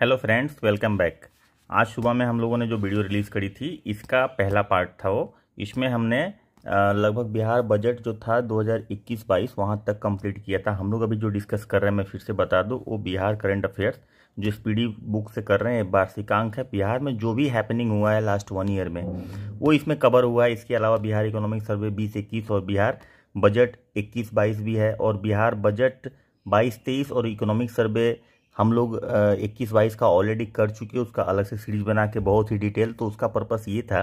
hello friends welcome back आज सुबह में हम लोगों ने जो वीडियो रिलीज़ करी थी इसका पहला पार्ट था वो इसमें हमने लगभग बिहार बजट जो था 2021-22 वहाँ तक कंप्लीट किया था हम लोग अभी जो डिस्कस कर रहे हैं मैं फिर से बता दूँ वो बिहार करंट अफेयर्स जो स्पीडी बुक से कर रहे हैं वार्षिकांक है बिहार में जो भी हैपनिंग हुआ है लास्ट वन ईयर में वो इसमें कवर हुआ है इसके अलावा बिहार इकोनॉमिक सर्वे बीस इक्कीस और बिहार बजट इक्कीस बाईस भी है और बिहार बजट बाईस तेईस और इकोनॉमिक सर्वे हम लोग इक्कीस बाईस का ऑलरेडी कर चुके उसका अलग से सीरीज बना के बहुत ही डिटेल तो उसका पर्पस ये था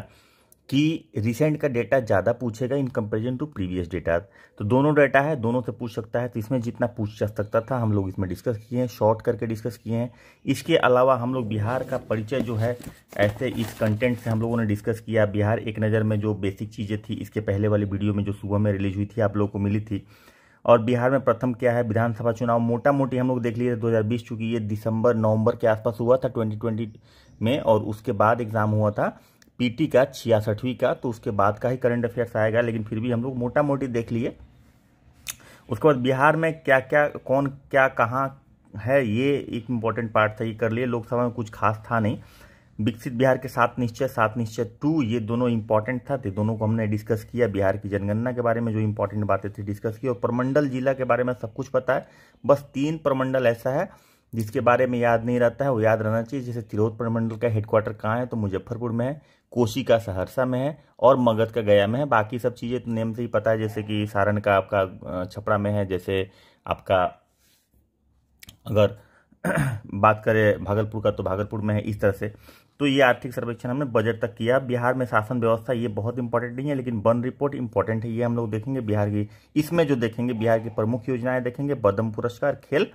कि रिसेंट का डेटा ज़्यादा पूछेगा in comparison to previous data तो दोनों डेटा है दोनों से पूछ सकता है तो इसमें जितना पूछ जा सकता था हम लोग इसमें डिस्कस किए हैं शॉर्ट करके डिस्कस किए हैं इसके अलावा हम लोग बिहार का परिचय जो है ऐसे इस कंटेंट से हम लोगों ने डिस्कस किया बिहार एक नज़र में जो बेसिक चीज़ें थी इसके पहले वाली वीडियो में जो सुबह में रिलीज हुई थी आप लोगों को मिली थी और बिहार में प्रथम क्या है विधानसभा चुनाव मोटा मोटी हम लोग देख लिए दो हज़ार बीस चूंकि ये दिसंबर नवंबर के आसपास हुआ था ट्वेंटी ट्वेंटी में और उसके बाद एग्ज़ाम हुआ था पीटी का छियासठवीं का तो उसके बाद का ही करंट अफेयर्स आएगा लेकिन फिर भी हम लोग मोटा मोटी देख लिए उसके बाद बिहार में क्या क्या कौन क्या कहाँ है ये एक इम्पॉर्टेंट पार्ट था ये कर लिए लोकसभा में कुछ खास था नहीं विकसित बिहार के सात निश्चय सात निश्चय टू ये दोनों इंपॉर्टेंट था तो दोनों को हमने डिस्कस किया बिहार की जनगणना के बारे में जो इंपॉर्टेंट बातें थी डिस्कस की और प्रमंडल जिला के बारे में सब कुछ पता है बस तीन प्रमंडल ऐसा है जिसके बारे में याद नहीं रहता है वो याद रहना चाहिए जैसे तिरोद प्रमंडल का हेडक्वार्टर कहाँ है तो मुजफ्फरपुर में है कोसी का सहरसा में है और मगध का गया में है बाकी सब चीज़ें तो नेम से ही पता है जैसे कि सारण का आपका छपरा में है जैसे आपका अगर बात करें भागलपुर का तो भागलपुर में है इस तरह से तो ये आर्थिक सर्वेक्षण हमने बजट तक किया बिहार में शासन व्यवस्था ये बहुत इंपॉर्टेंट नहीं है लेकिन वन रिपोर्ट इंपॉर्टेंट है ये हम लोग देखेंगे बिहार की इसमें जो देखेंगे बिहार की प्रमुख योजनाएं देखेंगे बदम पुरस्कार खेल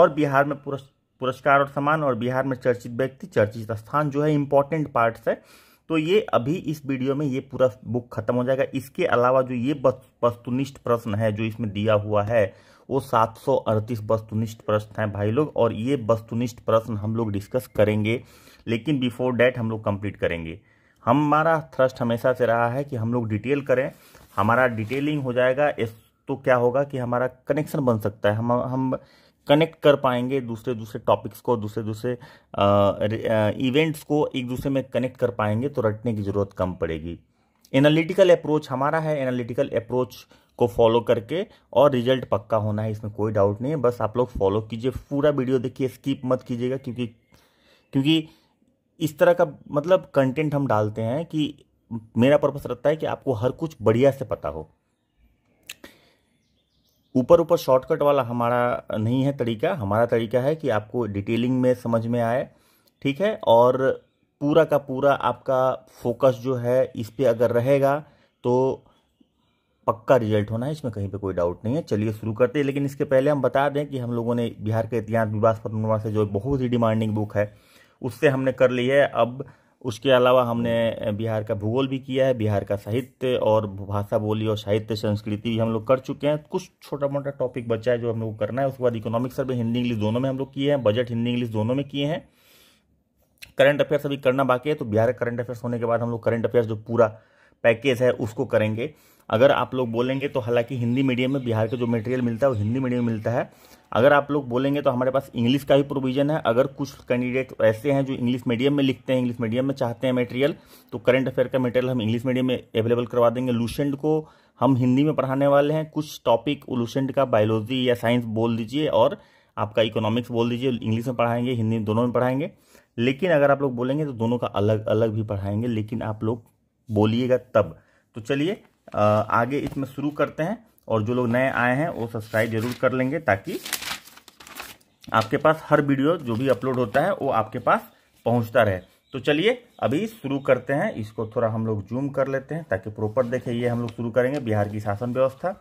और बिहार में पुरस्कार और सम्मान और बिहार में चर्चित व्यक्ति चर्चित स्थान जो है इंपॉर्टेंट पार्ट है तो ये अभी इस वीडियो में ये पूरा बुक खत्म हो जाएगा इसके अलावा जो ये वस्तुनिष्ठ प्रश्न है जो इसमें दिया हुआ है वो अड़तीस वस्तुनिष्ठ प्रश्न हैं भाई लोग और ये वस्तुनिष्ठ प्रश्न हम लोग डिस्कस करेंगे लेकिन बिफोर डैट हम लोग कंप्लीट करेंगे हमारा थ्रस्ट हमेशा से रहा है कि हम लोग डिटेल करें हमारा डिटेलिंग हो जाएगा इस तो क्या होगा कि हमारा कनेक्शन बन सकता है हम हम कनेक्ट कर पाएंगे दूसरे दूसरे टॉपिक्स को दूसरे दूसरे इवेंट्स को एक दूसरे में कनेक्ट कर पाएंगे तो रटने की ज़रूरत कम पड़ेगी एनालिटिकल अप्रोच हमारा है एनालिटिकल अप्रोच को फॉलो करके और रिजल्ट पक्का होना है इसमें कोई डाउट नहीं है बस आप लोग फॉलो कीजिए पूरा वीडियो देखिए स्किप मत कीजिएगा क्योंकि क्योंकि इस तरह का मतलब कंटेंट हम डालते हैं कि मेरा पर्पस रहता है कि आपको हर कुछ बढ़िया से पता हो ऊपर ऊपर शॉर्टकट वाला हमारा नहीं है तरीका हमारा तरीका है कि आपको डिटेलिंग में समझ में आए ठीक है और पूरा का पूरा आपका फोकस जो है इस पर अगर रहेगा तो पक्का रिजल्ट होना है इसमें कहीं पे कोई डाउट नहीं है चलिए शुरू करते हैं लेकिन इसके पहले हम बता दें कि हम लोगों ने बिहार के इतिहास विवास पर से जो बहुत ही डिमांडिंग बुक है उससे हमने कर ली है अब उसके अलावा हमने बिहार का भूगोल भी किया है बिहार का साहित्य और भाषा बोली और साहित्य संस्कृति भी हम लोग कर चुके हैं कुछ छोटा मोटा टॉपिक बचा है जो हम लोग करना है उसके बाद इकोनॉमिक सर्वे हिंदी इंग्लिश दोनों में हम लोग किए हैं बजट हिंदी इंग्लिश दोनों में किए हैं करंट अफेयर्स अभी करना बाकी है तो बिहार का करंट अफेयर्स होने के बाद हम लोग करंट अफेयर्स जो पूरा पैकेज है उसको करेंगे अगर आप लोग बोलेंगे तो हालांकि हिंदी मीडियम में बिहार का जो मटेरियल मिलता है वो हिंदी मीडियम में मिलता है अगर आप लोग बोलेंगे तो हमारे पास इंग्लिश का ही प्रोविजन है अगर कुछ कैंडिडेट ऐसे हैं जो इंग्लिश मीडियम में लिखते हैं इंग्लिश मीडियम में चाहते हैं मटेरियल तो करंट अफेयर का मटेरियल हम इंग्लिश मीडियम में अवेलेबल करवा देंगे लूशेंट को हम हिंदी में पढ़ाने वाले हैं कुछ टॉपिक लूशेंट का बायोलॉजी या साइंस बोल दीजिए और आपका इकोनॉमिक्स बोल दीजिए इंग्लिश में पढ़ाएंगे हिंदी दोनों में पढ़ाएंगे लेकिन अगर आप लोग बोलेंगे तो दोनों का अलग अलग भी पढ़ाएंगे लेकिन आप लोग बोलिएगा तब तो चलिए आगे इसमें शुरू करते हैं और जो लोग नए आए हैं वो सब्सक्राइब जरूर कर लेंगे ताकि आपके पास हर वीडियो जो भी अपलोड होता है वो आपके पास पहुंचता रहे तो चलिए अभी शुरू करते हैं इसको थोड़ा हम लोग जूम कर लेते हैं ताकि प्रॉपर देखें ये हम लोग शुरू करेंगे बिहार की शासन व्यवस्था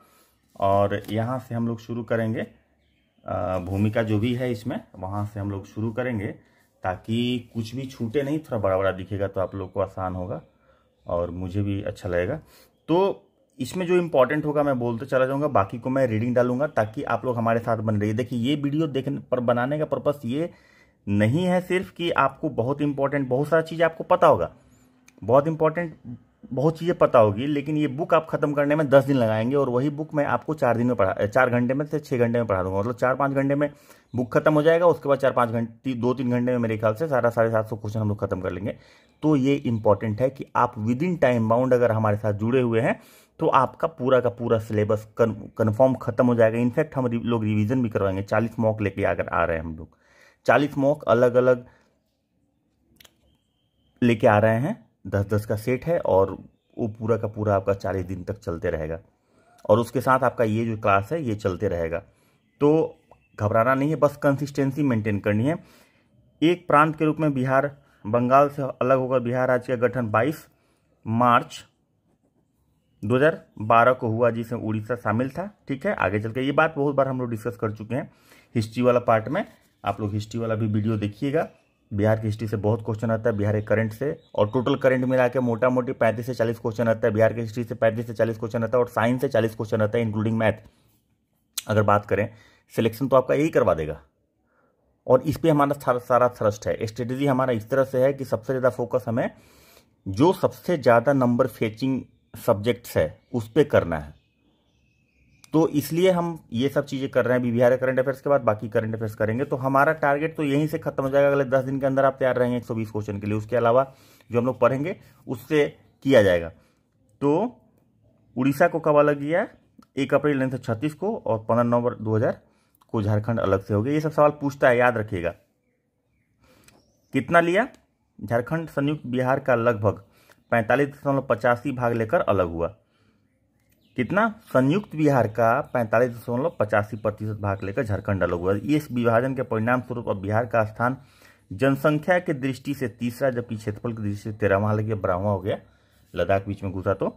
और यहाँ से हम लोग शुरू करेंगे भूमिका जो भी है इसमें वहाँ से हम लोग शुरू करेंगे ताकि कुछ भी छूटे नहीं थोड़ा बड़ा बड़ा दिखेगा तो आप लोग को आसान होगा और मुझे भी अच्छा लगेगा तो इसमें जो इम्पोर्टेंट होगा मैं बोलते चला जाऊंगा बाकी को मैं रीडिंग डालूंगा ताकि आप लोग हमारे साथ बन रहिए देखिए ये वीडियो देखने पर बनाने का पर्पस ये नहीं है सिर्फ कि आपको बहुत इंपॉर्टेंट बहुत सारा चीज़ आपको पता होगा बहुत इंपॉर्टेंट बहुत चीज़ें पता होगी लेकिन ये बुक आप खत्म करने में दस दिन लगाएंगे और वही बुक मैं आपको चार दिन में पढ़ा चार घंटे में से छः घंटे में पढ़ा दूंगा मतलब चार पाँच घंटे में बुक खत्म हो जाएगा उसके बाद चार पाँच घंटे दो तीन घंटे में मेरे ख्याल से सारा साढ़े सात सौ क्वेश्चन हम लोग खत्म कर लेंगे तो ये इंपॉर्टेंट है कि आप विद इन टाइम बाउंड अगर हमारे साथ जुड़े हुए हैं तो आपका पूरा का पूरा सिलेबस कन्फर्म खत्म हो जाएगा इनफैक्ट हम लोग रिविजन भी करवाएंगे चालीस मॉक लेके आकर आ रहे हैं हम लोग चालीस मॉक अलग अलग लेके आ रहे हैं दस दस का सेट है और वो पूरा का पूरा आपका चालीस दिन तक चलते रहेगा और उसके साथ आपका ये जो क्लास है ये चलते रहेगा तो घबराना नहीं है बस कंसिस्टेंसी मेंटेन करनी है एक प्रांत के रूप में बिहार बंगाल से अलग होकर बिहार राज्य का गठन 22 मार्च 2012 को हुआ जिसमें उड़ीसा शामिल था ठीक है आगे चल के ये बात बहुत बार हम लोग डिस्कस कर चुके हैं हिस्ट्री वाला पार्ट में आप लोग हिस्ट्री वाला भी वीडियो देखिएगा बिहार की हिस्ट्री से बहुत क्वेश्चन आता है बिहार के करंट से और टोटल करंट मिला के मोटा मोटी पैंतीस से चालीस क्वेश्चन आता है बिहार की हिस्ट्री से पैंतीस से चालीस क्वेश्चन आता है और साइंस से चालीस क्वेश्चन आता है इंक्लूडिंग मैथ अगर बात करें सिलेक्शन तो आपका यही करवा देगा और इस पर हमारा सारा थ्रस्ट है स्ट्रेटेजी हमारा इस तरह से है कि सबसे ज़्यादा फोकस हमें जो सबसे ज़्यादा नंबर फेचिंग सब्जेक्ट्स है उस पर करना है तो इसलिए हम ये सब चीज़ें कर रहे हैं बीबीआर बिहार करंट अफेयर्स के बाद बाकी करंट अफेयर्स करेंगे तो हमारा टारगेट तो यहीं से खत्म हो जाएगा अगले दस दिन के अंदर आप तैयार रहेंगे 120 क्वेश्चन के लिए उसके अलावा जो हम लोग पढ़ेंगे उससे किया जाएगा तो उड़ीसा को कब अलग किया एक अप्रैल उन्नीस सौ तो छत्तीस को और पंद्रह नवंबर दो हज़ार को झारखंड अलग से हो गया ये सब सवाल पूछता है याद रखिएगा कितना लिया झारखंड संयुक्त बिहार का लगभग पैंतालीस दशमलव पचासी भाग लेकर अलग हुआ कितना संयुक्त बिहार का पैंतालीस दशमलव पचासी प्रतिशत भाग लेकर झारखंड अलग हुआ इस विभाजन के परिणाम स्वरूप अब बिहार का स्थान जनसंख्या के दृष्टि से तीसरा जबकि क्षेत्रफल की दृष्टि से तेरहवा लग गया बारहवा हो गया लद्दाख बीच में घुसा तो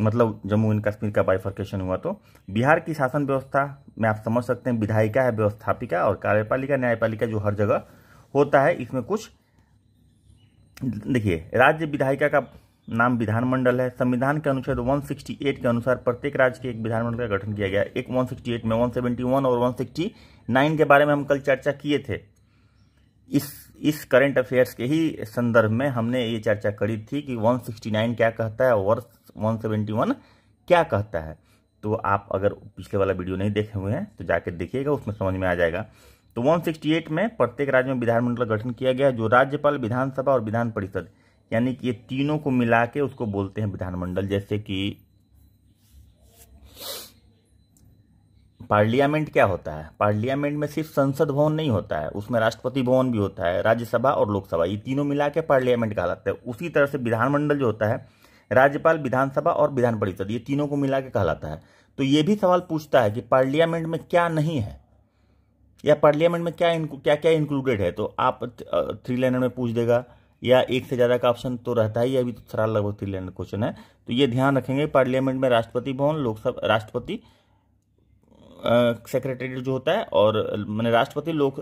मतलब जम्मू एंड कश्मीर का बाइफर्केशन हुआ तो बिहार की शासन व्यवस्था में आप समझ सकते हैं विधायिका है व्यवस्थापिका और कार्यपालिका न्यायपालिका जो हर जगह होता है इसमें कुछ देखिए राज्य विधायिका का नाम विधानमंडल है संविधान के अनुच्छेद 168 के अनुसार प्रत्येक राज्य के एक विधानमंडल का गठन किया गया एक 168 में 171 और 169 के बारे में हम कल चर्चा किए थे इस इस करंट अफेयर्स के ही संदर्भ में हमने ये चर्चा करी थी कि 169 क्या कहता है और 171 क्या कहता है तो आप अगर पिछले वाला वीडियो नहीं देखे हुए हैं तो जाकर देखिएगा उसमें समझ में आ जाएगा तो 168 में प्रत्येक राज्य में विधानमंडल का गठन किया गया जो राज्यपाल विधानसभा और विधान परिषद यानी कि ये तीनों को मिला के उसको बोलते हैं विधानमंडल जैसे कि पार्लियामेंट क्या होता है पार्लियामेंट में सिर्फ संसद भवन नहीं होता है उसमें राष्ट्रपति भवन भी होता है राज्यसभा और लोकसभा ये तीनों मिला के पार्लियामेंट कहलाता है उसी तरह से विधानमंडल जो होता है राज्यपाल विधानसभा और विधान परिषद ये तीनों को मिला के कहलाता है तो ये भी सवाल पूछता है कि पार्लियामेंट में क्या नहीं है या पार्लियामेंट में क्या क्या क्या इंक्लूडेड है तो आप थ्री लाइनर में पूछ देगा या एक से ज़्यादा का ऑप्शन तो रहता ही अभी तो सरल लगभग तिरलैंड क्वेश्चन है तो ये ध्यान रखेंगे पार्लियामेंट में राष्ट्रपति भवन लोकसभा राष्ट्रपति सेक्रेटरीट जो होता है और मैंने राष्ट्रपति लोक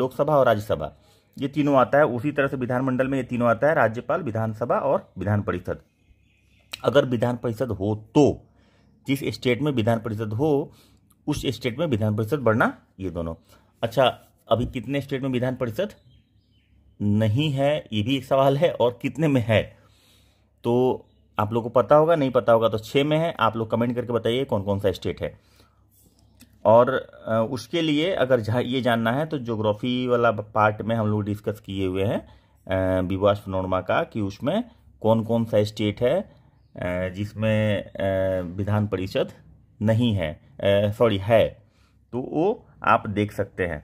लोकसभा और राज्यसभा ये तीनों आता है उसी तरह से विधानमंडल में ये तीनों आता है राज्यपाल विधानसभा और विधान परिषद अगर विधान परिषद हो तो जिस स्टेट में विधान परिषद हो उस स्टेट में विधान परिषद बढ़ना ये दोनों अच्छा अभी कितने स्टेट में विधान परिषद नहीं है ये भी एक सवाल है और कितने में है तो आप लोग को पता होगा नहीं पता होगा तो छः में है आप लोग कमेंट करके बताइए कौन कौन सा स्टेट है और उसके लिए अगर जहाँ ये जानना है तो जोग्राफी वाला पार्ट में हम लोग डिस्कस किए हुए हैं विवास नोरमा का कि उसमें कौन कौन सा स्टेट है जिसमें विधान परिषद नहीं है सॉरी है तो वो आप देख सकते हैं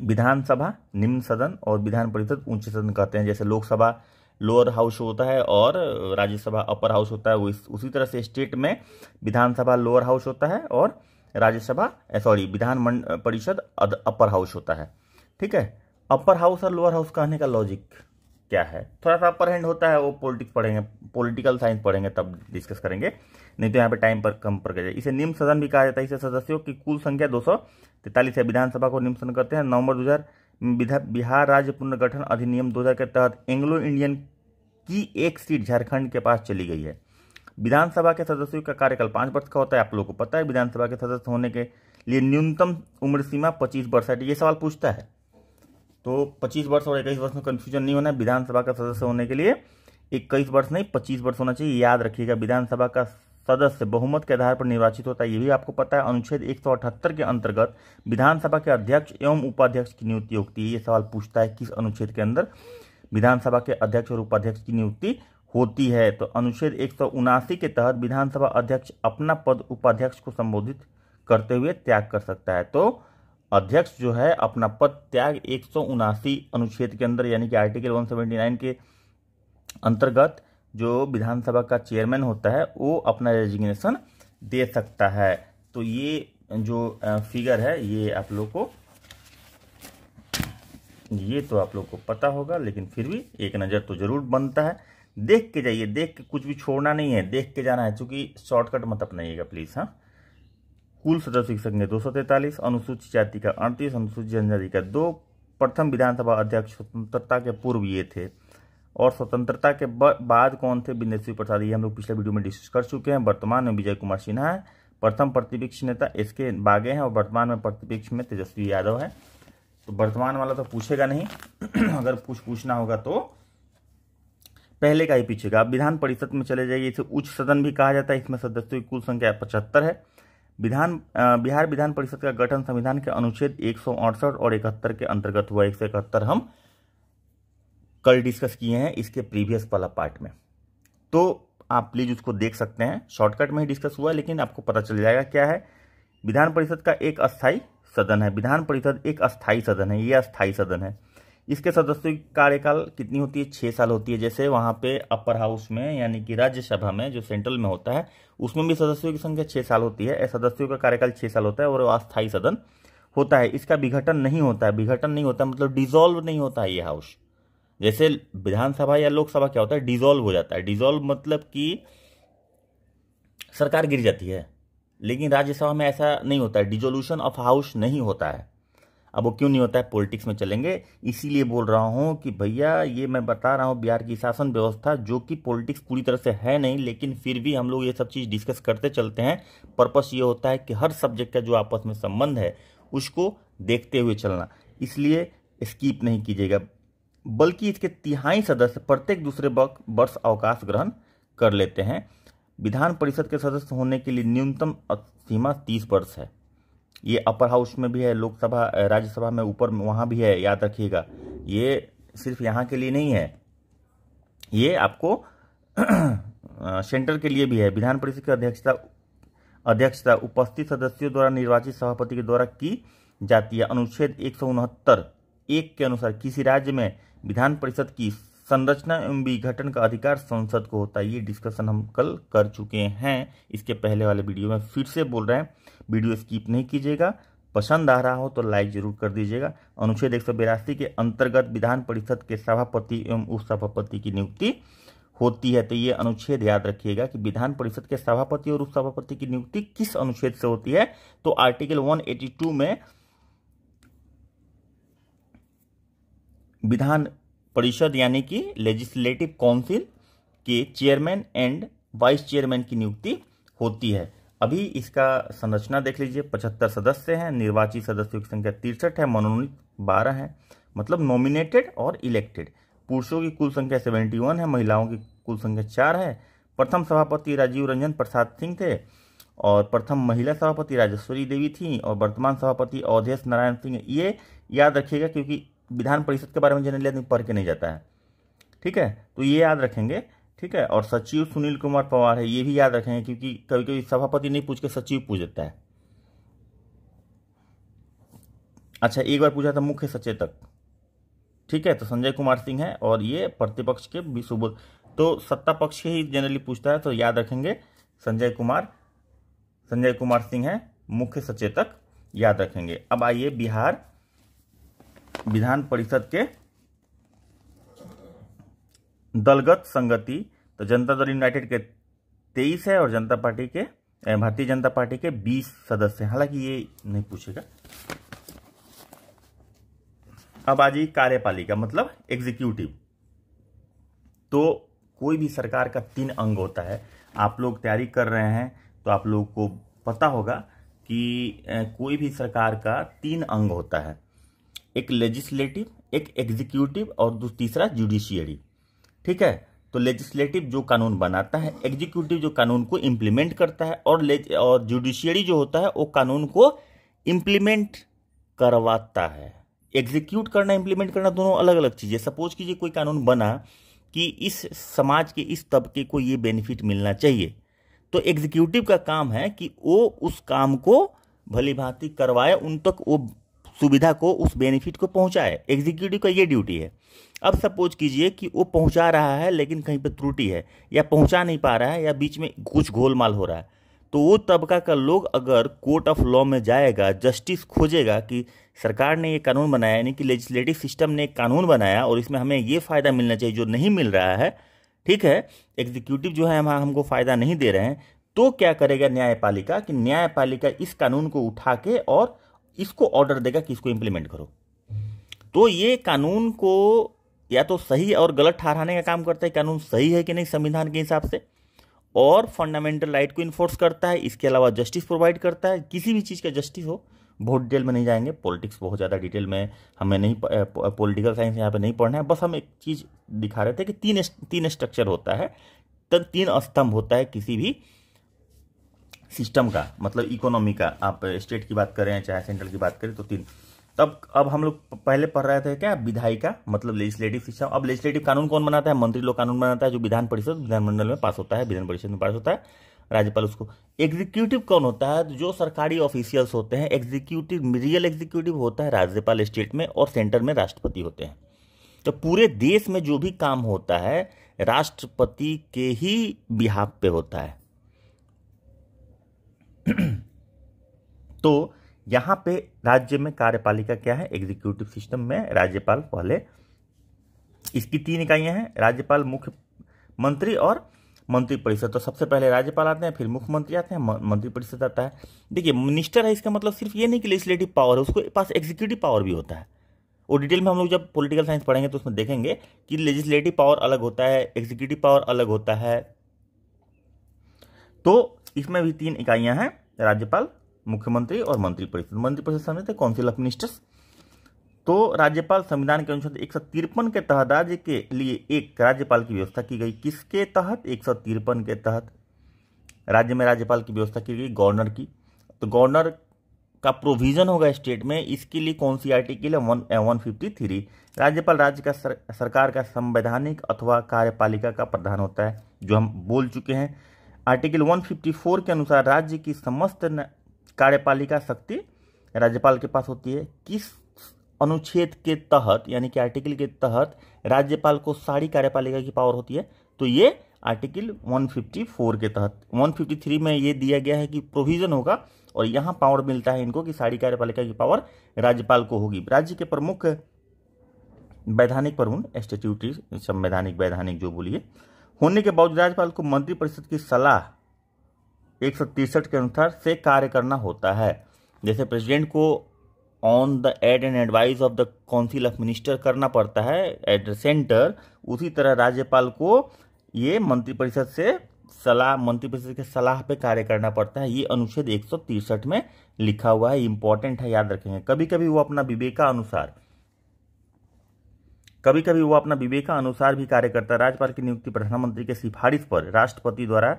विधानसभा निम्न सदन और विधान परिषद ऊंचे सदन कहते हैं जैसे लोकसभा लोअर हाउस होता है और राज्यसभा अपर हाउस होता है उसी तरह से स्टेट में विधानसभा लोअर हाउस होता है और राज्यसभा सॉरी विधान परिषद अपर हाउस होता है ठीक है अपर हाउस और लोअर हाउस कहने का लॉजिक क्या है थोड़ा सा अपर हैंड होता है वो पॉलिटिक्स पढ़ेंगे पॉलिटिकल साइंस पढ़ेंगे तब डिस्कस करेंगे नहीं तो यहाँ पे टाइम पर कम पड़ गया इसे निम्न सदन भी कहा जाता है इसे सदस्यों की कुल संख्या दो तैतालीस है विधानसभा को निमसन करते हैं नवंबर दो बिहार राज्य पुनर्गठन अधिनियम 2000 के तहत एंग्लो इंडियन की एक सीट झारखंड के पास चली गई है विधानसभा के सदस्यों का कार्यकाल पाँच वर्ष का होता है आप लोगों को पता है विधानसभा के सदस्य होने के लिए न्यूनतम उम्र सीमा पच्चीस वर्ष है ये सवाल पूछता है तो पच्चीस वर्ष और इक्कीस वर्ष में कन्फ्यूजन नहीं होना है विधानसभा का सदस्य होने के लिए इक्कीस वर्ष नहीं पच्चीस वर्ष होना चाहिए याद रखिएगा विधानसभा का सदस्य बहुमत के आधार पर निर्वाचित होता है ये भी आपको पता है अनुच्छेद अठहत्तर के अंतर्गत विधानसभा के अध्यक्ष एवं उपाध्यक्ष की नियुक्ति होती है ये सवाल पूछता है किस अनुच्छेद के अंदर विधानसभा के अध्यक्ष और उपाध्यक्ष की नियुक्ति होती है तो अनुच्छेद एक के तहत विधानसभा अध्यक्ष अपना पद उपाध्यक्ष को संबोधित करते हुए त्याग कर सकता है तो अध्यक्ष जो है अपना पद त्याग एक अनुच्छेद के अंदर यानी कि आर्टिकल नाइन के अंतर्गत जो विधानसभा का चेयरमैन होता है वो अपना रेजिग्नेशन दे सकता है तो ये जो फिगर है ये आप लोग को ये तो आप लोग को पता होगा लेकिन फिर भी एक नज़र तो जरूर बनता है देख के जाइए देख के कुछ भी छोड़ना नहीं है देख के जाना है चूंकि शॉर्टकट मत अपनाइएगा प्लीज़ हाँ कुल सदस्य शिक्षक ने दो अनुसूचित जाति का अड़तीस अनुसूचित जनजाति का दो प्रथम विधानसभा अध्यक्ष स्वतंत्रता के पूर्व ये थे और स्वतंत्रता के बाद कौन थे बिंदेश्वरी प्रसाद ये हम लोग पिछले वीडियो में डिस्कस कर चुके हैं वर्तमान में विजय कुमार सिन्हा है प्रथम प्रतिपक्ष नेता एस के बागे हैं और वर्तमान में प्रतिपक्ष में तेजस्वी यादव है तो वर्तमान वाला तो पूछेगा नहीं अगर कुछ पूछना होगा तो पहले का ही पीछेगा आप विधान परिषद में चले जाइए इसे उच्च सदन भी कहा जाता है इसमें सदस्यों की कुल संख्या पचहत्तर है विधान बिहार विधान परिषद का गठन संविधान के अनुच्छेद एक और इकहत्तर के अंतर्गत हुआ एक हम कल डिस्कस किए हैं इसके प्रीवियस वाला पार्ट में तो आप प्लीज उसको देख सकते हैं शॉर्टकट में ही डिस्कस हुआ लेकिन आपको पता चल जाएगा क्या है विधान परिषद का एक अस्थायी सदन है विधान परिषद एक अस्थायी सदन है ये अस्थायी सदन है इसके सदस्यों की कार्यकाल कितनी होती है छः साल होती है जैसे वहाँ पे अपर हाउस में यानी कि राज्यसभा में जो सेंट्रल में होता है उसमें भी सदस्यों की संख्या छः साल होती है सदस्यों का कार्यकाल छः साल होता है और अस्थायी सदन होता है इसका विघटन नहीं होता है विघटन नहीं होता मतलब डिजोल्व नहीं होता है ये हाउस जैसे विधानसभा या लोकसभा क्या होता है डिजोल्व हो जाता है डिजोल्व मतलब कि सरकार गिर जाती है लेकिन राज्यसभा में ऐसा नहीं होता है डिजोल्यूशन ऑफ हाउस नहीं होता है अब वो क्यों नहीं होता है पॉलिटिक्स में चलेंगे इसीलिए बोल रहा हूँ कि भैया ये मैं बता रहा हूँ बिहार की शासन व्यवस्था जो कि पॉलिटिक्स पूरी तरह से है नहीं लेकिन फिर भी हम लोग ये सब चीज़ डिस्कस करते चलते हैं पर्पस ये होता है कि हर सब्जेक्ट का जो आपस में संबंध है उसको देखते हुए चलना इसलिए स्कीप नहीं कीजिएगा बल्कि इसके तिहाई सदस्य प्रत्येक दूसरे वर्ष अवकाश ग्रहण कर लेते हैं विधान परिषद के सदस्य होने के लिए न्यूनतम सीमा तीस वर्ष है ये अपर हाउस में भी है लोकसभा राज्यसभा में ऊपर वहाँ भी है याद रखिएगा ये सिर्फ यहाँ के लिए नहीं है ये आपको सेंटर के लिए भी है विधान परिषद की अध्यक्षता अध्यक्षता उपस्थित सदस्यों द्वारा निर्वाचित सभापति के द्वारा की जाती है अनुच्छेद एक एक के अनुसार किसी राज्य में विधान परिषद की संरचना एवं विघटन का अधिकार संसद को होता है ये डिस्कशन हम कल कर चुके हैं इसके पहले वाले वीडियो में फिर से बोल रहे हैं वीडियो स्किप नहीं कीजिएगा पसंद आ रहा हो तो लाइक जरूर कर दीजिएगा अनुच्छेद एक सौ बिरासी के अंतर्गत विधान परिषद के सभापति एवं उपसभापति की नियुक्ति होती है तो ये अनुच्छेद याद रखिएगा कि विधान परिषद के सभापति और उपसभापति की नियुक्ति किस अनुच्छेद से होती है तो आर्टिकल 182 में विधान परिषद यानी कि लेजिस्लेटिव काउंसिल के चेयरमैन एंड वाइस चेयरमैन की नियुक्ति होती है अभी इसका संरचना देख लीजिए पचहत्तर सदस्य हैं निर्वाचित सदस्यों की संख्या तिरसठ है मनोनीत बारह है मतलब नॉमिनेटेड और इलेक्टेड पुरुषों की कुल संख्या सेवेंटी वन है महिलाओं की कुल संख्या चार है प्रथम सभापति राजीव रंजन प्रसाद सिंह थे और प्रथम महिला सभापति राजेश्वरी देवी थी और वर्तमान सभापति अवधेश नारायण सिंह ये याद रखिएगा क्योंकि विधान परिषद के बारे में जनरली आदमी पढ़ के नहीं जाता है ठीक है तो ये याद रखेंगे ठीक है और सचिव सुनील कुमार पवार है ये भी याद रखेंगे क्योंकि कभी कभी सभापति नहीं पूछ के सचिव पूछ देता है अच्छा एक बार पूछा था मुख्य सचेतक ठीक है तो संजय कुमार सिंह है और ये प्रतिपक्ष के भी सुबोध तो सत्ता पक्ष के ही जनरली पूछता है तो याद रखेंगे संजय कुमार संजय कुमार सिंह है मुख्य सचेतक याद रखेंगे अब आइए बिहार विधान परिषद के दलगत संगति तो जनता दल यूनाइटेड के तेईस है और जनता पार्टी के भारतीय जनता पार्टी के बीस सदस्य हालांकि ये नहीं पूछेगा अब आज ही कार्यपालिका मतलब एग्जीक्यूटिव तो कोई भी सरकार का तीन अंग होता है आप लोग तैयारी कर रहे हैं तो आप लोगों को पता होगा कि कोई भी सरकार का तीन अंग होता है एक लेजिस्लेटिव एक एग्जीक्यूटिव और तीसरा जुडिशियरी ठीक है तो लेजिस्लेटिव जो कानून बनाता है एग्जीक्यूटिव जो कानून को इम्प्लीमेंट करता है और और जुडिशियरी जो होता है वो कानून को इम्प्लीमेंट करवाता है एग्जीक्यूट करना इम्प्लीमेंट करना दोनों अलग अलग चीज़ें सपोज कीजिए कोई कानून बना कि इस समाज के इस तबके को ये बेनिफिट मिलना चाहिए तो एग्जीक्यूटिव का काम है कि वो उस काम को भली भांति करवाए उन तक वो सुविधा को उस बेनिफिट को पहुंचाए एग्जीक्यूटिव का ये ड्यूटी है अब सपोज कीजिए कि वो पहुंचा रहा है लेकिन कहीं पर त्रुटि है या पहुंचा नहीं पा रहा है या बीच में कुछ गोलमाल हो रहा है तो वो तबका का लोग अगर कोर्ट ऑफ लॉ में जाएगा जस्टिस खोजेगा कि सरकार ने ये कानून बनाया यानी कि लेजिस्लेटिव सिस्टम ने एक कानून बनाया और इसमें हमें ये फ़ायदा मिलना चाहिए जो नहीं मिल रहा है ठीक है एग्जीक्यूटिव जो है हम हमको फ़ायदा नहीं दे रहे हैं तो क्या करेगा न्यायपालिका कि न्यायपालिका इस कानून को उठा के और इसको ऑर्डर देगा कि इसको इम्प्लीमेंट करो तो ये कानून को या तो सही और गलत ठहराने का काम करता है कानून सही है कि नहीं संविधान के हिसाब से और फंडामेंटल राइट को इन्फोर्स करता है इसके अलावा जस्टिस प्रोवाइड करता है किसी भी चीज़ का जस्टिस हो बहुत डिटेल में नहीं जाएंगे पॉलिटिक्स बहुत ज़्यादा डिटेल में हमें नहीं पॉलिटिकल साइंस यहाँ पे नहीं पढ़ना है बस हम एक चीज़ दिखा रहे थे कि तीन तीन स्ट्रक्चर होता है तीन स्तंभ होता है किसी भी सिस्टम का मतलब इकोनॉमी का आप स्टेट की बात करें चाहे सेंट्रल की बात करें तो तीन तब अब हम लोग पहले पढ़ रहे थे क्या विधायिका मतलब लेजिस्लेटिव सिस्टम अब लेजिस्लेटिव कानून कौन बनाता है मंत्री लोग कानून बनाता है जो विधान परिषद विधानमंडल में पास होता है विधान परिषद में पास होता है राज्यपाल उसको एग्जीक्यूटिव कौन होता है जो सरकारी ऑफिशियल्स होते हैं एग्जीक्यूटिव रियल एग्जीक्यूटिव होता है राज्यपाल स्टेट में और सेंटर में राष्ट्रपति होते हैं तो पूरे देश में जो भी काम होता है राष्ट्रपति के ही बिहाफ पे होता है तो यहाँ पे राज्य में कार्यपालिका क्या है एग्जीक्यूटिव सिस्टम में राज्यपाल पहले इसकी तीन इकाइयां हैं राज्यपाल मुख्य मंत्री और मंत्रिपरिषद तो सबसे पहले राज्यपाल आते हैं फिर मुख्यमंत्री आते हैं मंत्रिपरिषद आता है देखिए मिनिस्टर है इसका मतलब सिर्फ ये नहीं कि लेजिस्लेटिव पावर है उसको पास एग्जीक्यूटिव पावर भी होता है और डिटेल में हम लोग जब पॉलिटिकल साइंस पढ़ेंगे तो उसमें देखेंगे कि लेजिस्लेटिव पावर अलग होता है एग्जीक्यूटिव पावर अलग होता है तो इसमें भी तीन इकाइयां हैं राज्यपाल मुख्यमंत्री और मंत्रिपरिषद मंत्रिपरिषद मंत्री काउंसिल ऑफ मिनिस्टर्स तो राज्यपाल संविधान के अनुच्छेद एक के तहत राज्य के लिए एक राज्यपाल की व्यवस्था की गई किसके तहत एक के तहत राज्य में राज्यपाल की व्यवस्था की गई गवर्नर की तो गवर्नर का प्रोविजन होगा स्टेट में इसके लिए कौन सी आर्टिकल है वन फिफ्टी थ्री राज्यपाल राज्य का सर, सरकार का संवैधानिक अथवा कार्यपालिका का प्रधान होता है जो हम बोल चुके हैं आर्टिकल 154 के अनुसार राज्य की समस्त कार्यपालिका शक्ति राज्यपाल के पास होती है किस अनुच्छेद के तहत यानी कि आर्टिकल के तहत राज्यपाल को सारी कार्यपालिका की पावर होती है तो ये आर्टिकल 154 के तहत 153 में ये दिया गया है कि प्रोविजन होगा और यहाँ पावर मिलता है इनको कि सारी कार्यपालिका की पावर राज्यपाल को होगी राज्य के प्रमुख वैधानिक प्रमुख स्टेट्यूटरी संवैधानिक वैधानिक जो बोलिए होने के बावजूद राज्यपाल को मंत्रिपरिषद की सलाह एक के अनुसार से कार्य करना होता है जैसे प्रेसिडेंट को on the aid and advice of the council of minister करना पड़ता है एट द सेंटर उसी तरह राज्यपाल को ये मंत्रिपरिषद से सलाह मंत्रिपरिषद के सलाह पे कार्य करना पड़ता है ये अनुच्छेद एक में लिखा हुआ है इंपॉर्टेंट है याद रखेंगे कभी कभी वो अपना विवेका अनुसार कभी कभी वो अपना विवेकानुसार भी कार्य करता है राज्यपाल की नियुक्ति प्रधानमंत्री के सिफारिश पर राष्ट्रपति द्वारा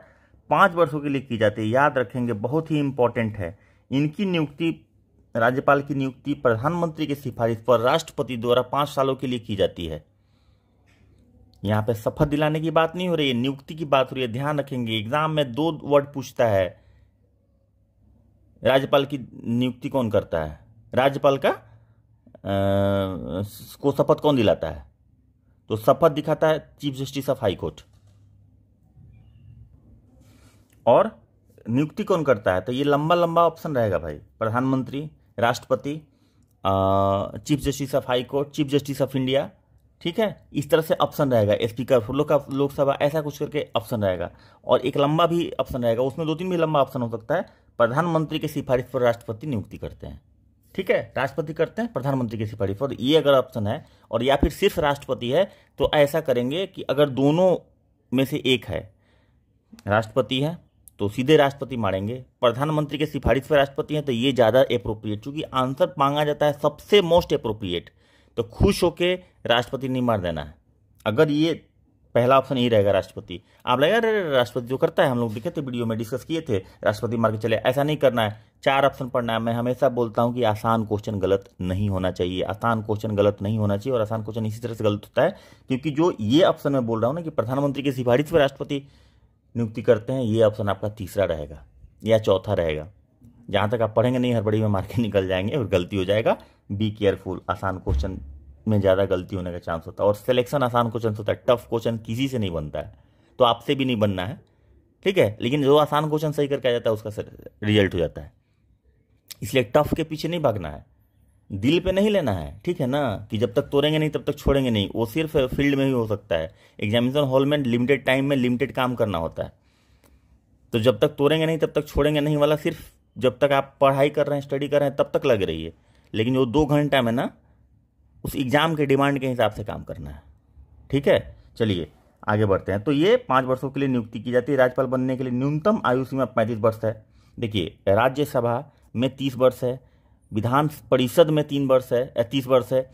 पाँच वर्षों के लिए की जाती है याद रखेंगे बहुत ही इंपॉर्टेंट है इनकी नियुक्ति राज्यपाल की नियुक्ति प्रधानमंत्री की सिफारिश पर राष्ट्रपति द्वारा पाँच सालों के लिए की जाती है यहाँ पे शपथ दिलाने की बात नहीं हो रही है नियुक्ति की बात हो रही है ध्यान रखेंगे एग्जाम में दो वर्ड पूछता है राज्यपाल की नियुक्ति कौन करता है राज्यपाल का को शपथ कौन दिलाता है तो शपथ दिखाता है chief justice of high court और नियुक्ति कौन करता है तो ये लंबा लंबा ऑप्शन रहेगा भाई प्रधानमंत्री राष्ट्रपति chief justice of high court chief justice of India ठीक है इस तरह से ऑप्शन रहेगा स्पीकर का लोकसभा ऐसा कुछ करके ऑप्शन रहेगा और एक लंबा भी ऑप्शन रहेगा उसमें दो तीन भी लंबा ऑप्शन हो सकता है प्रधानमंत्री के सिफारिश पर राष्ट्रपति नियुक्ति करते हैं ठीक है राष्ट्रपति करते हैं प्रधानमंत्री की सिफारिश पर ये अगर ऑप्शन है और या फिर सिर्फ राष्ट्रपति है तो ऐसा करेंगे कि अगर दोनों में से एक है राष्ट्रपति है तो सीधे राष्ट्रपति मारेंगे प्रधानमंत्री के सिफारिश पर राष्ट्रपति हैं तो ये ज़्यादा अप्रोप्रिएट चूंकि आंसर मांगा जाता है सबसे मोस्ट अप्रोप्रिएट तो खुश होके राष्ट्रपति नहीं मार देना है अगर ये पहला ऑप्शन ही रहेगा राष्ट्रपति आप लगे अरे राष्ट्रपति जो करता है हम लोग लिखे थे वीडियो में डिस्कस किए थे राष्ट्रपति मार के चले ऐसा नहीं करना है चार ऑप्शन पढ़ना है मैं हमेशा बोलता हूं कि आसान क्वेश्चन गलत नहीं होना चाहिए आसान क्वेश्चन गलत नहीं होना चाहिए और आसान क्वेश्चन इसी तरह से गलत होता है क्योंकि जो ये ऑप्शन मैं बोल रहा हूँ ना कि प्रधानमंत्री की सिफारिश पर राष्ट्रपति नियुक्ति करते हैं ये ऑप्शन आपका तीसरा रहेगा या चौथा रहेगा जहाँ तक आप पढ़ेंगे नहीं बड़ी में मार्के निकल जाएंगे और गलती हो जाएगा बी केयरफुल आसान क्वेश्चन में ज़्यादा गलती होने का चांस होता है और सिलेक्शन आसान क्वेश्चन होता है टफ क्वेश्चन किसी से नहीं बनता है तो आपसे भी नहीं बनना है ठीक है लेकिन जो आसान क्वेश्चन सही करके आ जाता है उसका रिजल्ट हो जाता है इसलिए टफ के पीछे नहीं भागना है दिल पे नहीं लेना है ठीक है ना कि जब तक तोड़ेंगे नहीं तब तक छोड़ेंगे नहीं वो सिर्फ फील्ड में ही हो सकता है एग्जामिनेशन हॉल में लिमिटेड टाइम में लिमिटेड काम करना होता है तो जब तक तोड़ेंगे नहीं तब तक छोड़ेंगे नहीं वाला सिर्फ जब तक आप पढ़ाई कर रहे हैं स्टडी कर रहे हैं तब तक लग रही है लेकिन जो दो घंटा में ना उस एग्ज़ाम के डिमांड के हिसाब से काम करना है ठीक है चलिए आगे बढ़ते हैं तो ये पाँच वर्षों के लिए नियुक्ति की जाती है राज्यपाल बनने के लिए न्यूनतम आयु सीमा पैंतीस वर्ष है देखिए राज्यसभा में तीस वर्ष है विधान परिषद में तीन वर्ष है तीस वर्ष है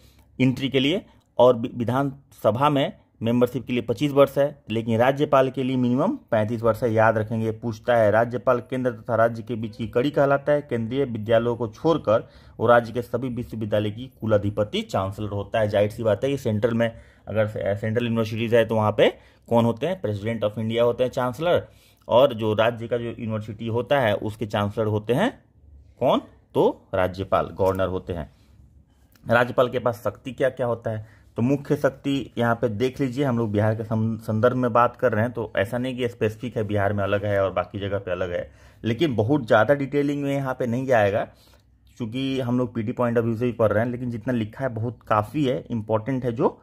इंट्री के लिए और विधानसभा में मेंबरशिप के लिए 25 वर्ष है लेकिन राज्यपाल के लिए मिनिमम 35 वर्ष है याद रखेंगे पूछता है राज्यपाल केंद्र तथा राज्य के बीच की कड़ी कहलाता है केंद्रीय विद्यालयों को छोड़कर वो राज्य के सभी विश्वविद्यालय की कुलाधिपति चांसलर होता है जाहिर सी बात है ये सेंट्रल में अगर सेंट्रल यूनिवर्सिटीज़ है तो वहाँ पर कौन होते हैं प्रेसिडेंट ऑफ इंडिया होते हैं चांसलर और जो राज्य का जो यूनिवर्सिटी होता है उसके चांसलर होते हैं कौन तो राज्यपाल गवर्नर होते हैं राज्यपाल के पास शक्ति क्या क्या होता है तो मुख्य शक्ति यहाँ पे देख लीजिए हम लोग बिहार के संदर्भ में बात कर रहे हैं तो ऐसा नहीं कि स्पेसिफिक है बिहार में अलग है और बाकी जगह पे अलग है लेकिन बहुत ज़्यादा डिटेलिंग में यहाँ पे नहीं जाएगा क्योंकि हम लोग पीटी पॉइंट ऑफ व्यू से भी पढ़ रहे हैं लेकिन जितना लिखा है बहुत काफ़ी है इम्पॉर्टेंट है जो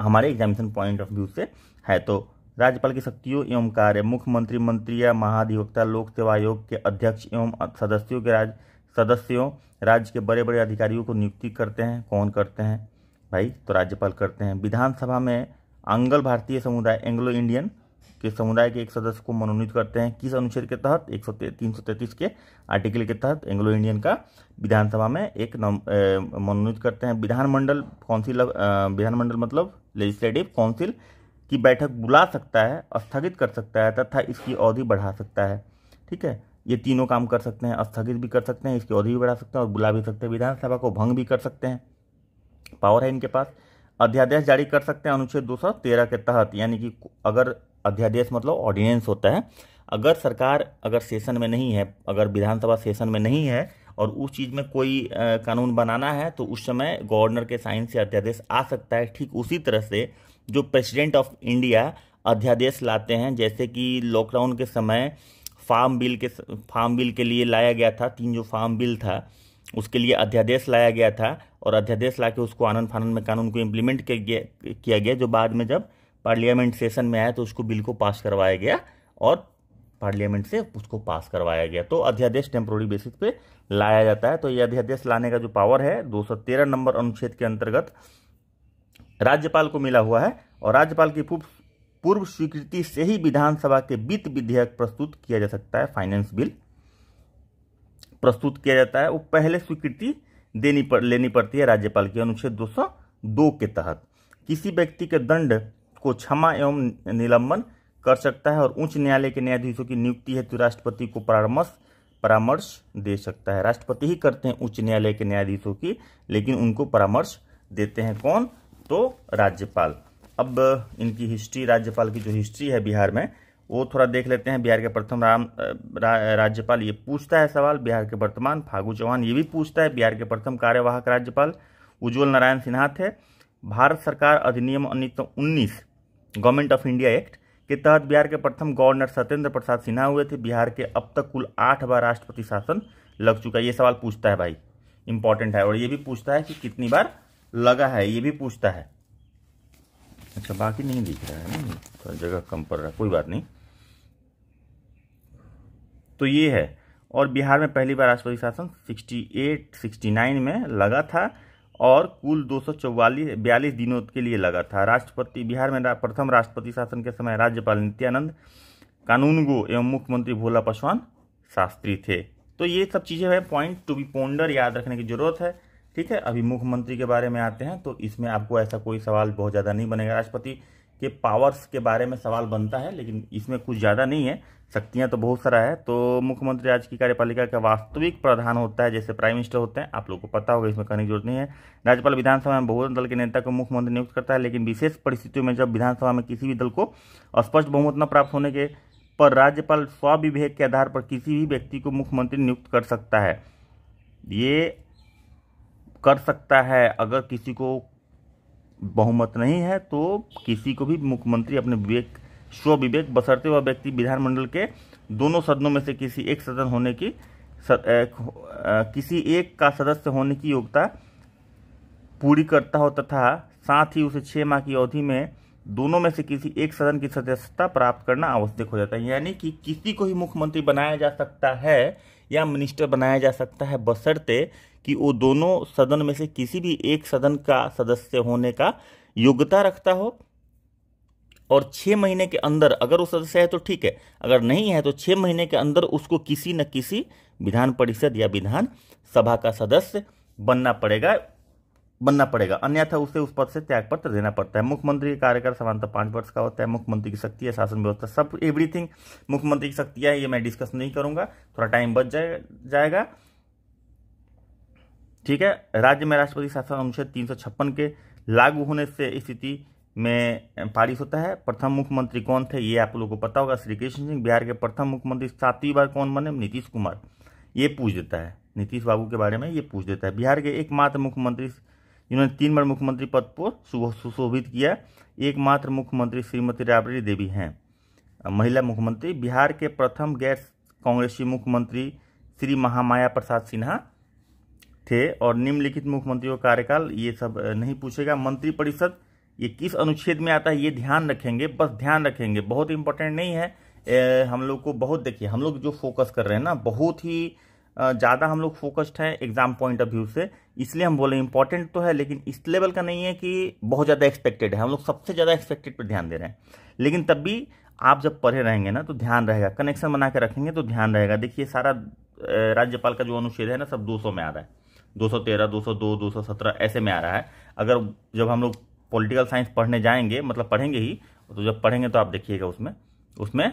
हमारे एग्जामिशन पॉइंट ऑफ व्यू से है तो राज्यपाल की शक्तियों एवं कार्य मुख्यमंत्री मंत्री या महाधिवक्ता लोक सेवा आयोग के अध्यक्ष एवं सदस्यों के राज्य सदस्यों राज्य के बड़े बड़े अधिकारियों को नियुक्ति करते हैं कौन करते हैं भाई तो राज्यपाल करते हैं विधानसभा में अंगल भारतीय समुदाय एंग्लो इंडियन के समुदाय के एक सदस्य को मनोनीत करते हैं किस अनुच्छेद के तहत एक सौ तीन सौ तैंतीस के आर्टिकल के तहत एंग्लो इंडियन का विधानसभा में एक मनोनीत करते हैं विधानमंडल काउंसिल विधानमंडल मतलब लेजिस्लेटिव काउंसिल की बैठक बुला सकता है स्थगित कर सकता है तथा इसकी अवधि बढ़ा सकता है ठीक है ये तीनों काम कर सकते हैं स्थगित भी कर सकते हैं इसकी अवधि भी बढ़ा सकते हैं और बुला भी सकते हैं विधानसभा को भंग भी कर सकते हैं पावर है इनके पास अध्यादेश जारी कर सकते हैं अनुच्छेद तेरह के तहत यानी कि अगर अध्यादेश मतलब ऑर्डिनेंस होता है अगर सरकार अगर सेशन में नहीं है अगर विधानसभा सेशन में नहीं है और उस चीज़ में कोई आ, कानून बनाना है तो उस समय गवर्नर के साइन से अध्यादेश आ सकता है ठीक उसी तरह से जो प्रेसिडेंट ऑफ इंडिया अध्यादेश लाते हैं जैसे कि लॉकडाउन के समय फार्म बिल के फार्म बिल के लिए लाया गया था तीन जो फार्म बिल था उसके लिए अध्यादेश लाया गया था और अध्यादेश ला के उसको आनंद फानंद में कानून को इम्प्लीमेंट किया गया जो बाद में जब पार्लियामेंट सेशन में आया तो उसको बिल को पास करवाया गया और पार्लियामेंट से उसको पास करवाया गया तो अध्यादेश टेम्प्रोरी बेसिस पे लाया जाता है तो ये अध्यादेश लाने का जो पावर है 213 नंबर अनुच्छेद के अंतर्गत राज्यपाल को मिला हुआ है और राज्यपाल की पूर्व पूर्व स्वीकृति से ही विधानसभा के वित्त विधेयक प्रस्तुत किया जा सकता है फाइनेंस बिल प्रस्तुत किया जाता है वो पहले स्वीकृति देनी पर लेनी पड़ती है राज्यपाल की अनुच्छेद दो दो के तहत किसी व्यक्ति के दंड को क्षमा एवं निलंबन कर सकता है और उच्च न्यायालय के न्यायाधीशों की नियुक्ति हेतु राष्ट्रपति को परामर्श परामर्श दे सकता है राष्ट्रपति ही करते हैं उच्च न्यायालय के न्यायाधीशों की लेकिन उनको परामर्श देते हैं कौन तो राज्यपाल अब इनकी हिस्ट्री राज्यपाल की जो हिस्ट्री है बिहार में वो थोड़ा देख लेते हैं बिहार के प्रथम राम रा, राज्यपाल ये पूछता है सवाल बिहार के वर्तमान फागू चौहान ये भी पूछता है बिहार के प्रथम कार्यवाहक राज्यपाल उज्ज्वल नारायण सिन्हा थे भारत सरकार अधिनियम उन्नीस गवर्नमेंट ऑफ इंडिया एक्ट के तहत बिहार के प्रथम गवर्नर सत्येंद्र प्रसाद सिन्हा हुए थे बिहार के अब तक कुल आठ बार राष्ट्रपति शासन लग चुका है ये सवाल पूछता है भाई इंपॉर्टेंट है और ये भी पूछता है कि कितनी बार लगा है ये भी पूछता है अच्छा बाकी नहीं दिख रहा है ना थोड़ा जगह कम पड़ रहा है कोई बात नहीं तो ये है और बिहार में पहली बार राष्ट्रपति शासन 68 69 में लगा था और कुल दो सौ बयालीस दिनों के लिए लगा था राष्ट्रपति बिहार में रा, प्रथम राष्ट्रपति शासन के समय राज्यपाल नित्यानंद कानूनगो एवं मुख्यमंत्री भोला पासवान शास्त्री थे तो ये सब चीज़ें हैं पॉइंट टू बी पोंडर याद रखने की ज़रूरत है ठीक है अभी मुख्यमंत्री के बारे में आते हैं तो इसमें आपको ऐसा कोई सवाल बहुत ज़्यादा नहीं बनेगा राष्ट्रपति के पावर्स के बारे में सवाल बनता है लेकिन इसमें कुछ ज़्यादा नहीं है शक्तियाँ तो बहुत सारा है तो मुख्यमंत्री राज्य की कार्यपालिका का वास्तविक प्रधान होता है जैसे प्राइम मिनिस्टर होते हैं आप लोगों को पता होगा इसमें कहने की जरूरत नहीं है राज्यपाल विधानसभा में बहुत दल के नेता को मुख्यमंत्री नियुक्त करता है लेकिन विशेष परिस्थितियों में जब विधानसभा में किसी भी दल को स्पष्ट बहुमत न प्राप्त होने के पर राज्यपाल स्वविवेक के आधार पर किसी भी व्यक्ति को मुख्यमंत्री नियुक्त कर सकता है ये कर सकता है अगर किसी को बहुमत नहीं है तो किसी को भी मुख्यमंत्री अपने विवेक स्व विवेक बसरते हुआ व्यक्ति विधानमंडल के दोनों सदनों में से किसी एक सदन होने की सद, ए, किसी एक का सदस्य होने की योग्यता पूरी करता हो तथा साथ ही उसे छः माह की अवधि में दोनों में से किसी एक सदन की सदस्यता प्राप्त करना आवश्यक हो जाता है यानी कि किसी को ही मुख्यमंत्री बनाया जा सकता है या मिनिस्टर बनाया जा सकता है बसरते कि वो दोनों सदन में से किसी भी एक सदन का सदस्य होने का योग्यता रखता हो और छः महीने के अंदर अगर वो सदस्य है तो ठीक है अगर नहीं है तो छः महीने के अंदर उसको किसी न किसी विधान परिषद या विधान सभा का सदस्य बनना पड़ेगा बनना पड़ेगा अन्यथा उसे उस पद से त्यागपत्र देना पड़ता है मुख्यमंत्री का कार्यकाल समानता पाँच वर्ष का होता है मुख्यमंत्री की शक्ति है शासन व्यवस्था सब एवरीथिंग मुख्यमंत्री की शक्ति है ये मैं डिस्कस नहीं करूंगा थोड़ा टाइम बच जाए, जाएगा ठीक है राज्य में राष्ट्रपति शासन अनुच्छेद तीन के लागू होने से स्थिति में पारित होता है प्रथम मुख्यमंत्री कौन थे ये आप लोगों को पता होगा श्री कृष्ण सिंह बिहार के प्रथम मुख्यमंत्री सातवीं बार कौन बने नीतीश कुमार ये पूछ देता है नीतीश बाबू के बारे में ये पूछ देता है बिहार के एकमात्र मुख्यमंत्री जिन्होंने तीन बार मुख्यमंत्री पद को सुशोभित किया एकमात्र मुख्यमंत्री श्रीमती राबड़ी देवी हैं महिला मुख्यमंत्री बिहार के प्रथम गैर कांग्रेसी मुख्यमंत्री श्री महामाया प्रसाद सिन्हा थे और निम्नलिखित मुख्यमंत्रियों का कार्यकाल ये सब नहीं पूछेगा मंत्रिपरिषद ये किस अनुच्छेद में आता है ये ध्यान रखेंगे बस ध्यान रखेंगे बहुत इंपॉर्टेंट नहीं है ए, हम लोग को बहुत देखिए हम लोग जो फोकस कर रहे हैं ना बहुत ही ज़्यादा हम लोग फोकस्ड हैं एग्जाम पॉइंट ऑफ व्यू से इसलिए हम बोले इंपॉर्टेंट तो है लेकिन इस लेवल का नहीं है कि बहुत ज़्यादा एक्सपेक्टेड है हम लोग सबसे ज़्यादा एक्सपेक्टेड पर ध्यान दे रहे हैं लेकिन तब भी आप जब पढ़े रहेंगे ना तो ध्यान रहेगा कनेक्शन बना के रखेंगे तो ध्यान रहेगा देखिए सारा राज्यपाल का जो अनुच्छेद है ना सब 200 में आ रहा है 213, 202, 217 ऐसे में आ रहा है अगर जब हम लोग पॉलिटिकल साइंस पढ़ने जाएंगे मतलब पढ़ेंगे ही तो जब पढ़ेंगे तो आप देखिएगा उसमें उसमें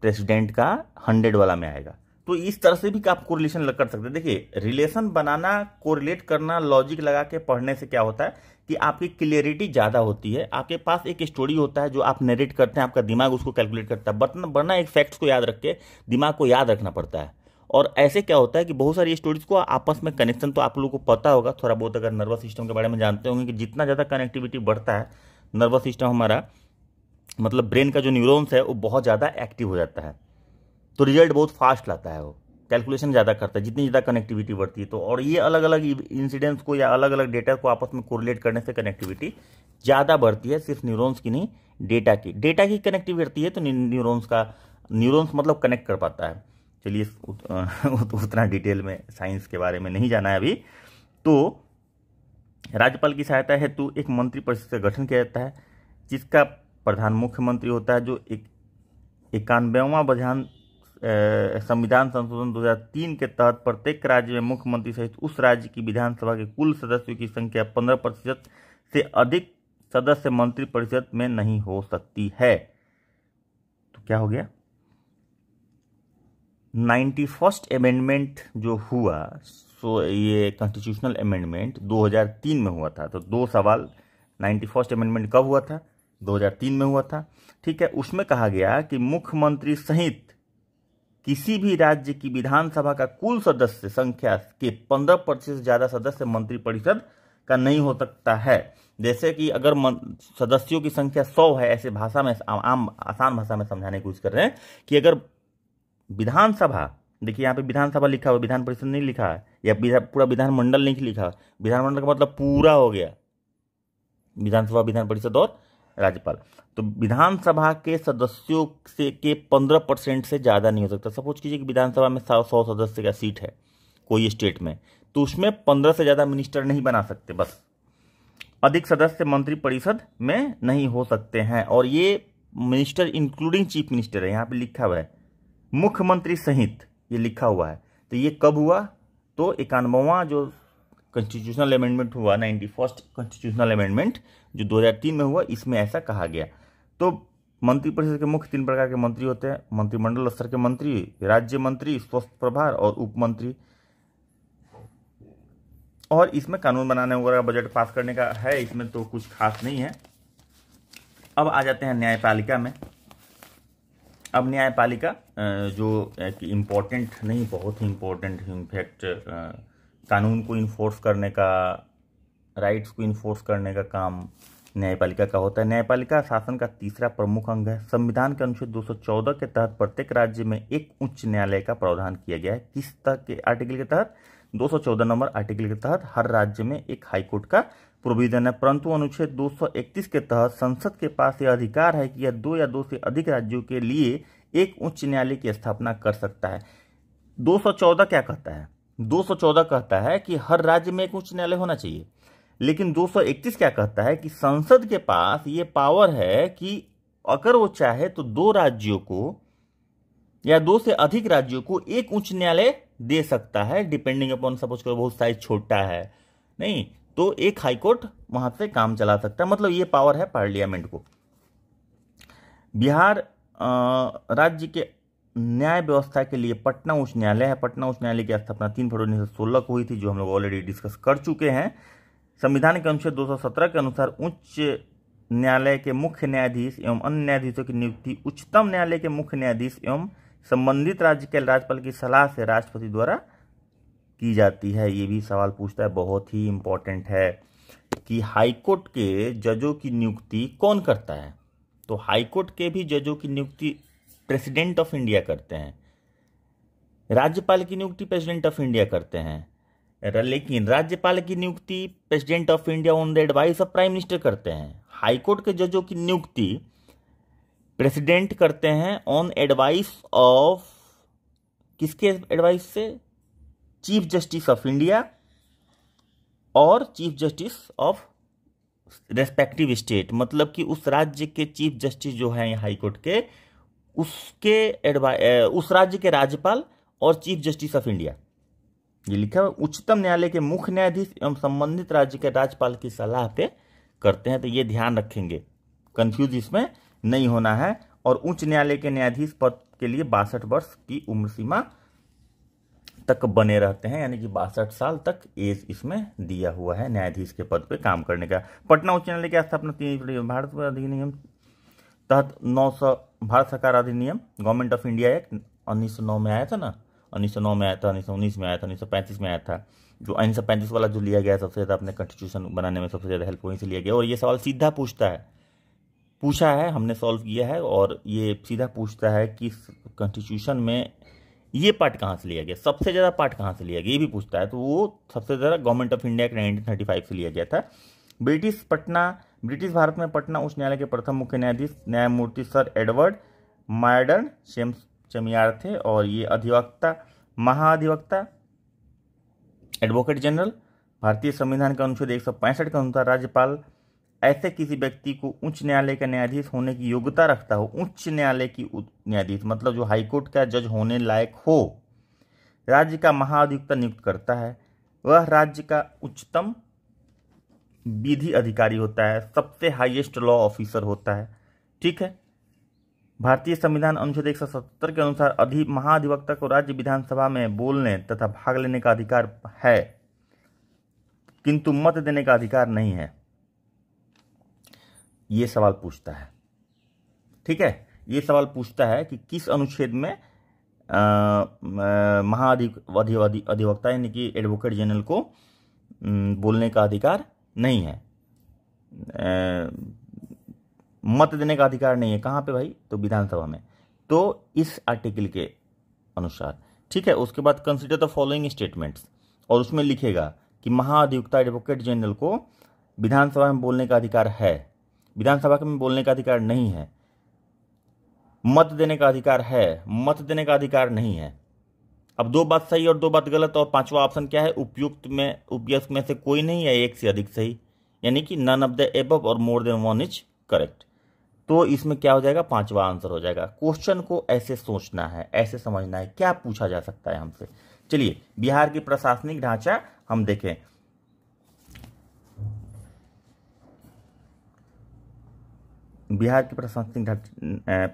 प्रेसिडेंट का हंड्रेड वाला में आएगा तो इस तरह से भी आप कोरिलेशन कर सकते हैं देखिए रिलेशन बनाना कोरिलेट करना लॉजिक लगा के पढ़ने से क्या होता है कि आपकी क्लियरिटी ज़्यादा होती है आपके पास एक स्टोरी होता है जो आप नेरेट करते हैं आपका दिमाग उसको कैलकुलेट करता है बटन वरना एक फैक्ट्स को याद रख के दिमाग को याद रखना पड़ता है और ऐसे क्या होता है कि बहुत सारी स्टोरीज को आपस में कनेक्शन तो आप लोगों को पता होगा थोड़ा बहुत अगर नर्वस सिस्टम के बारे में जानते होंगे कि जितना ज़्यादा कनेक्टिविटी बढ़ता है नर्वस सिस्टम हमारा मतलब ब्रेन का जो न्यूरोन्स है वो बहुत ज़्यादा एक्टिव हो जाता है तो रिजल्ट बहुत फास्ट लाता है वो कैलकुलेशन ज़्यादा करता है जितनी ज़्यादा कनेक्टिविटी बढ़ती है तो और ये अलग अलग इंसिडेंट्स को या अलग अलग डेटा को आपस में कोरिलेट करने से कनेक्टिविटी ज़्यादा बढ़ती है सिर्फ न्यूरोन्स की नहीं डेटा की डेटा की कनेक्टिविटी है तो न्यूरोन्स का न्यूरोन्स मतलब कनेक्ट कर पाता है चलिए उत, उतना डिटेल में साइंस के बारे में नहीं जाना है अभी तो राज्यपाल की सहायता हेतु एक मंत्रिपरिषद का गठन किया जाता है जिसका प्रधान मुख्यमंत्री होता है जो एक इक्यानवेवा विधान संविधान संशोधन 2003 के तहत प्रत्येक राज्य में मुख्यमंत्री सहित उस राज्य की विधानसभा के कुल सदस्यों की संख्या 15 प्रतिशत से अधिक सदस्य मंत्रिपरिषद में नहीं हो सकती है तो क्या हो गया नाइन्टी फर्स्ट अमेंडमेंट जो हुआ सो ये कॉन्स्टिट्यूशनल अमेंडमेंट 2003 में हुआ था तो दो सवाल नाइन्टी फर्स्ट अमेंडमेंट कब हुआ था 2003 में हुआ था ठीक है उसमें कहा गया कि मुख्यमंत्री सहित किसी भी राज्य की विधानसभा का कुल सदस्य संख्या के पंद्रह प्रतिशत ज़्यादा सदस्य मंत्रिपरिषद का नहीं हो सकता है जैसे कि अगर सदस्यों की संख्या सौ है ऐसे भाषा में आम आसान भाषा में समझाने की कोशिश कर रहे हैं कि अगर विधानसभा देखिए यहाँ पे विधानसभा लिखा हुआ विधान परिषद नहीं लिखा है या पूरा विधानमंडल नहीं लिखा विधानमंडल का मतलब पूरा हो गया विधानसभा विधान परिषद और राज्यपाल तो विधानसभा के सदस्यों से के पंद्रह परसेंट से ज़्यादा नहीं हो सकता सपोज कीजिए कि विधानसभा में सौ सौ सदस्य का सीट है कोई स्टेट में तो उसमें पंद्रह से ज़्यादा मिनिस्टर नहीं बना सकते बस अधिक सदस्य मंत्री परिषद में नहीं हो सकते हैं और ये मिनिस्टर इंक्लूडिंग चीफ मिनिस्टर है यहाँ पे लिखा हुआ है मुख्यमंत्री सहित ये लिखा हुआ है तो ये कब हुआ तो इक्यानवा जो कॉन्स्टिट्यूशनल अमेंडमेंट हुआ नाइन्टी फर्स्ट कॉन्स्टिट्यूशनल अमेंडमेंट जो 2003 में हुआ इसमें ऐसा कहा गया तो मंत्रिपरिषद के मुख्य तीन प्रकार के मंत्री होते हैं मंत्रिमंडल स्तर के मंत्री राज्य मंत्री स्वस्थ प्रभार और उप मंत्री और इसमें कानून बनाने वगैरह बजट पास करने का है इसमें तो कुछ खास नहीं है अब आ जाते हैं न्यायपालिका में अब न्यायपालिका जो एक इम्पॉर्टेंट नहीं बहुत ही इम्पोर्टेंट इनफैक्ट कानून को इन्फोर्स करने का राइट्स को इन्फोर्स करने का काम न्यायपालिका का होता है न्यायपालिका शासन का तीसरा प्रमुख अंग है संविधान के अनुच्छेद 214 के तहत प्रत्येक राज्य में एक उच्च न्यायालय का प्रावधान किया गया है किस तक के आर्टिकल के तहत 214 नंबर आर्टिकल के तहत हर राज्य में एक हाईकोर्ट का प्रोविजन है परंतु अनुच्छेद 231 के तहत संसद के पास यह अधिकार है कि यह दो या दो से अधिक राज्यों के लिए एक उच्च न्यायालय की स्थापना कर सकता है 214 क्या कहता है 214 कहता है कि हर राज्य में एक उच्च न्यायालय होना चाहिए लेकिन 231 क्या कहता है कि संसद के पास ये पावर है कि अगर वो चाहे तो दो राज्यों को या दो से अधिक राज्यों को एक उच्च न्यायालय दे सकता है डिपेंडिंग अपॉन सपोज करो बहुत साइज छोटा है नहीं तो एक हाईकोर्ट वहां से काम चला सकता है मतलब ये पावर है पार्लियामेंट को बिहार राज्य के न्याय व्यवस्था के लिए पटना उच्च न्यायालय है पटना उच्च न्यायालय की स्थापना तीन फरवरी उन्नीस सौ सोलह को हुई थी जो हम लोग ऑलरेडी डिस्कस कर चुके हैं संविधान के अनुच्छेद 217 के अनुसार उच्च न्यायालय के मुख्य न्यायाधीश एवं अन्य न्यायाधीशों की नियुक्ति उच्चतम न्यायालय के मुख्य न्यायाधीश एवं संबंधित राज्य के राज्यपाल की सलाह से राष्ट्रपति द्वारा की जाती है ये भी सवाल पूछता है बहुत ही इम्पोर्टेंट है कि हाईकोर्ट के जजों की नियुक्ति कौन करता है तो हाईकोर्ट के भी जजों की नियुक्ति प्रेसिडेंट ऑफ इंडिया करते हैं राज्यपाल की नियुक्ति प्रेसिडेंट ऑफ इंडिया करते हैं लेकिन राज्यपाल की नियुक्ति president of India on the advice of prime minister करते हैं हाईकोर्ट के जजों की नियुक्ति प्रेसिडेंट करते हैं ऑन एडवाइस ऑफ किसके एडवाइस से चीफ जस्टिस ऑफ इंडिया और chief justice of respective state मतलब कि उस राज्य के चीफ जस्टिस जो हैं हाईकोर्ट के उसके एडवाइ उस राज्य के राज्यपाल और चीफ जस्टिस ऑफ इंडिया ये लिखा है उच्चतम न्यायालय के मुख्य न्यायाधीश एवं संबंधित राज्य के राज्यपाल की सलाह पे करते हैं तो ये ध्यान रखेंगे कंफ्यूज इसमें नहीं होना है और उच्च न्यायालय के न्यायाधीश पद के लिए बासठ वर्ष की उम्र सीमा तक बने रहते हैं यानी कि बासठ साल तक एज इसमें दिया हुआ है न्यायाधीश के पद पर काम करने का पटना उच्च न्यायालय की स्थापना तीन भारत अधिनियम तहत नौ सौ भारत सरकार अधिनियम गवर्नमेंट ऑफ इंडिया एक्ट उन्नीस सौ नौ में आया था ना उन्नीस सौ नौ में आया था उन्नीस सौ उन्नीस में आया था उन्नीस सौ पैंतीस में आया था जो उन्नीस सौ पैंतीस वाला जो लिया गया सबसे ज़्यादा अपने कॉन्स्टिट्यूशन बनाने में सबसे ज़्यादा हेल्प वहीं से लिया गया और ये सवाल सीधा पूछता है पूछा है हमने सॉल्व किया है और ये सीधा पूछता है कि कॉन्स्टिट्यूशन में ये पार्ट कहाँ से लिया गया सबसे ज़्यादा पार्ट कहाँ से लिया गया ये भी पूछता है तो वो सबसे ज़्यादा government of India act nineteen से लिया गया था ब्रिटिश पटना ब्रिटिश भारत में पटना उच्च न्यायालय के प्रथम मुख्य न्यायाधीश न्यायमूर्ति sir Edward Maynard Champs Chamier थे और ये अधिवक्ता महाअधिवक्ता एडवोकेट जनरल भारतीय संविधान के अनुच्छेद एक के अनुसार राज्यपाल ऐसे किसी व्यक्ति को उच्च न्यायालय का न्यायाधीश होने की योग्यता रखता हो उच्च न्यायालय की न्यायाधीश मतलब जो हाईकोर्ट का जज होने लायक हो राज्य का महाअधिवक्ता नियुक्त करता है वह राज्य का उच्चतम विधि अधिकारी होता है सबसे हाईएस्ट लॉ ऑफिसर होता है ठीक है भारतीय संविधान अनुच्छेद एक के अनुसार अधि महाधिवक्ता को राज्य विधानसभा में बोलने तथा भाग लेने का अधिकार है किंतु मत देने का अधिकार नहीं है ये सवाल पूछता है ठीक है ये सवाल पूछता है कि किस अनुच्छेद में महाअधि अधिवक्ता यानी कि एडवोकेट जनरल को बोलने का अधिकार नहीं है आ, मत देने का अधिकार नहीं है कहाँ पे भाई तो विधानसभा में तो इस आर्टिकल के अनुसार ठीक है उसके बाद कंसिडर द फॉलोइंग स्टेटमेंट्स और उसमें लिखेगा कि महाअधिवक्ता एडवोकेट जनरल को विधानसभा में बोलने का अधिकार है विधानसभा में बोलने का अधिकार नहीं है मत देने का अधिकार है मत देने का अधिकार नहीं है अब दो बात सही और दो बात गलत और पांचवा ऑप्शन क्या है उपयुक्त में उपयुक्त में से कोई नहीं है एक से अधिक सही यानी कि नन ऑफ द एब और more than one is correct तो इसमें क्या हो जाएगा पांचवा आंसर हो जाएगा क्वेश्चन को ऐसे सोचना है ऐसे समझना है क्या पूछा जा सकता है हमसे चलिए बिहार की प्रशासनिक ढांचा हम देखें बिहार की प्रशासनिक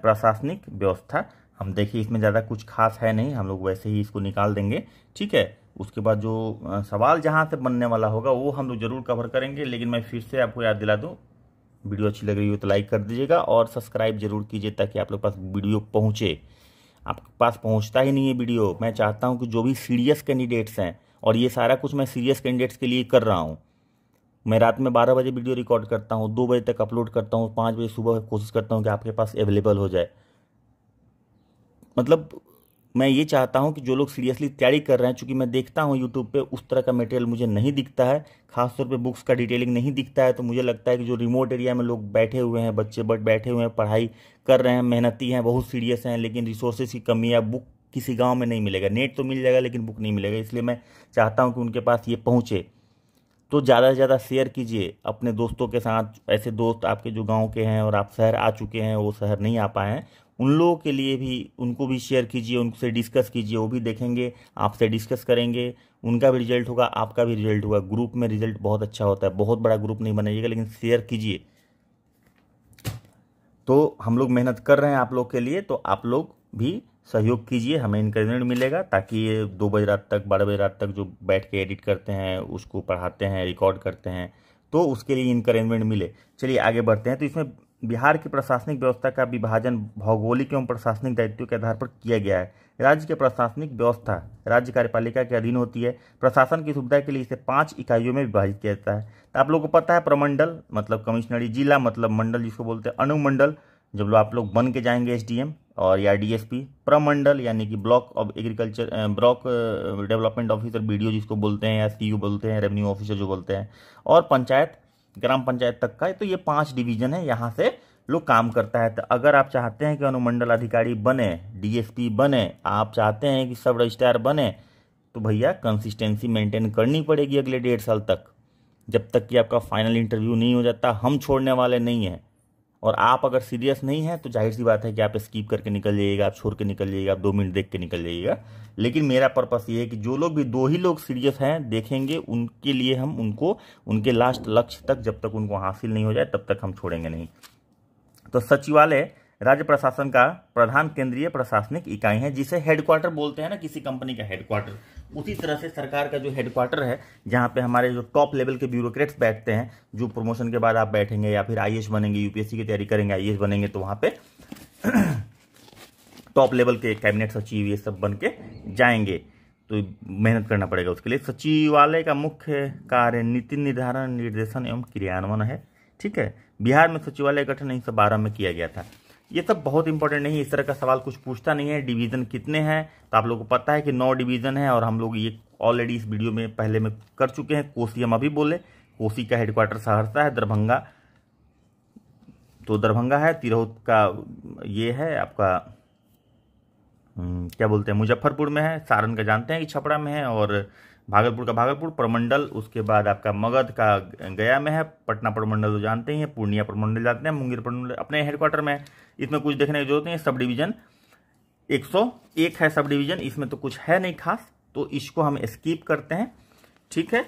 प्रशासनिक व्यवस्था हम देखिए इसमें ज़्यादा कुछ खास है नहीं हम लोग वैसे ही इसको निकाल देंगे ठीक है उसके बाद जो सवाल जहाँ से बनने वाला होगा वो हम लोग जरूर कवर करेंगे लेकिन मैं फिर से आपको याद दिला दूँ वीडियो अच्छी लग रही हो तो लाइक कर दीजिएगा और सब्सक्राइब जरूर कीजिए ताकि आप लोग पास वीडियो पहुँचे आपके पास पहुँचता ही नहीं है वीडियो मैं चाहता हूँ कि जो भी सीरियस कैंडिडेट्स हैं और ये सारा कुछ मैं सीरियस कैंडिडेट्स के लिए कर रहा हूँ मैं रात में बारह बजे वीडियो रिकॉर्ड करता हूँ दो बजे तक अपलोड करता हूँ पाँच बजे सुबह कोशिश करता हूँ कि आपके पास अवेलेबल हो जाए मतलब मैं ये चाहता हूँ कि जो लोग सीरियसली तैयारी कर रहे हैं चूँकि मैं देखता हूँ यूट्यूब पर उस तरह का मटेरियल मुझे नहीं दिखता है खासतौर पर बुक्स का डिटेलिंग नहीं दिखता है तो मुझे लगता है कि जो रिमोट एरिया में लोग बैठे हुए हैं बच्चे बट बैठे हुए हैं पढ़ाई कर रहे हैं मेहनती हैं बहुत सीरियस हैं लेकिन रिसोर्सेज की कमी है बुक किसी गाँव में नहीं मिलेगा नेट तो मिल जाएगा लेकिन बुक नहीं मिलेगा इसलिए मैं चाहता हूँ कि उनके पास ये पहुँचे तो ज़्यादा से ज़्यादा शेयर कीजिए अपने दोस्तों के साथ ऐसे दोस्त आपके जो गांव के हैं और आप शहर आ चुके हैं वो शहर नहीं आ पाए हैं उन लोगों के लिए भी उनको भी शेयर कीजिए उनसे डिस्कस कीजिए वो भी देखेंगे आपसे डिस्कस करेंगे उनका भी रिजल्ट होगा आपका भी रिजल्ट होगा ग्रुप में रिजल्ट बहुत अच्छा होता है बहुत बड़ा ग्रुप नहीं बनाइएगा लेकिन शेयर कीजिए तो हम लोग मेहनत कर रहे हैं आप लोग के लिए तो आप लोग भी सहयोग कीजिए हमें इनक्रेजमेंट मिलेगा ताकि ये दो बजे रात तक बारह बजे रात तक जो बैठ के एडिट करते हैं उसको पढ़ाते हैं रिकॉर्ड करते हैं तो उसके लिए इनक्रेजमेंट मिले चलिए आगे बढ़ते हैं तो इसमें बिहार की प्रशासनिक व्यवस्था का विभाजन भौगोलिक एवं प्रशासनिक दायित्व के आधार पर किया गया है राज्य के प्रशासनिक व्यवस्था राज्य कार्यपालिका के अधीन होती है प्रशासन की सुविधा के लिए इसे पांच इकाइयों में विभाजित किया जाता है तो आप लोगों को पता है प्रमंडल मतलब कमिश्नरी जिला मतलब मंडल जिसको बोलते हैं अनुमंडल जब लोग आप लोग बन के जाएंगे एस और या डीएसपी प्रमंडल यानी कि block of agriculture block development officer BDO जिसको बोलते हैं या सीयू e बोलते हैं रेवेन्यू ऑफिसर जो बोलते हैं और पंचायत ग्राम पंचायत तक का तो ये पांच डिवीजन है यहाँ से लोग काम करता है तो अगर आप चाहते हैं कि अनुमंडल अधिकारी बने डीएसपी बने आप चाहते हैं कि सब रजिस्ट्रार बने तो भैया कंसिस्टेंसी मेंटेन करनी पड़ेगी अगले डेढ़ साल तक जब तक कि आपका फाइनल इंटरव्यू नहीं हो जाता हम छोड़ने वाले नहीं हैं और आप अगर सीरियस नहीं है तो जाहिर सी बात है कि आप स्कीप करके निकल जाइएगा आप छोड़ के निकल जाइएगा आप दो मिनट देख के निकल जाइएगा लेकिन मेरा पर्पस ये है कि जो लोग भी दो ही लोग सीरियस हैं देखेंगे उनके लिए हम उनको उनके लास्ट लक्ष्य तक जब तक उनको हासिल नहीं हो जाए तब तक हम छोड़ेंगे नहीं तो सचिवालय राज्य प्रशासन का प्रधान केंद्रीय प्रशासनिक इकाई है जिसे हेडक्वार्टर बोलते हैं ना किसी कंपनी का हेडक्वार्टर उसी तरह से सरकार का जो हेडक्वार्टर है जहाँ पे हमारे जो टॉप लेवल के ब्यूरोक्रेट्स बैठते हैं जो प्रमोशन के बाद आप बैठेंगे या फिर आई बनेंगे यूपीएससी की तैयारी करेंगे आई बनेंगे तो वहाँ पे टॉप लेवल के कैबिनेट सचिव ये सब बन के जाएंगे तो मेहनत करना पड़ेगा उसके लिए सचिवालय का मुख्य कार्य नीति निर्धारण निर्देशन एवं क्रियान्वयन है ठीक है बिहार में सचिवालय गठन उन्नीस सौ बारह में किया गया था ये सब बहुत इंपॉर्टेंट नहीं इस तरह का सवाल कुछ पूछता नहीं है डिवीजन कितने हैं तो आप लोगों को पता है कि नौ डिवीजन है और हम लोग ये ऑलरेडी इस वीडियो में पहले में कर चुके हैं कोसी हम अभी बोले कोसी का हेडक्वार्टर सहरसा है दरभंगा तो दरभंगा है तिरहुत का ये है आपका हम्म, क्या बोलते हैं मुजफ्फरपुर में है सारण का जानते हैं कि छपरा में है और भागलपुर का भागलपुर प्रमंडल उसके बाद आपका मगध का गया में है पटना प्रमंडल तो जानते ही हैं पूर्णिया प्रमंडल जाते हैं मुंगेर प्रमंडल अपने हेडक्वार्टर में इसमें कुछ देखने की जरूरत नहीं है सब डिवीजन 101 है सब डिवीजन इसमें तो कुछ है नहीं खास तो इसको हम स्कीप करते हैं ठीक है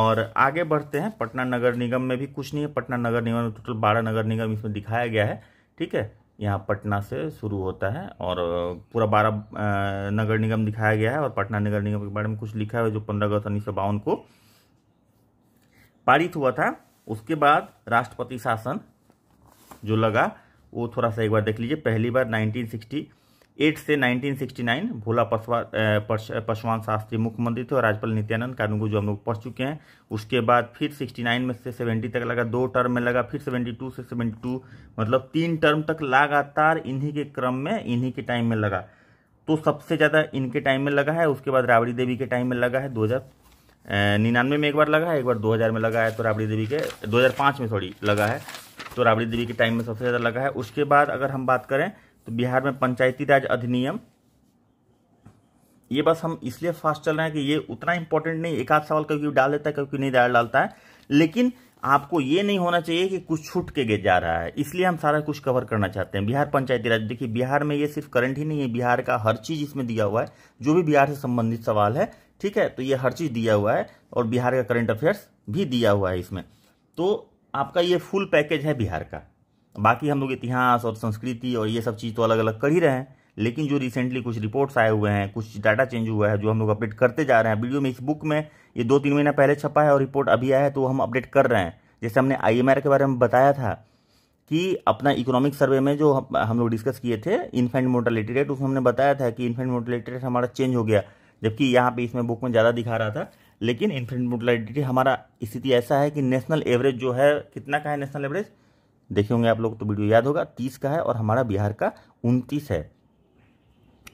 और आगे बढ़ते हैं पटना नगर निगम में भी कुछ नहीं है पटना नगर निगम में टोटल बारह नगर निगम इसमें दिखाया गया है ठीक है यहाँ पटना से शुरू होता है और पूरा बारह नगर निगम दिखाया गया है और पटना नगर निगम के बारे में कुछ लिखा है जो पंद्रह अगस्त उन्नीस सौ बावन को पारित हुआ था उसके बाद राष्ट्रपति शासन जो लगा वो थोड़ा सा एक बार देख लीजिए पहली बार एट से 1969 भोला पसवा पासवान शास्त्री मुख्यमंत्री थे और राजपाल नित्यानंद कानून जो हम लोग पढ़ चुके हैं उसके बाद फिर 69 में से 70 तक लगा दो टर्म में लगा फिर 72 से 72 मतलब तीन टर्म तक लगातार इन्हीं के क्रम में इन्हीं के टाइम में लगा तो सबसे ज़्यादा इनके टाइम में लगा है उसके बाद राबड़ी देवी के टाइम में लगा है दो निन्यानवे में एक बार लगा है एक बार 2000 में लगा है तो राबड़ी देवी के 2005 में सॉरी लगा है तो राबड़ी देवी के टाइम में सबसे ज़्यादा लगा है उसके बाद अगर हम बात करें तो बिहार में पंचायती राज अधिनियम ये बस हम इसलिए फास्ट चल रहे हैं कि ये उतना इंपॉर्टेंट नहीं एक आध सवाल कभी डाल देता है कभी नहीं डाल डालता है लेकिन आपको ये नहीं होना चाहिए कि कुछ छूट के जा रहा है इसलिए हम सारा कुछ कवर करना चाहते हैं बिहार पंचायती राज देखिए बिहार में ये सिर्फ करंट ही नहीं है बिहार का हर चीज़ इसमें दिया हुआ है जो भी बिहार से संबंधित सवाल है ठीक है तो ये हर चीज़ दिया हुआ है और बिहार का करंट अफेयर्स भी दिया हुआ है इसमें तो आपका ये फुल पैकेज है बिहार का बाकी हम लोग इतिहास और संस्कृति और ये सब चीज़ तो अलग अलग कर ही रहे हैं लेकिन जो रिसेंटली कुछ रिपोर्ट्स आए हुए हैं कुछ डाटा चेंज हुआ है जो हम लोग अपडेट करते जा रहे हैं वीडियो में इस बुक में ये दो तीन महीना पहले छपा है और रिपोर्ट अभी आया है तो हम अपडेट कर रहे हैं जैसे हमने आई के बारे में बताया था कि अपना इकोनॉमिक सर्वे में जो हम लोग डिस्कस किए थे इन्फेंट मोर्टलिटी रेट उसमें हमने बताया था कि इन्फेंट मोर्टलिटी रेट हमारा चेंज हो गया जबकि यहाँ पे इसमें बुक में ज़्यादा दिखा रहा था लेकिन इन्फेंट मोर्टलिटी हमारा स्थिति ऐसा है कि नेशनल एवरेज जो है कितना का है नेशनल एवरेज देखे होंगे आप लोग तो वीडियो याद होगा तीस का है और हमारा बिहार का उनतीस है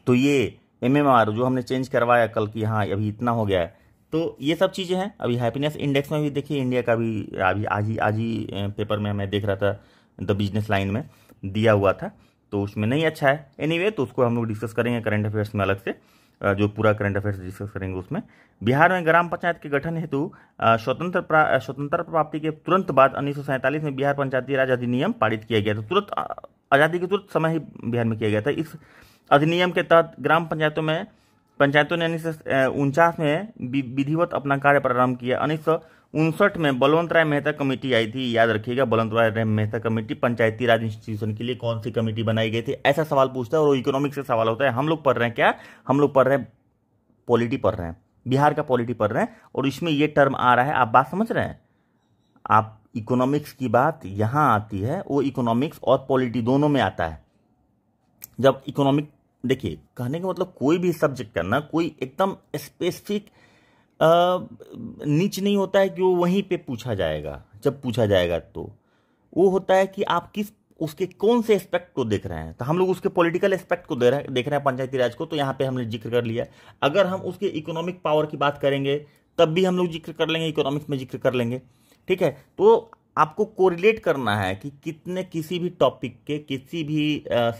तो ये एम जो हमने चेंज करवाया कल की हाँ अभी इतना हो गया है तो ये सब चीज़ें हैं अभी हैप्पीनेस इंडेक्स में भी देखिए इंडिया का भी अभी आज ही आज ही पेपर में मैं देख रहा था द बिजनेस लाइन में दिया हुआ था तो उसमें नहीं अच्छा है एनीवे anyway, तो उसको हम लोग डिस्कस करेंगे करंट अफेयर्स में अलग से जो पूरा करंट अफेयर्स डिस्कस करेंगे उसमें बिहार में ग्राम पंचायत के गठन हेतु स्वतंत्र प्रा, प्राप्ति के तुरंत बाद उन्नीस में बिहार पंचायती राज अधिनियम पारित किया गया था तुरंत आज़ादी के तुरंत समय ही बिहार में किया गया था इस अधिनियम के तहत ग्राम पंचायतों में पंचायतों ने उन्नीस में विधिवत अपना कार्य प्रारंभ किया उन्नीस उनसठ में बलवंत राय मेहता कमेटी आई थी याद रखिएगा बलवंत राय मेहता कमेटी पंचायती राज इंस्टीट्यूशन के लिए कौन सी कमेटी बनाई गई थी ऐसा सवाल पूछता है और इकोनॉमिक्स से सवाल होता है हम लोग पढ़ रहे हैं क्या हम लोग पढ़ रहे हैं पॉलिटी पढ़ रहे हैं बिहार का पॉलिटी पढ़ रहे हैं और इसमें यह टर्म आ रहा है आप बात समझ रहे हैं आप इकोनॉमिक्स की बात यहां आती है वो इकोनॉमिक्स और पॉलिटी दोनों में आता है जब इकोनॉमिक देखिए कहने का मतलब कोई भी सब्जेक्ट करना कोई एकदम स्पेसिफिक नीच नहीं होता है कि वो वहीं पे पूछा जाएगा जब पूछा जाएगा तो वो होता है कि आप किस उसके कौन से एस्पेक्ट को देख रहे हैं तो हम लोग उसके पॉलिटिकल एस्पेक्ट को दे रहे देख रहे हैं पंचायती राज को तो यहाँ पे हमने जिक्र कर लिया अगर हम उसके इकोनॉमिक पावर की बात करेंगे तब भी हम लोग जिक्र कर लेंगे इकोनॉमिक्स में जिक्र कर लेंगे ठीक है तो आपको कोरिलेट करना है कि कितने किसी भी टॉपिक के किसी भी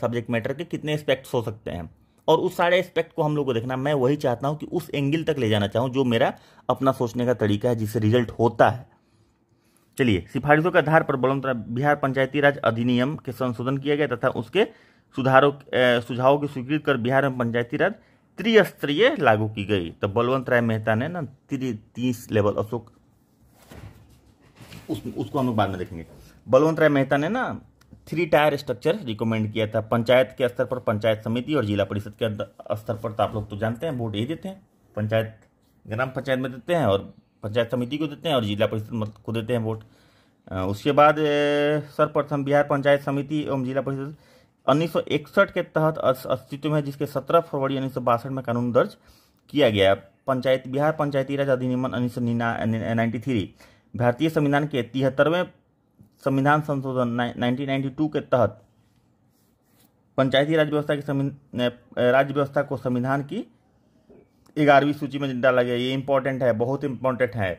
सब्जेक्ट मैटर के कितने एस्पेक्ट्स हो सकते हैं और उस सारे एस्पेक्ट को हम लोग को देखना मैं वही चाहता हूं कि उस एंगल तक ले जाना चाहूं जो मेरा अपना सोचने का तरीका है जिससे रिजल्ट होता है चलिए सिफारिशों के आधार पर बलवंतरा बिहार पंचायती राज अधिनियम के संशोधन किया गया तथा उसके सुधारों सुझावों की स्वीकृत कर बिहार में पंचायती राज त्रिस्तरीय लागू की गई तो बलवंत राय मेहता ने ना त्री तीस लेवल अशोक उस, उसको हम लोग बाद में देखेंगे बलवंत राय मेहता ने ना थ्री टायर स्ट्रक्चर रिकमेंड किया था पंचायत के स्तर पर पंचायत समिति और जिला परिषद के स्तर पर तो आप लोग तो जानते हैं वोट यही देते हैं पंचायत ग्राम पंचायत में देते हैं और पंचायत समिति को देते हैं और जिला परिषद को देते हैं वोट उसके बाद सर्वप्रथम बिहार पंचायत समिति एवं जिला परिषद उन्नीस के तहत अस्तित्व में जिसके 17 फरवरी उन्नीस में कानून दर्ज किया गया पंचायत बिहार पंचायती राज अधिनियम उन्नीस सौ भारतीय संविधान के तिहत्तरवें संविधान संशोधन 1992 के तहत पंचायती राज व्यवस्था की राज्य व्यवस्था को संविधान की ग्यारहवीं सूची में डाला गया ये इंपॉर्टेंट है बहुत इंपॉर्टेंट है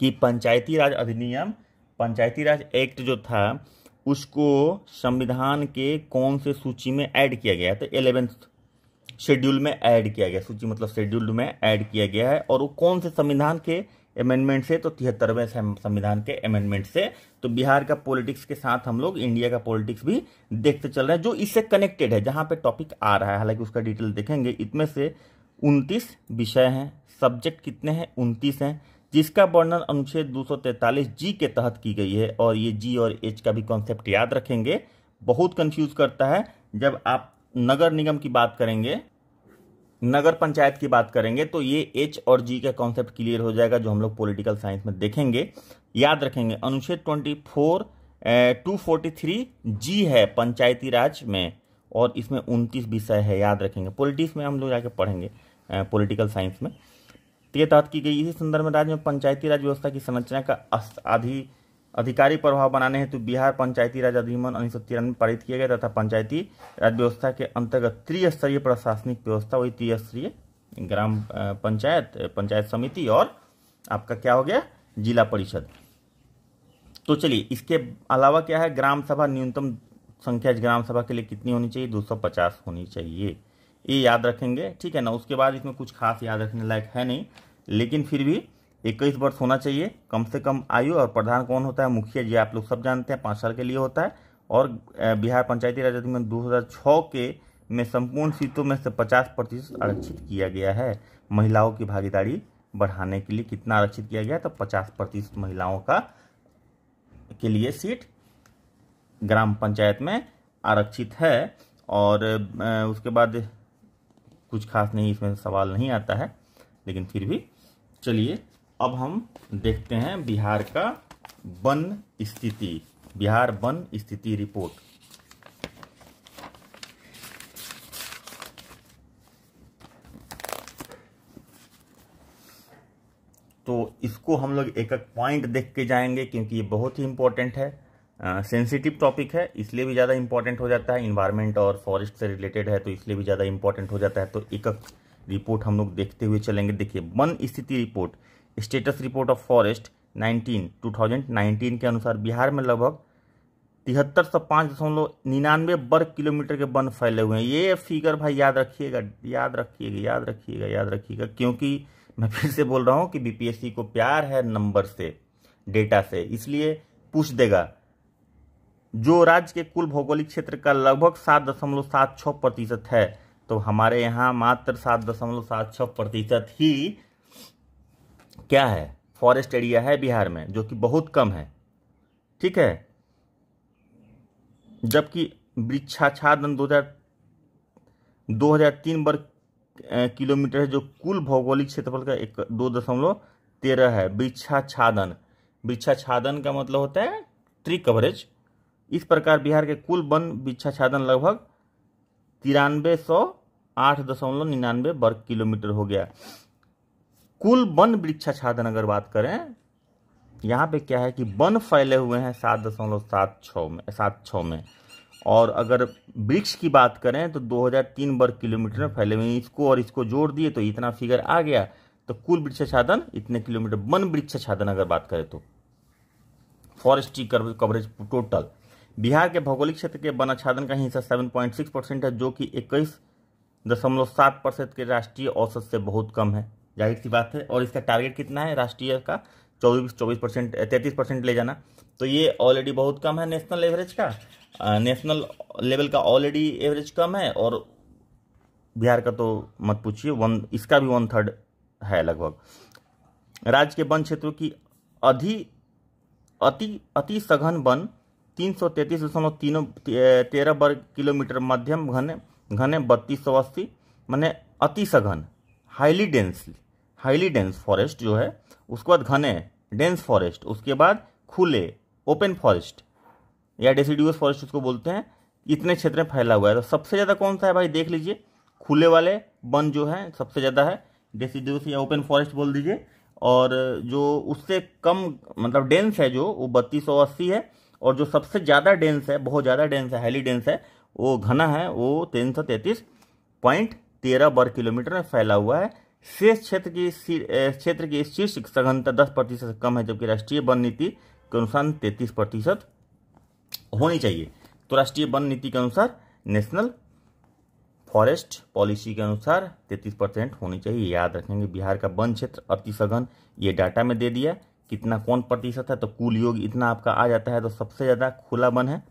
कि पंचायती राज अधिनियम पंचायती राज एक्ट जो था उसको संविधान के कौन से सूची में ऐड किया गया तो एलेवेंथ शेड्यूल में ऐड किया गया सूची मतलब शेड्यूल्ड में ऐड किया गया है और वो कौन से संविधान के अमेंडमेंट से तो तिहत्तरवें संविधान के अमेंडमेंट से तो बिहार का पॉलिटिक्स के साथ हम लोग इंडिया का पॉलिटिक्स भी देखते चल रहे हैं जो इससे कनेक्टेड है जहां पे टॉपिक आ रहा है हालांकि उसका डिटेल देखेंगे इसमें से उनतीस विषय हैं सब्जेक्ट कितने हैं उनतीस हैं जिसका वर्णन अनुच्छेद दो जी के तहत की गई है और ये जी और एच का भी कॉन्सेप्ट याद रखेंगे बहुत कंफ्यूज करता है जब आप नगर निगम की बात करेंगे नगर पंचायत की बात करेंगे तो ये एच और जी का कॉन्सेप्ट क्लियर हो जाएगा जो हम लोग पॉलिटिकल साइंस में देखेंगे याद रखेंगे अनुच्छेद twenty four two forty three G है पंचायती राज में और इसमें उनतीस विषय है याद रखेंगे पॉलिटिक्स में हम लोग जाके पढ़ेंगे पॉलिटिकल साइंस में तो ये तहत की गई इसी संदर्भ में राज्य में पंचायती राज व्यवस्था की संरचना का आधी अधिकारी प्रभाव बनाने हेतु बिहार पंचायती राज अधिनियम उन्नीस सौ तिरानवे पारित किया गया तथा पंचायती राज व्यवस्था के अंतर्गत त्रिस्तरीय प्रशासनिक व्यवस्था वही त्रिस्तरीय ग्राम पंचायत पंचायत समिति और आपका क्या हो गया जिला परिषद तो चलिए इसके अलावा क्या है ग्राम सभा न्यूनतम संख्या ग्राम सभा के लिए कितनी होनी चाहिए 250 होनी चाहिए ये याद रखेंगे ठीक है ना उसके बाद इसमें कुछ खास याद रखने लायक है नहीं लेकिन फिर भी इक्कीस वर्ष होना चाहिए कम से कम आयु और प्रधान कौन होता है मुखिया जी आप लोग सब जानते हैं पाँच साल के लिए होता है और बिहार पंचायती राज अधिनियम दो हज़ार छः के में संपूर्ण सीटों में से पचास प्रतिशत आरक्षित किया गया है महिलाओं की भागीदारी बढ़ाने के लिए कितना आरक्षित किया गया तो पचास प्रतिशत महिलाओं का के लिए सीट ग्राम पंचायत में आरक्षित है और उसके बाद कुछ खास नहीं इसमें सवाल नहीं आता है लेकिन फिर भी चलिए अब हम देखते हैं बिहार का वन स्थिति बिहार वन स्थिति रिपोर्ट तो इसको हम लोग एक एक पॉइंट देख के जाएंगे क्योंकि ये बहुत ही इंपॉर्टेंट है सेंसिटिव टॉपिक है इसलिए भी ज़्यादा इंपॉर्टेंट हो जाता है इन्वायरमेंट और फॉरेस्ट से रिलेटेड है तो इसलिए भी ज़्यादा इंपॉर्टेंट हो जाता है तो एक एक रिपोर्ट हम लोग देखते हुए चलेंगे देखिए वन स्थिति report status report of forest 19 2019 के अनुसार बिहार में लगभग तिहत्तर सौ पाँच दशमलव निन्यानवे वर्ग किलोमीटर के वन फैले हुए हैं ये फिगर भाई याद रखिएगा याद रखिएगा याद रखिएगा याद रखिएगा क्योंकि मैं फिर से बोल रहा हूँ कि बीपीएससी को प्यार है नंबर से डेटा से इसलिए पूछ देगा जो राज्य के कुल भौगोलिक क्षेत्र का लगभग सात दशमलव सात छः प्रतिशत है तो हमारे यहाँ मात्र सात दशमलव सात छः प्रतिशत ही क्या है फॉरेस्ट एरिया है बिहार में जो कि बहुत कम है ठीक है जबकि वृक्षाच्छादन दो दो हजार हजार तीन वर्ग किलोमीटर है जो कुल भौगोलिक क्षेत्रफल का एक दो दशमलव तेरह है वृक्षाच्छादन वृक्षाच्छादन का मतलब होता है ट्री कवरेज इस प्रकार बिहार के कुल वन वृक्षाच्छादन लगभग तिरानवे सौ आठ दशमलव निन्यानवे वर्ग किलोमीटर हो गया कुल वन वृक्षाच्छादन अगर बात करें यहाँ पे क्या है कि वन फैले हुए हैं सात दशमलव सात छः में सात छः में और अगर वृक्ष की बात करें तो 2003 वर्ग किलोमीटर में फैले हुए हैं इसको और इसको जोड़ दिए तो इतना फिगर आ गया तो कुल वृक्षाच्छादन इतने किलोमीटर वन वृक्षाच्छादन अगर बात करें तो फॉरेस्ट्री कवरेज टोटल बिहार के भौगोलिक क्षेत्र के वन आच्छादन का हिस्सा सेवन परसेंट है जो कि इक्कीस दशमलव सात प्रतिशत के राष्ट्रीय औसत से बहुत कम है जाहिर सी बात है और इसका टारगेट कितना है राष्ट्रीय का चौबीस चौबीस परसेंट तैंतीस परसेंट ले जाना तो ये ऑलरेडी बहुत कम है नेशनल एवरेज का नेशनल लेवल का ऑलरेडी एवरेज कम है और बिहार का तो मत पूछिए वन इसका भी वन थर्ड है लगभग राज्य के वन क्षेत्रों की अधि अति अति सघन वन तीन सौ तैंतीस दशमलव तीनों तेरह वर्ग किलोमीटर मध्यम घने घने बत्तीस सौ अस्सी मैंने अति सघन highly densely highly dense forest जो है उसके बाद घने डेंस फॉरेस्ट उसके बाद खुले ओपन फॉरेस्ट या डेसीड्यूस फॉरेस्ट उसको बोलते हैं इतने क्षेत्र में फैला हुआ है तो सबसे ज़्यादा कौन सा है भाई देख लीजिए खुले वाले वन जो है सबसे ज़्यादा है डेसीड्यूस या ओपन फॉरेस्ट बोल दीजिए और जो उससे कम मतलब डेंस है जो वो बत्तीस सौ अस्सी है और जो सबसे ज़्यादा डेंस है बहुत ज़्यादा डेंस है हाईली डेंस है वो घना है वो तीन सौ तैंतीस पॉइंट तेरह वर्ग किलोमीटर में फैला हुआ है शेष क्षेत्र की क्षेत्र की शीर्ष सघनता दस प्रतिशत से कम है जबकि राष्ट्रीय वन नीति के अनुसार तैतीस प्रतिशत होनी चाहिए तो राष्ट्रीय वन नीति के अनुसार नेशनल फॉरेस्ट पॉलिसी के अनुसार तैतीस परसेंट होनी चाहिए याद रखेंगे बिहार का वन क्षेत्र अति सघन ये डाटा में दे दिया कितना कौन प्रतिशत है तो कुल योग इतना आपका आ जाता है तो सबसे ज़्यादा खुला वन है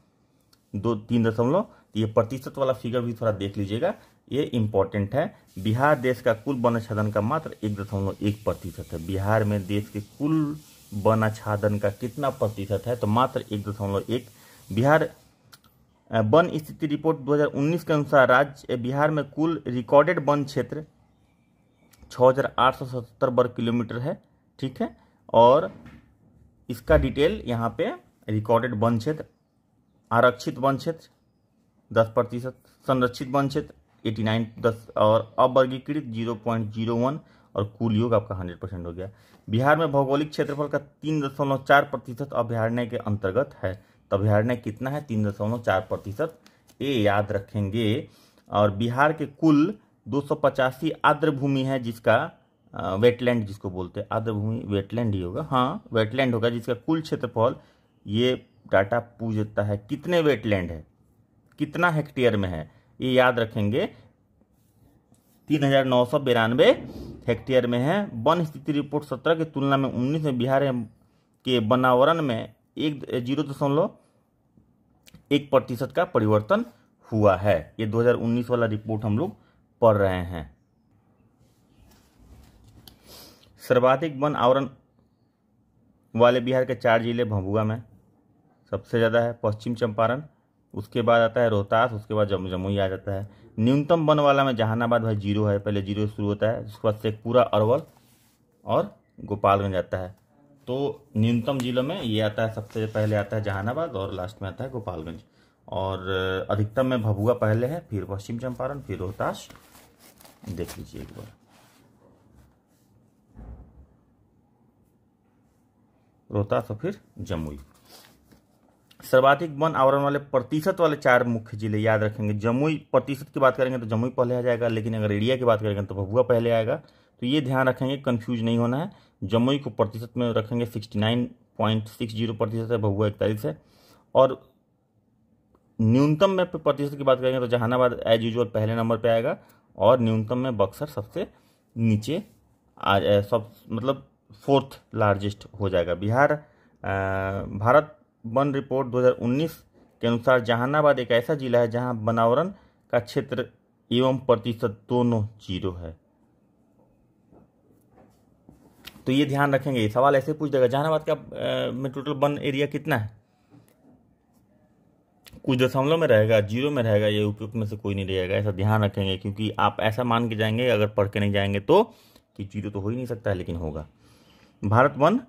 दो तीन दशमलव तो ये प्रतिशत वाला फिगर भी थोड़ा देख लीजिएगा ये इम्पोर्टेंट है बिहार देश का कुल वन आच्छादन का मात्र एक दशमलव एक प्रतिशत है बिहार में देश के कुल वन आच्छादन का कितना प्रतिशत है तो मात्र एक दशमलव एक बिहार वन स्थिति रिपोर्ट 2019 के अनुसार राज्य बिहार में कुल रिकॉर्डेड वन क्षेत्र सतहत्तर वर्ग किलोमीटर है ठीक है और इसका डिटेल यहाँ पे रिकॉर्डेड वन क्षेत्र आरक्षित वन क्षेत्र दस प्रतिशत संरक्षित वन क्षेत्र एटी नाइन दस और अवर्गीकृत जीरो पॉइंट जीरो वन और कुल योग आपका हंड्रेड परसेंट हो गया बिहार में भौगोलिक क्षेत्रफल का तीन दशमलव चार प्रतिशत अभ्यारण्य के अंतर्गत है तो अभ्यारण्य कितना है तीन दशमलव चार प्रतिशत ये याद रखेंगे और बिहार के कुल दो सौ पचासी आर्द्र भूमि है जिसका वेटलैंड जिसको बोलते हैं आर्द्र भूमि वेटलैंड ही होगा हाँ वेटलैंड होगा जिसका कुल क्षेत्रफल ये डाटा पूछता है कितने वेटलैंड है कितना हेक्टेयर में है ये याद रखेंगे तीन हजार नौ सौ बिरानवे हेक्टेयर में है वन स्थिति रिपोर्ट सत्रह की तुलना में उन्नीस में बिहार के बनावरण में एक जीरो दशमलव एक प्रतिशत का परिवर्तन हुआ है ये 2019 वाला रिपोर्ट हम लोग पढ़ रहे हैं सर्वाधिक वन आवरण वाले बिहार के चार जिले भभुआ में सबसे ज़्यादा है पश्चिम चंपारण उसके बाद आता है रोहतास उसके बाद जम जमुई आ जाता है न्यूनतम वन वाला में जहानाबाद भाई जीरो है पहले जीरो शुरू होता है उसके बाद शेखपुरा अरवल और गोपालगंज आता है तो न्यूनतम जिलों में ये आता है सबसे पहले आता है जहानाबाद और लास्ट में आता है गोपालगंज और अधिकतम में भभुआ पहले है फिर पश्चिम चंपारण फिर रोहतास देख लीजिए एक बार रोहतास और फिर जमुई सर्वाधिक वन आवरण वाले प्रतिशत वाले चार मुख्य जिले याद रखेंगे जमुई प्रतिशत की बात करेंगे तो जमुई पहले आ जाएगा लेकिन अगर एरिया की बात करेंगे तो भभुआ पहले आएगा तो ये ध्यान रखेंगे कन्फ्यूज नहीं होना है जमुई को प्रतिशत में रखेंगे sixty nine point six zero प्रतिशत है भभुआ इकतालीस है और न्यूनतम में प्रतिशत की बात करेंगे तो जहानाबाद एज यूजल पहले नंबर पर आएगा और न्यूनतम में बक्सर सबसे नीचे आ सब मतलब फोर्थ लार्जेस्ट हो जाएगा बिहार आ, भारत वन रिपोर्ट 2019 के अनुसार जहानाबाद एक ऐसा जिला है जहां बनावरण का क्षेत्र एवं प्रतिशत दोनों जीरो है तो ये ध्यान रखेंगे सवाल ऐसे पूछ देगा जहानाबाद का में टोटल वन एरिया कितना है कुछ दशमलव में रहेगा जीरो में रहेगा ये उपयुक्त में से कोई नहीं रहेगा ऐसा ध्यान रखेंगे क्योंकि आप ऐसा मान के जाएंगे अगर पढ़ के नहीं जाएंगे तो कि जीरो तो हो ही नहीं सकता है लेकिन होगा भारत वन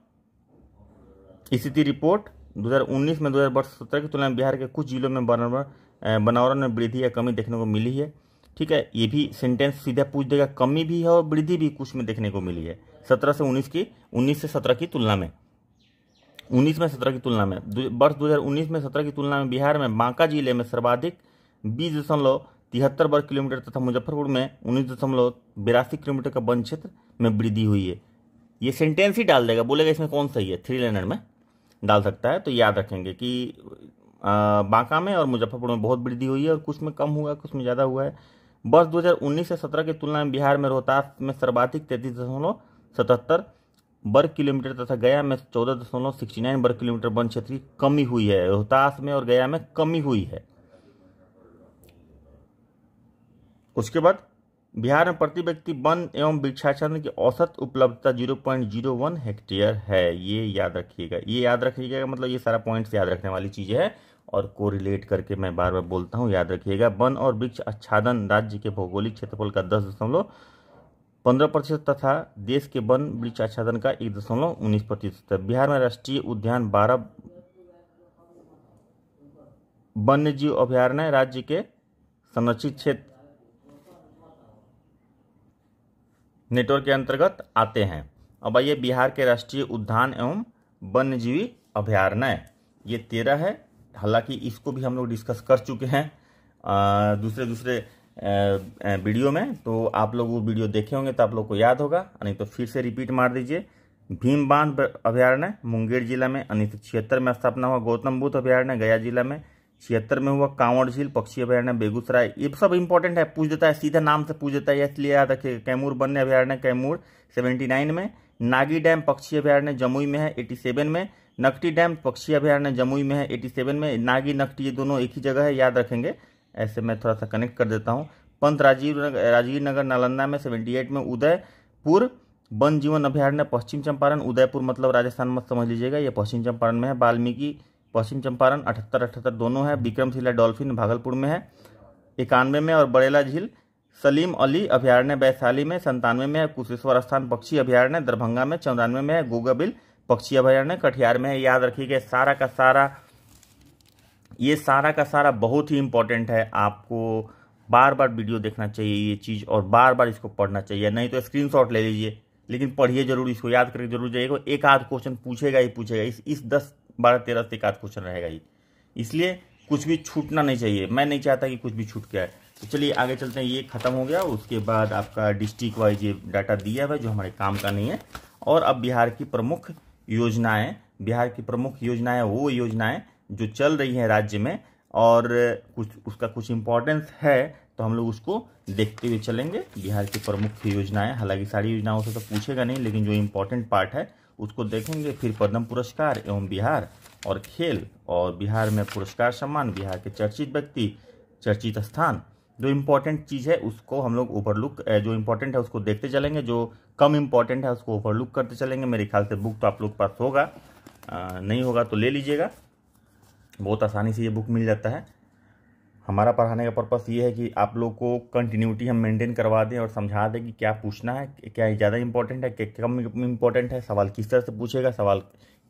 स्थिति रिपोर्ट 2019 में दो हजार सत्रह की तुलना में बिहार के कुछ जिलों में बनावर बनावरण में वृद्धि या कमी देखने को मिली है ठीक है ये भी सेंटेंस सीधा पूछ देगा कमी भी है और वृद्धि भी कुछ में देखने को मिली है सत्रह से उन्नीस की उन्नीस से सत्रह की तुलना में उन्नीस में सत्रह की तुलना में वर्ष 2019 में सत्रह की तुलना में बिहार में बांका जिले में सर्वाधिक बीस दशमलव तिहत्तर वर्ग किलोमीटर तथा मुजफ्फरपुर में उन्नीस दशमलव बिरासी किलोमीटर का वन क्षेत्र में वृद्धि हुई है ये सेंटेंस ही डाल देगा बोलेगा इसमें कौन सही है थ्री लेनर में डाल सकता है तो याद रखेंगे कि बांका में और मुजफ्फरपुर में बहुत वृद्धि हुई है और कुछ में कम हुआ है कुछ में ज़्यादा हुआ है वर्ष 2019 से 17 की तुलना में बिहार में रोहतास में सर्वाधिक तैंतीस दशमलव सतहत्तर वर्ग किलोमीटर तथा गया में चौदह दशमलव सिक्सटी नाइन वर्ग किलोमीटर वन क्षेत्र की कमी हुई है रोहतास में और गया में कमी हुई है उसके बाद बिहार में प्रति व्यक्ति वन एवं वृक्षाचरण की औसत उपलब्धता 0.01 हेक्टेयर है ये याद रखिएगा ये याद रखिएगा मतलब ये सारा पॉइंट्स याद रखने वाली चीज़ है और को रिलेट करके मैं बार बार बोलता हूँ याद रखिएगा वन और वृक्ष आच्छादन राज्य के भौगोलिक क्षेत्रफल का दस दशमलव पंद्रह प्रतिशत तथा देश के वन वृक्ष आच्छादन का एक दशमलव उन्नीस प्रतिशत है बिहार में राष्ट्रीय उद्यान बारह वन्य जीव अभ्यारण्य राज्य के संरक्षित क्षेत्र नेटवर्क के अंतर्गत आते हैं अब आइए बिहार के राष्ट्रीय उद्यान एवं वन्यजीवी अभ्यारण्य ये तेरह है हालांकि इसको भी हम लोग डिस्कस कर चुके हैं आ, दूसरे दूसरे वीडियो में तो आप लोग वो वीडियो देखे होंगे तो आप लोग को याद होगा नहीं तो फिर से रिपीट मार दीजिए भीम बांध अभ्यारण्य मुंगेर जिला में उन्नीस सौ छिहत्तर में स्थापना हुआ गौतम बुद्ध अभ्यारण्य गया जिला में छिहत्तर में हुआ कांवड़ झील पक्षी अभ्यारण्य बेगूसराय ये सब इंपॉर्टेंट है पूछ देता है सीधा नाम से पूछ देता है इसलिए याद रखिए कैमूर वन्य अभ्यारण्य कैमूर सेवेंटी नाइन में नागी डैम पक्षी अभ्यारण्य जमुई में है एटी सेवन में नकटी डैम पक्षी अभ्यारण्य जमुई में है एटी सेवन में नागी नकटी ये दोनों एक ही जगह है याद रखेंगे ऐसे मैं थोड़ा सा कनेक्ट कर देता हूँ पंत राजीव नगर राजीव नगर नालंदा में सेवेंटी एट में उदयपुर वन जीवन अभ्यारण्य पश्चिम चंपारण उदयपुर मतलब राजस्थान मत समझ लीजिएगा ये पश्चिम चंपारण में है वाल्मीकि पश्चिम चंपारण अठहत्तर अठहत्तर दोनों है विक्रमशिला डॉल्फिन भागलपुर में है इक्यानवे में और बड़ेला झील सलीम अली अभ्यारण्य वैशाली में संतानवे में है कुशेश्वर स्थान पक्षी अभ्यारण्य दरभंगा में चौरानवे में है गोगाबिल पक्षी अभ्यारण्य कटिहार में है याद रखिएगा सारा का सारा ये सारा का सारा बहुत ही इंपॉर्टेंट है आपको बार बार वीडियो देखना चाहिए ये चीज़ और बार बार इसको पढ़ना चाहिए नहीं तो स्क्रीनशॉट ले लीजिए लेकिन पढ़िए जरूर इसको याद करके जरूर जाइएगा एक आध क्वेश्चन पूछेगा ही पूछेगा इस इस दस बारह तेरह से एकाध क्वेश्चन रहेगा ही इसलिए कुछ भी छूटना नहीं चाहिए मैं नहीं चाहता कि कुछ भी छूट गया है तो चलिए आगे चलते हैं ये खत्म हो गया उसके बाद आपका डिस्ट्रिक्ट वाइज ये डाटा दिया हुआ है जो हमारे काम का नहीं है और अब बिहार की प्रमुख योजनाएं बिहार की प्रमुख योजनाएं वो योजनाएं जो चल रही हैं राज्य में और कुछ उसका कुछ इम्पोर्टेंस है तो हम लोग उसको देखते हुए चलेंगे बिहार की प्रमुख योजनाएं हालांकि सारी योजनाओं से तो पूछेगा नहीं लेकिन जो इम्पोर्टेंट पार्ट है उसको देखेंगे फिर पद्म पुरस्कार एवं बिहार और खेल और बिहार में पुरस्कार सम्मान बिहार के चर्चित व्यक्ति चर्चित स्थान जो इम्पोर्टेंट चीज़ है उसको हम लोग ओवरलुक जो इम्पोर्टेंट है उसको देखते चलेंगे जो कम इम्पोर्टेंट है उसको ओवरलुक करते चलेंगे मेरे ख्याल से बुक तो आप लोग के पास होगा नहीं होगा तो ले लीजिएगा बहुत आसानी से ये बुक मिल जाता है हमारा पढ़ाने का पर्पस ये है कि आप लोग को कंटिन्यूटी हम मेंटेन करवा दें और समझा दें कि क्या पूछना है क्या ज़्यादा इंपॉर्टेंट है क्या कम इम्पोर्टेंट है सवाल किस तरह से पूछेगा सवाल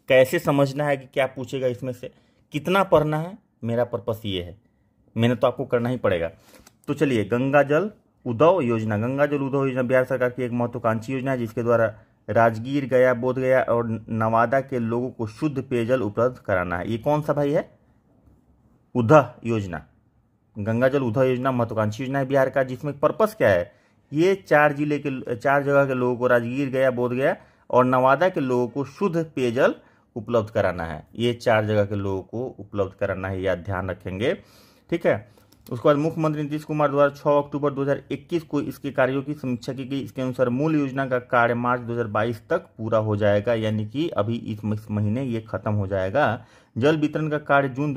कैसे समझना है कि क्या पूछेगा इसमें से कितना पढ़ना है मेरा पर्पस ये है मैंने तो आपको करना ही पड़ेगा तो चलिए गंगा जल उदव योजना गंगा जल उदव योजना बिहार सरकार की एक महत्वाकांक्षी योजना है जिसके द्वारा राजगीर गया बोध गया और नवादा के लोगों को शुद्ध पेयजल उपलब्ध कराना है ये कौन सा भाई है उदह योजना गंगा जल उधर योजना महत्वाकांक्षी योजना है बिहार का जिसमें पर्पस क्या है ये चार जिले के चार जगह के लोगों को राजगीर गया बोध गया और नवादा के लोगों को शुद्ध पेयजल उपलब्ध कराना है ये चार जगह के लोगों को उपलब्ध कराना है यह ध्यान रखेंगे ठीक है उसके बाद मुख्यमंत्री नीतीश कुमार द्वारा 6 अक्टूबर 2021 को इसके कार्यों की समीक्षा की गई इसके अनुसार मूल योजना का कार्य मार्च 2022 तक पूरा हो जाएगा यानी कि अभी इस महीने ये खत्म हो जाएगा जल वितरण का कार्य जून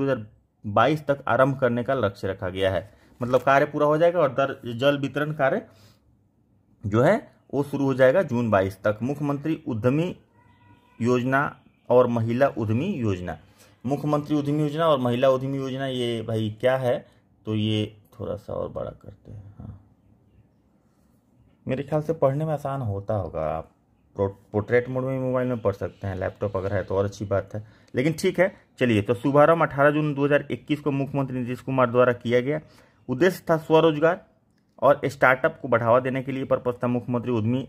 बाईस तक आरंभ करने का लक्ष्य रखा गया है मतलब कार्य पूरा हो जाएगा और दर जल वितरण कार्य जो है वो शुरू हो जाएगा जून बाईस तक मुख्यमंत्री उद्यमी योजना और महिला उद्यमी योजना मुख्यमंत्री उद्यमी योजना और महिला उद्यमी योजना ये भाई क्या है तो ये थोड़ा सा और बड़ा करते हैं हाँ मेरे ख्याल से पढ़ने में आसान होता होगा आप पोर्ट्रेट मोड में मोबाइल में पढ़ सकते हैं लैपटॉप अगर है तो और अच्छी बात है लेकिन ठीक है चलिए तो शुभारंभ अठारह जून 2021 को मुख्यमंत्री नीतीश कुमार द्वारा किया गया उद्देश्य था स्वरोजगार और स्टार्टअप को बढ़ावा देने के लिए परपज था मुख्यमंत्री उद्यमी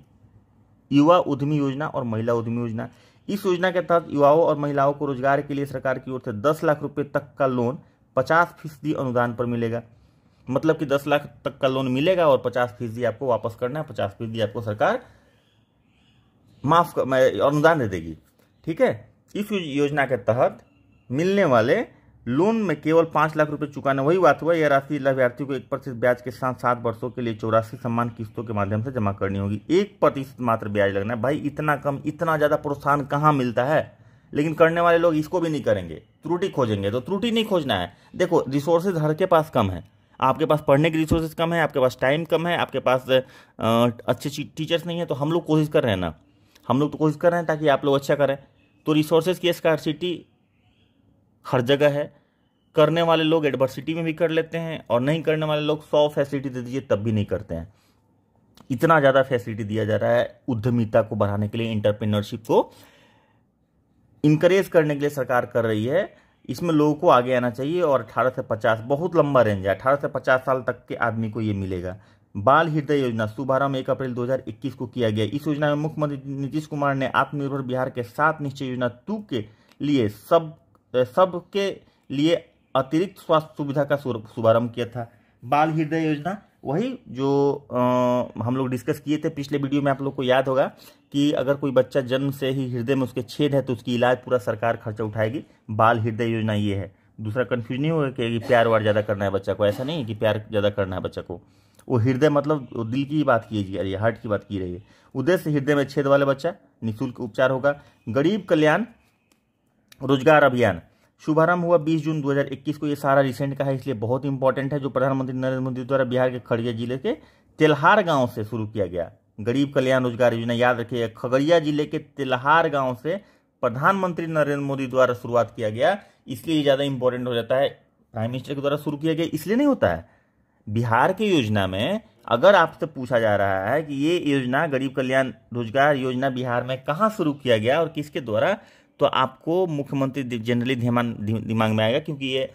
युवा उद्यमी योजना और महिला उद्यमी योजना इस योजना के तहत युवाओं और महिलाओं को रोजगार के लिए सरकार की ओर से दस लाख रुपये तक का लोन पचास फीसदी अनुदान पर मिलेगा मतलब कि दस लाख तक का लोन मिलेगा और पचास फीसदी आपको वापस करना है पचास फीसदी आपको सरकार माफ अनुदान दे देगी ठीक है इस योजना के तहत मिलने वाले लोन में केवल पाँच लाख रुपए चुकाना वही बात हुआ यह राशि लाभार्थियों को एक प्रतिशत ब्याज के साथ सात वर्षों के लिए चौरासी सम्मान किस्तों के माध्यम से जमा करनी होगी एक प्रतिशत मात्र ब्याज लगना है भाई इतना कम इतना ज़्यादा प्रोत्साहन कहाँ मिलता है लेकिन करने वाले लोग इसको भी नहीं करेंगे त्रुटि खोजेंगे तो त्रुटि नहीं खोजना है देखो रिसोर्सेज हर के पास कम है आपके पास पढ़ने के रिसोर्सेज कम है आपके पास टाइम कम है आपके पास अच्छे टीचर्स नहीं है तो हम लोग कोशिश कर रहे हैं ना हम लोग तो कोशिश कर रहे हैं ताकि आप लोग अच्छा करें तो रिसोर्सेज की स्कारसिटी हर जगह है करने वाले लोग एडवर्सिटी में भी कर लेते हैं और नहीं करने वाले लोग सौ फैसिलिटी दे दीजिए तब भी नहीं करते हैं इतना ज़्यादा फैसिलिटी दिया जा रहा है उद्यमिता को बढ़ाने के लिए इंटरप्रेन्योरशिप को इंकरेज करने के लिए सरकार कर रही है इसमें लोगों को आगे आना चाहिए और 18 से 50 बहुत लंबा रेंज है 18 से 50 साल तक के आदमी को ये मिलेगा बाल हृदय योजना शुभारंभ एक अप्रैल 2021 को किया गया इस योजना में मुख्यमंत्री नीतीश कुमार ने आत्मनिर्भर बिहार के साथ निश्चय योजना टू के लिए सब सबके लिए अतिरिक्त स्वास्थ्य सुविधा का शुभारंभ किया था बाल हृदय योजना वही जो आ, हम लोग डिस्कस किए थे पिछले वीडियो में आप लोग को याद होगा कि अगर कोई बच्चा जन्म से ही हृदय में उसके छेद है तो उसकी इलाज पूरा सरकार खर्चा उठाएगी बाल हृदय योजना ये है दूसरा कन्फ्यूज नहीं होगा कि प्यार वार ज़्यादा करना है बच्चा को ऐसा नहीं है कि प्यार ज़्यादा करना है बच्चा को वो हृदय मतलब दिल की बात की जा रही है हार्ट की बात की रही है उद्देश्य हृदय में छेद वाले बच्चा निःशुल्क उपचार होगा गरीब कल्याण रोजगार अभियान शुभारंभ हुआ 20 जून 2021 को ये सारा रिसेंट का है इसलिए बहुत इंपॉर्टेंट है जो प्रधानमंत्री नरेंद्र मोदी द्वारा बिहार के खगड़िया जिले के तेलहार गांव से शुरू किया गया गरीब कल्याण रोजगार योजना याद रखिए खगड़िया जिले के तेल्हार गांव से प्रधानमंत्री नरेंद्र मोदी द्वारा शुरुआत किया गया इसलिए ज़्यादा इंपॉर्टेंट हो जाता है प्राइम मिनिस्टर के द्वारा शुरू किया गया इसलिए नहीं होता है बिहार की योजना में अगर आपसे पूछा जा रहा है कि ये योजना गरीब कल्याण रोजगार योजना बिहार में कहाँ शुरू किया गया और किसके द्वारा तो आपको मुख्यमंत्री जनरली ध्यान दिमाग में आएगा क्योंकि ये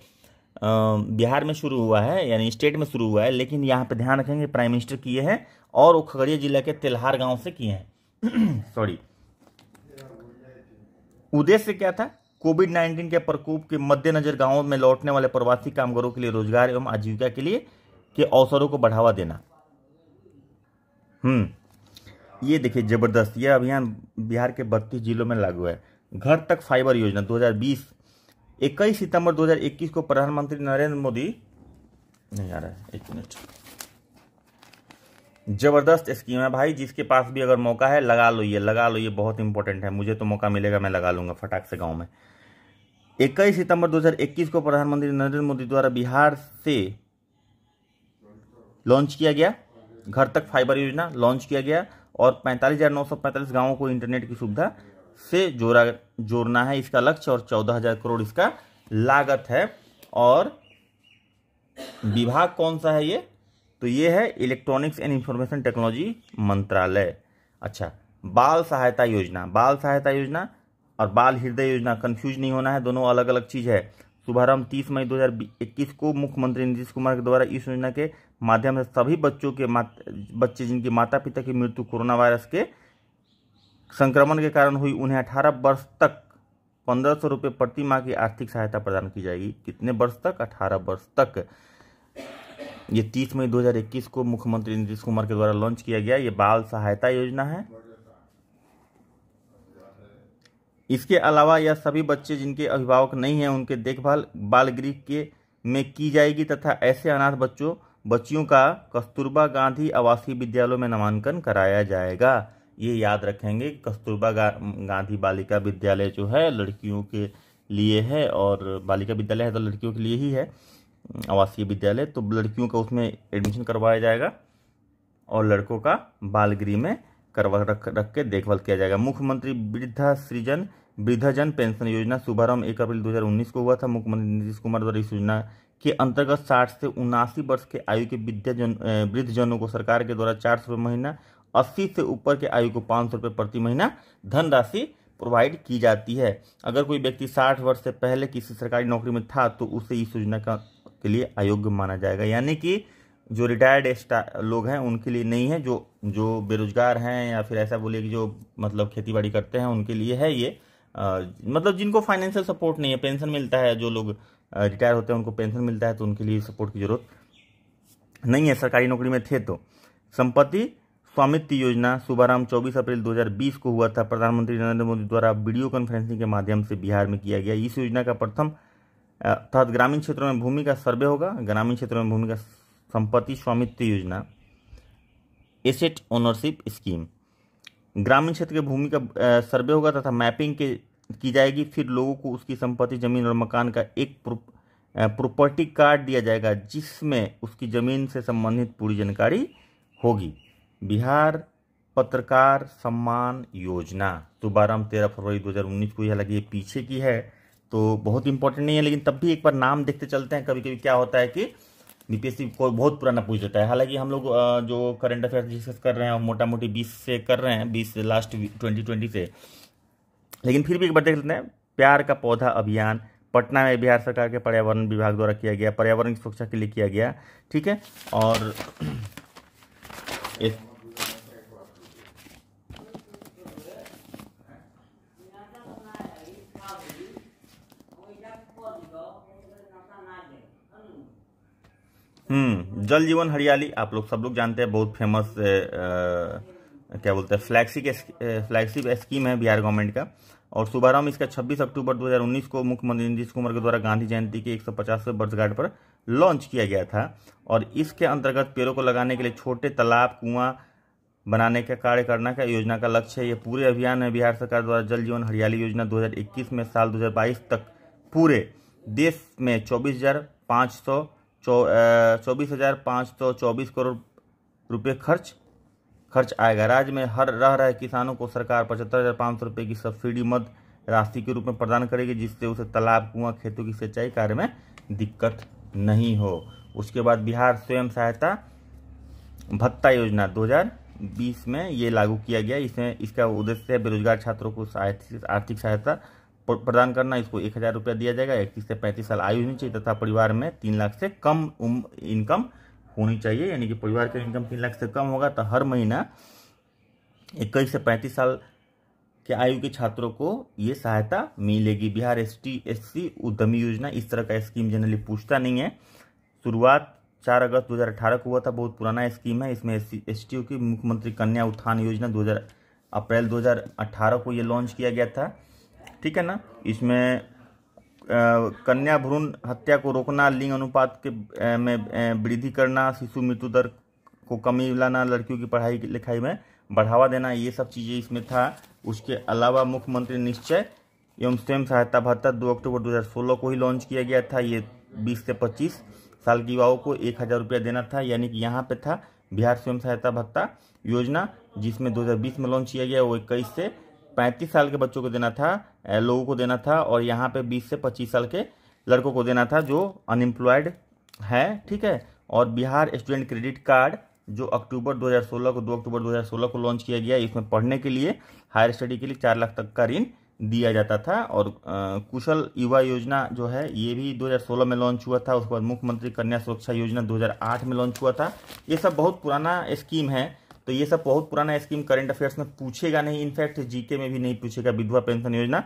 बिहार में शुरू हुआ है यानी स्टेट में शुरू हुआ है लेकिन यहाँ पर ध्यान रखेंगे प्राइम मिनिस्टर किए हैं और वो खगड़िया जिला के तेलहार गांव से किए हैं सॉरी उद्देश्य क्या था कोविड 19 के प्रकोप के मद्देनजर गांवों में लौटने वाले प्रवासी कामगारों के लिए रोजगार एवं आजीविका के लिए के अवसरों को बढ़ावा देना हम्म ये देखिए ज़बरदस्त यह अभियान बिहार के बत्तीस जिलों में लागू है घर तक फाइबर योजना 2020 इक्कीस सितंबर 2021 को प्रधानमंत्री नरेंद्र मोदी नहीं आ रहा है एक मिनट जबरदस्त स्कीम है भाई जिसके पास भी अगर मौका है लगा लो ये लगा लो ये बहुत इंपॉर्टेंट है मुझे तो मौका मिलेगा मैं लगा लूंगा फटाक से गांव में इक्कीस सितंबर 2021 को प्रधानमंत्री नरेंद्र मोदी द्वारा बिहार से लॉन्च किया गया घर तक फाइबर योजना लॉन्च किया गया और पैंतालीस हज़ार नौ सौ पैंतालीस को इंटरनेट की सुविधा से जोड़ा जोड़ना है इसका लक्ष्य और चौदह हज़ार करोड़ इसका लागत है और विभाग कौन सा है ये तो ये है इलेक्ट्रॉनिक्स एंड इंफॉर्मेशन टेक्नोलॉजी मंत्रालय अच्छा बाल सहायता योजना बाल सहायता योजना और बाल हृदय योजना कंफ्यूज नहीं होना है दोनों अलग अलग चीज़ है शुभारंभ तीस मई 2021 को मुख्यमंत्री नीतीश कुमार के द्वारा इस योजना के माध्यम से सभी बच्चों के बच्चे जिनके माता पिता की मृत्यु कोरोना वायरस के संक्रमण के कारण हुई उन्हें अठारह वर्ष तक पंद्रह सौ रुपये प्रति माह की आर्थिक सहायता प्रदान की जाएगी कितने वर्ष तक अठारह वर्ष तक ये तीस मई 2021 को मुख्यमंत्री नीतीश कुमार के द्वारा लॉन्च किया गया ये बाल सहायता योजना है इसके अलावा यह सभी बच्चे जिनके अभिभावक नहीं हैं उनके देखभाल बाल गृह के में की जाएगी तथा ऐसे अनाथ बच्चों बच्चियों का कस्तूरबा गांधी आवासीय विद्यालयों में नामांकन कराया जाएगा ये याद रखेंगे कस्तूरबा गा, गांधी बालिका विद्यालय जो है लड़कियों के लिए है और बालिका विद्यालय है तो लड़कियों के लिए ही है आवासीय विद्यालय तो लड़कियों का उसमें एडमिशन करवाया जाएगा और लड़कों का बाल गृह में करवा रख रख के देखभाल किया जाएगा मुख्यमंत्री वृद्धा सृजन वृद्धाजन पेंशन योजना शुभारंभ एक अप्रैल 2019 को हुआ था मुख्यमंत्री नीतीश कुमार द्वारा इस योजना के अंतर्गत साठ से उनासी वर्ष के आयु के विद्याजन वृद्धजनों को सरकार के द्वारा चार सौ महीना अस्सी से ऊपर के आयु को पाँच सौ प्रति महीना धनराशि प्रोवाइड की जाती है अगर कोई व्यक्ति साठ वर्ष से पहले किसी सरकारी नौकरी में था तो उसे इस योजना का के लिए अयोग्य माना जाएगा यानी कि जो रिटायर्ड लोग हैं उनके लिए नहीं है जो जो बेरोजगार हैं या फिर ऐसा बोलिए कि जो मतलब खेती बाड़ी करते हैं उनके लिए है ये आ, मतलब जिनको फाइनेंशियल सपोर्ट नहीं है पेंशन मिलता है जो लोग रिटायर होते हैं उनको पेंशन मिलता है तो उनके लिए सपोर्ट की जरूरत नहीं है सरकारी नौकरी में थे तो संपत्ति स्वामित्व योजना सुबाराम चौबीस अप्रैल दो को हुआ था प्रधानमंत्री नरेंद्र मोदी द्वारा वीडियो कॉन्फ्रेंसिंग के माध्यम से बिहार में किया गया इस योजना का प्रथम अर्थात ग्रामीण क्षेत्रों में भूमि का सर्वे होगा ग्रामीण क्षेत्रों में भूमि का संपत्ति स्वामित्व योजना एसेट ओनरशिप स्कीम ग्रामीण क्षेत्र के भूमि का सर्वे होगा तथा मैपिंग के की जाएगी फिर लोगों को उसकी संपत्ति जमीन और मकान का एक प्रॉपर्टी कार्ड दिया जाएगा जिसमें उसकी जमीन से संबंधित पूरी जानकारी होगी बिहार पत्रकार सम्मान योजना तो बारह तेरह फरवरी 2019 को यह लगी पीछे की है तो बहुत इंपॉर्टेंट नहीं है लेकिन तब भी एक बार नाम देखते चलते हैं कभी कभी क्या होता है कि बीपीएससी को बहुत पुराना पूछ देता है हालांकि हम लोग जो करंट अफेयर डिस्कस कर रहे हैं मोटा मोटी बीस से कर रहे हैं बीस से लास्ट ट्वेंटी ट्वेंटी से लेकिन फिर भी एक बार देख लेते हैं प्यार का पौधा अभियान पटना में बिहार सरकार के पर्यावरण विभाग द्वारा किया गया पर्यावरण की सुरक्षा के लिए किया गया ठीक है और हम्म जल जीवन हरियाली आप लोग सब लोग जानते हैं बहुत फेमस आ, क्या बोलते हैं फ्लैगशिप फ्लैगशिप स्कीम है बिहार गवर्नमेंट का और शुभारंभ इसका 26 अक्टूबर 2019 को मुख्यमंत्री नीतीश कुमार के द्वारा गांधी जयंती के एक सौ वर्षगांठ पर लॉन्च किया गया था और इसके अंतर्गत पेड़ों को लगाने के लिए छोटे तालाब कुआं बनाने का कार्य करना का योजना का लक्ष्य है ये पूरे अभियान है बिहार सरकार द्वारा जल जीवन हरियाली योजना 2021 में साल 2022 तक पूरे देश में चौबीस चौबीस हज़ार पाँच सौ चौबीस करोड़ रुपये खर्च खर्च आएगा राज्य में हर रह रहे किसानों को सरकार पचहत्तर हज़ार पाँच सौ रुपये की सब्सिडी मद राशि के रूप में प्रदान करेगी जिससे उसे तालाब कुआं खेतों की सिंचाई कार्य में दिक्कत नहीं हो उसके बाद बिहार स्वयं सहायता भत्ता योजना 2020 में ये लागू किया गया इसमें इसका उद्देश्य है बेरोजगार छात्रों को आर्थिक सहायता प्रदान करना इसको एक हज़ार रुपया दिया जाएगा इक्कीस से पैंतीस साल आयु होनी चाहिए तथा परिवार में तीन लाख से कम इनकम होनी चाहिए यानी कि परिवार का इनकम तीन लाख से कम होगा तो हर महीना इक्कीस से पैंतीस साल के आयु के छात्रों को ये सहायता मिलेगी Bihar S T S C उद्यमी योजना इस तरह का स्कीम जनरली पूछता नहीं है शुरुआत चार अगस्त 2018 को हुआ था बहुत पुराना स्कीम है इसमें एस टी की मुख्यमंत्री कन्या उत्थान योजना 2000 अप्रैल 2018 को ये लॉन्च किया गया था ठीक है ना इसमें कन्या भ्रूण हत्या को रोकना लिंग अनुपात के में वृद्धि करना शिशु मृत्यु दर को कमी लाना लड़कियों की पढ़ाई लिखाई में बढ़ावा देना ये सब चीज़ें इसमें था उसके अलावा मुख्यमंत्री निश्चय एवं स्वयं सहायता भत्ता दो अक्टूबर 2016 को ही लॉन्च किया गया था ये 20 से 25 साल की युवाओं को एक हज़ार रुपया देना था यानी कि यहाँ पे था बिहार स्वयं सहायता भत्ता योजना जिसमें 2020 में लॉन्च किया गया वो इक्कीस से पैंतीस साल के बच्चों को देना था लोगों को देना था और यहाँ पे 20 से 25 साल के लड़कों को देना था जो अनएम्प्लॉयड है ठीक है और बिहार स्टूडेंट क्रेडिट कार्ड जो अक्टूबर 2016 को 2 अक्टूबर 2016 को लॉन्च किया गया इसमें पढ़ने के लिए हायर स्टडी के लिए चार लाख तक का ऋण दिया जाता था और आ, कुशल युवा योजना जो है ये भी 2016 में लॉन्च हुआ था उसके बाद मुख्यमंत्री कन्या सुरक्षा योजना 2008 में लॉन्च हुआ था ये सब बहुत पुराना स्कीम है तो ये सब बहुत पुराना स्कीम करंट अफेयर्स में पूछेगा नहीं इनफैक्ट जीके में भी नहीं पूछेगा विधवा पेंशन योजना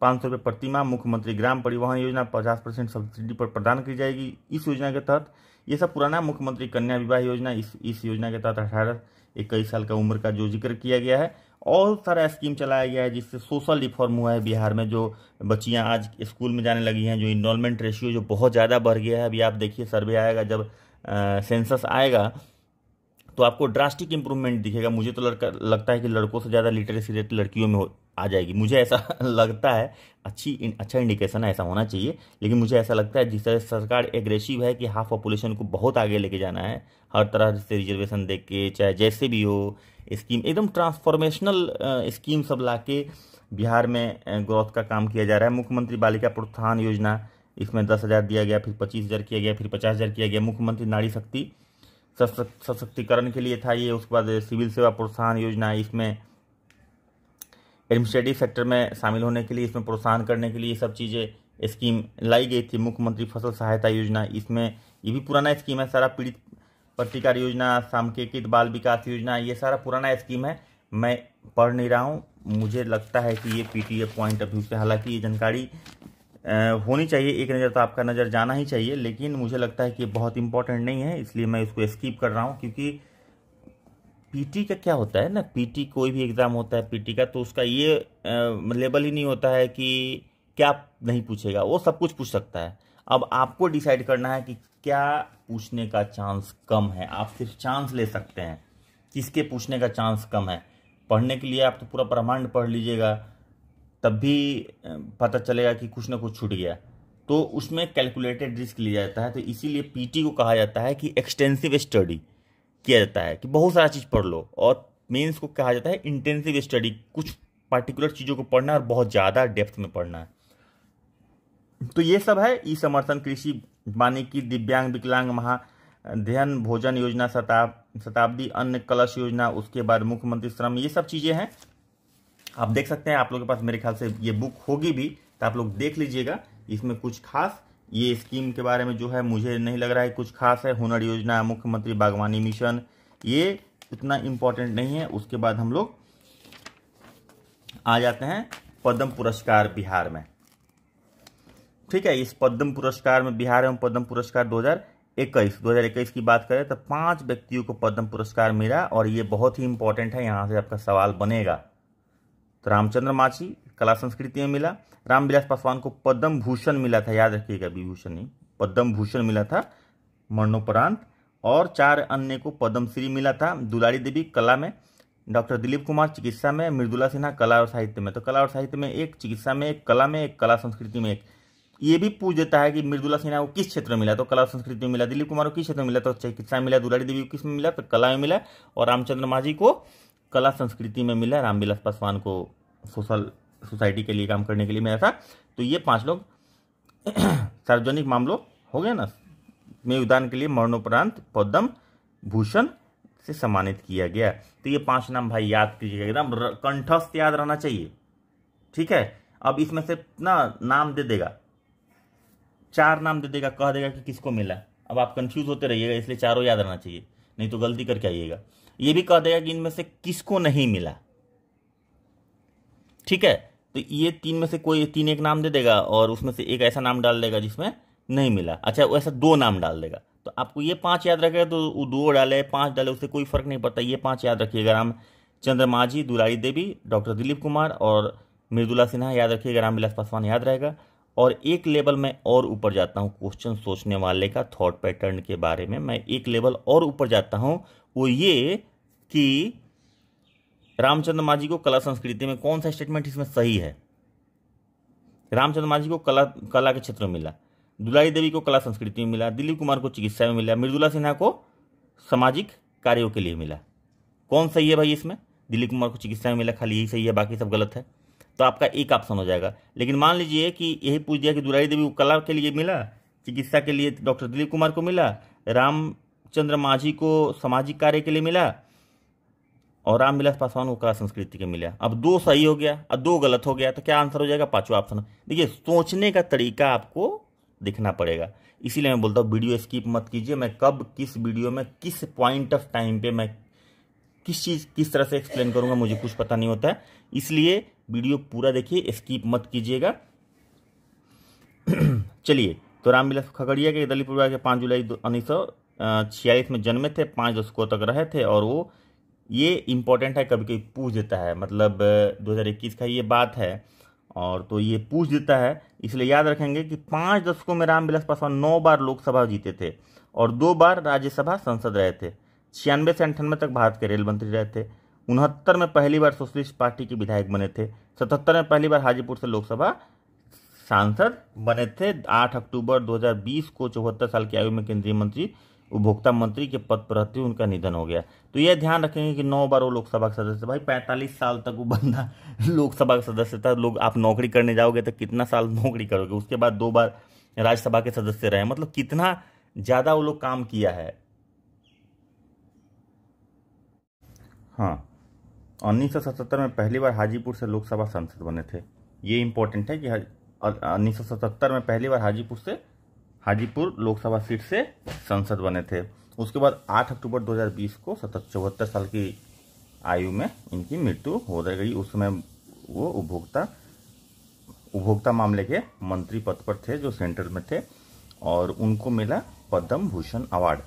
पाँच सौ रुपये प्रतिमा मुख्यमंत्री ग्राम परिवहन योजना पचास परसेंट सब्सिडी पर प्रदान की जाएगी इस योजना के तहत ये सब पुराना मुख्यमंत्री कन्या विवाह योजना इस इस योजना के तहत अठारह इक्कीस साल का उम्र का जो जिक्र किया गया है और सारा स्कीम चलाया गया है जिससे सोशल रिफॉर्म हुआ है बिहार में जो बच्चियां आज स्कूल में जाने लगी हैं जो इनरोलमेंट रेशियो जो बहुत ज़्यादा बढ़ गया है अभी आप देखिए सर्वे आएगा जब सेंसस आएगा तो आपको ड्रास्टिक इंप्रूवमेंट दिखेगा मुझे तो लड़का लगता है कि लड़कों से ज़्यादा लिटरेसी रेट लड़कियों में हो आ जाएगी मुझे ऐसा लगता है अच्छी अच्छा इंडिकेशन है ऐसा होना चाहिए लेकिन मुझे ऐसा लगता है जिस तरह सरकार एग्रेसिव है कि हाफ पॉपुलेशन को बहुत आगे लेके जाना है हर तरह से रिजर्वेशन दे के चाहे जैसे भी हो स्कीम एकदम ट्रांसफॉर्मेशनल स्कीम सब ला के बिहार में ग्रोथ का काम किया जा रहा है मुख्यमंत्री बालिका प्रोत्साहन योजना इसमें दस हज़ार दिया गया फिर पच्चीस हज़ार किया गया फिर पचास हज़ार किया गया मुख्यमंत्री नारी शक्ति सशक्तिकरण के लिए था ये उसके बाद सिविल सेवा प्रोत्साहन योजना इसमें एडमिनिस्ट्रेटिव सेक्टर में शामिल होने के लिए इसमें प्रोत्साहन करने के लिए सब चीज़ें स्कीम लाई गई थी मुख्यमंत्री फसल सहायता योजना इसमें ये भी पुराना स्कीम है सारा पीड़ित प्रतिकार योजना सामकेकित बाल विकास योजना ये सारा पुराना स्कीम है मैं पढ़ नहीं रहा हूँ मुझे लगता है कि ये पीटीए पॉइंट ऑफ व्यू से हालांकि ये जानकारी होनी चाहिए एक नज़र तो आपका नज़र जाना ही चाहिए लेकिन मुझे लगता है कि बहुत इंपॉर्टेंट नहीं है इसलिए मैं इसको स्किप कर रहा हूँ क्योंकि पीटी का क्या होता है ना पीटी कोई भी एग्ज़ाम होता है पीटी का तो उसका ये लेबल ही नहीं होता है कि क्या नहीं पूछेगा वो सब कुछ पूछ सकता है अब आपको डिसाइड करना है कि क्या पूछने का चांस कम है आप सिर्फ चांस ले सकते हैं किसके पूछने का चांस कम है पढ़ने के लिए आप तो पूरा ब्रह्मांड पढ़ लीजिएगा तब भी पता चलेगा कि कुछ ना कुछ छूट गया तो उसमें कैलकुलेटेड रिस्क लिया जाता है तो इसीलिए पीटी को कहा जाता है कि एक्सटेंसिव स्टडी किया जाता है कि बहुत सारा चीज़ पढ़ लो और मेंस को कहा जाता है इंटेंसिव स्टडी कुछ पार्टिकुलर चीज़ों को पढ़ना और बहुत ज़्यादा डेप्थ में पढ़ना है तो ये सब है ई समर्थन कृषि वानिकी दिव्यांग विकलांग महा ध्यान भोजन योजना शताब्दी अन्न कलश योजना उसके बाद मुख्यमंत्री श्रम ये सब चीज़ें हैं आप देख सकते हैं आप लोग के पास मेरे ख्याल से ये बुक होगी भी तो आप लोग देख लीजिएगा इसमें कुछ खास ये स्कीम के बारे में जो है मुझे नहीं लग रहा है कुछ खास है हुनर योजना मुख्यमंत्री बागवानी मिशन ये इतना इम्पोर्टेंट नहीं है उसके बाद हम लोग आ जाते हैं पद्म पुरस्कार बिहार में ठीक है इस पद्म पुरस्कार में बिहार एवं पद्म पुरस्कार 2021 2021 की बात करें तो पांच व्यक्तियों को पद्म पुरस्कार मिला और ये बहुत ही इंपॉर्टेंट है यहां से आपका सवाल बनेगा तो रामचंद्र माछी कला संस्कृति में मिला रामविलास पासवान को पद्म भूषण मिला था याद रखिएगा विभूषण नहीं पद्म भूषण मिला था मरणोपरांत और चार अन्य को पद्मश्री मिला था दुलारी देवी कला में डॉक्टर दिलीप कुमार चिकित्सा में मृदुला सिन्हा कला और साहित्य में तो कला और साहित्य में एक चिकित्सा में एक कला में एक कला संस्कृति में एक ये भी पूछ देता है कि मृदुला सिन्हा को किस क्षेत्र में मिला तो कला संस्कृति में मिला दिलीप कुमार को किस क्षेत्र में मिला तो चिकित्सा मिला दुलारी देवी को किस में मिला तो कला में मिला और रामचंद्र माझी को कला संस्कृति में मिला रामविलास पासवान को सोशल सोसाइटी के लिए काम करने के लिए मिला था तो ये पांच लोग सार्वजनिक मामलों हो गया ना में योगदान के लिए मरणोपरांत पद्म भूषण से सम्मानित किया गया तो ये पांच नाम भाई याद कीजिएगा एकदम कंठस्थ याद रहना चाहिए ठीक है अब इसमें से ना नाम दे देगा चार नाम दे देगा कह देगा कि किसको मिला अब आप कंफ्यूज होते रहिएगा इसलिए चारों याद रहना चाहिए नहीं तो गलती करके आइएगा ये भी कह देगा कि इनमें से किसको नहीं मिला ठीक है तो ये तीन में से कोई तीन एक नाम दे देगा और उसमें से एक ऐसा नाम डाल देगा जिसमें नहीं मिला अच्छा वो ऐसा दो नाम डाल देगा तो आपको ये पांच याद रखेगा तो वो दो डाले पांच डाले उससे कोई फर्क नहीं पड़ता ये पांच याद रखिएगा चंद्रमा चंद्रमाझी दुलारी देवी डॉक्टर दिलीप कुमार और मृदुला सिन्हा याद रखिएगा रामविलास पासवान याद रहेगा और एक लेवल मैं और ऊपर जाता हूँ क्वेश्चन सोचने वाले का थॉट पैटर्न के बारे में मैं एक लेवल और ऊपर जाता हूँ वो ये कि रामचंद्र माझी को कला संस्कृति में कौन सा स्टेटमेंट इसमें सही है रामचंद्र माझी को कला कला के क्षेत्र में मिला दुलाई देवी को कला संस्कृति में मिला दिलीप कुमार को चिकित्सा में मिला मृदुला सिन्हा को सामाजिक कार्यों के लिए मिला कौन सही है भाई इसमें दिलीप कुमार को चिकित्सा में मिला खाली यही सही है बाकी सब गलत है तो आपका एक ऑप्शन हो जाएगा लेकिन मान लीजिए कि यही पूछ दिया कि दुलाई देवी को कला के लिए मिला चिकित्सा के लिए डॉक्टर दिलीप कुमार को मिला राम चंद्र माझी को सामाजिक कार्य के लिए मिला और रामविलास पासवान को कला संस्कृति के मिला अब दो सही हो गया और दो गलत हो गया तो क्या आंसर हो जाएगा पांचवा ऑप्शन देखिए सोचने का तरीका आपको दिखना पड़ेगा इसीलिए मैं बोलता हूँ वीडियो स्किप मत कीजिए मैं कब किस वीडियो में किस पॉइंट ऑफ टाइम पे मैं किस चीज़ किस तरह से एक्सप्लेन करूँगा मुझे कुछ पता नहीं होता है इसलिए वीडियो पूरा देखिए स्किप मत कीजिएगा चलिए तो रामविलास खगड़िया के दलित परिवार के पाँच जुलाई उन्नीस सौ छियालीस में जन्मे थे पाँच दशकों तक रहे थे और वो ये इम्पोर्टेंट है कभी कभी पूछ देता है मतलब 2021 का ये बात है और तो ये पूछ देता है इसलिए याद रखेंगे कि पाँच दशकों में रामविलास पासवान नौ बार लोकसभा जीते थे और दो बार राज्यसभा सांसद रहे थे छियानवे से अंठानवे तक भारत के रेल मंत्री रहे थे उनहत्तर में पहली बार सोशलिस्ट पार्टी के विधायक बने थे सतहत्तर में पहली बार हाजीपुर से लोकसभा सांसद बने थे आठ अक्टूबर 2020 को चौहत्तर साल की आयु में केंद्रीय मंत्री उपभोक्ता मंत्री के पद पर रहते उनका निधन हो गया तो यह ध्यान रखेंगे कि नौ बार वो लोकसभा का सदस्य भाई पैंतालीस साल तक वो बंदा लोकसभा का सदस्य था लोग आप नौकरी करने जाओगे तो कितना साल नौकरी करोगे उसके बाद दो बार राज्यसभा के सदस्य रहे मतलब कितना ज़्यादा वो लोग काम किया है हाँ उन्नीस सौ सतहत्तर में पहली बार हाजीपुर से लोकसभा सांसद बने थे ये इम्पोर्टेंट है कि उन्नीस सौ सतहत्तर में पहली बार हाजीपुर से हाजीपुर लोकसभा सीट से सांसद बने थे उसके बाद 8 अक्टूबर 2020 को चौहत्तर साल की आयु में इनकी मृत्यु हो गई उस समय वो उपभोक्ता उपभोक्ता मामले के मंत्री पद पर थे जो सेंटर में थे और उनको मिला पद्म भूषण अवार्ड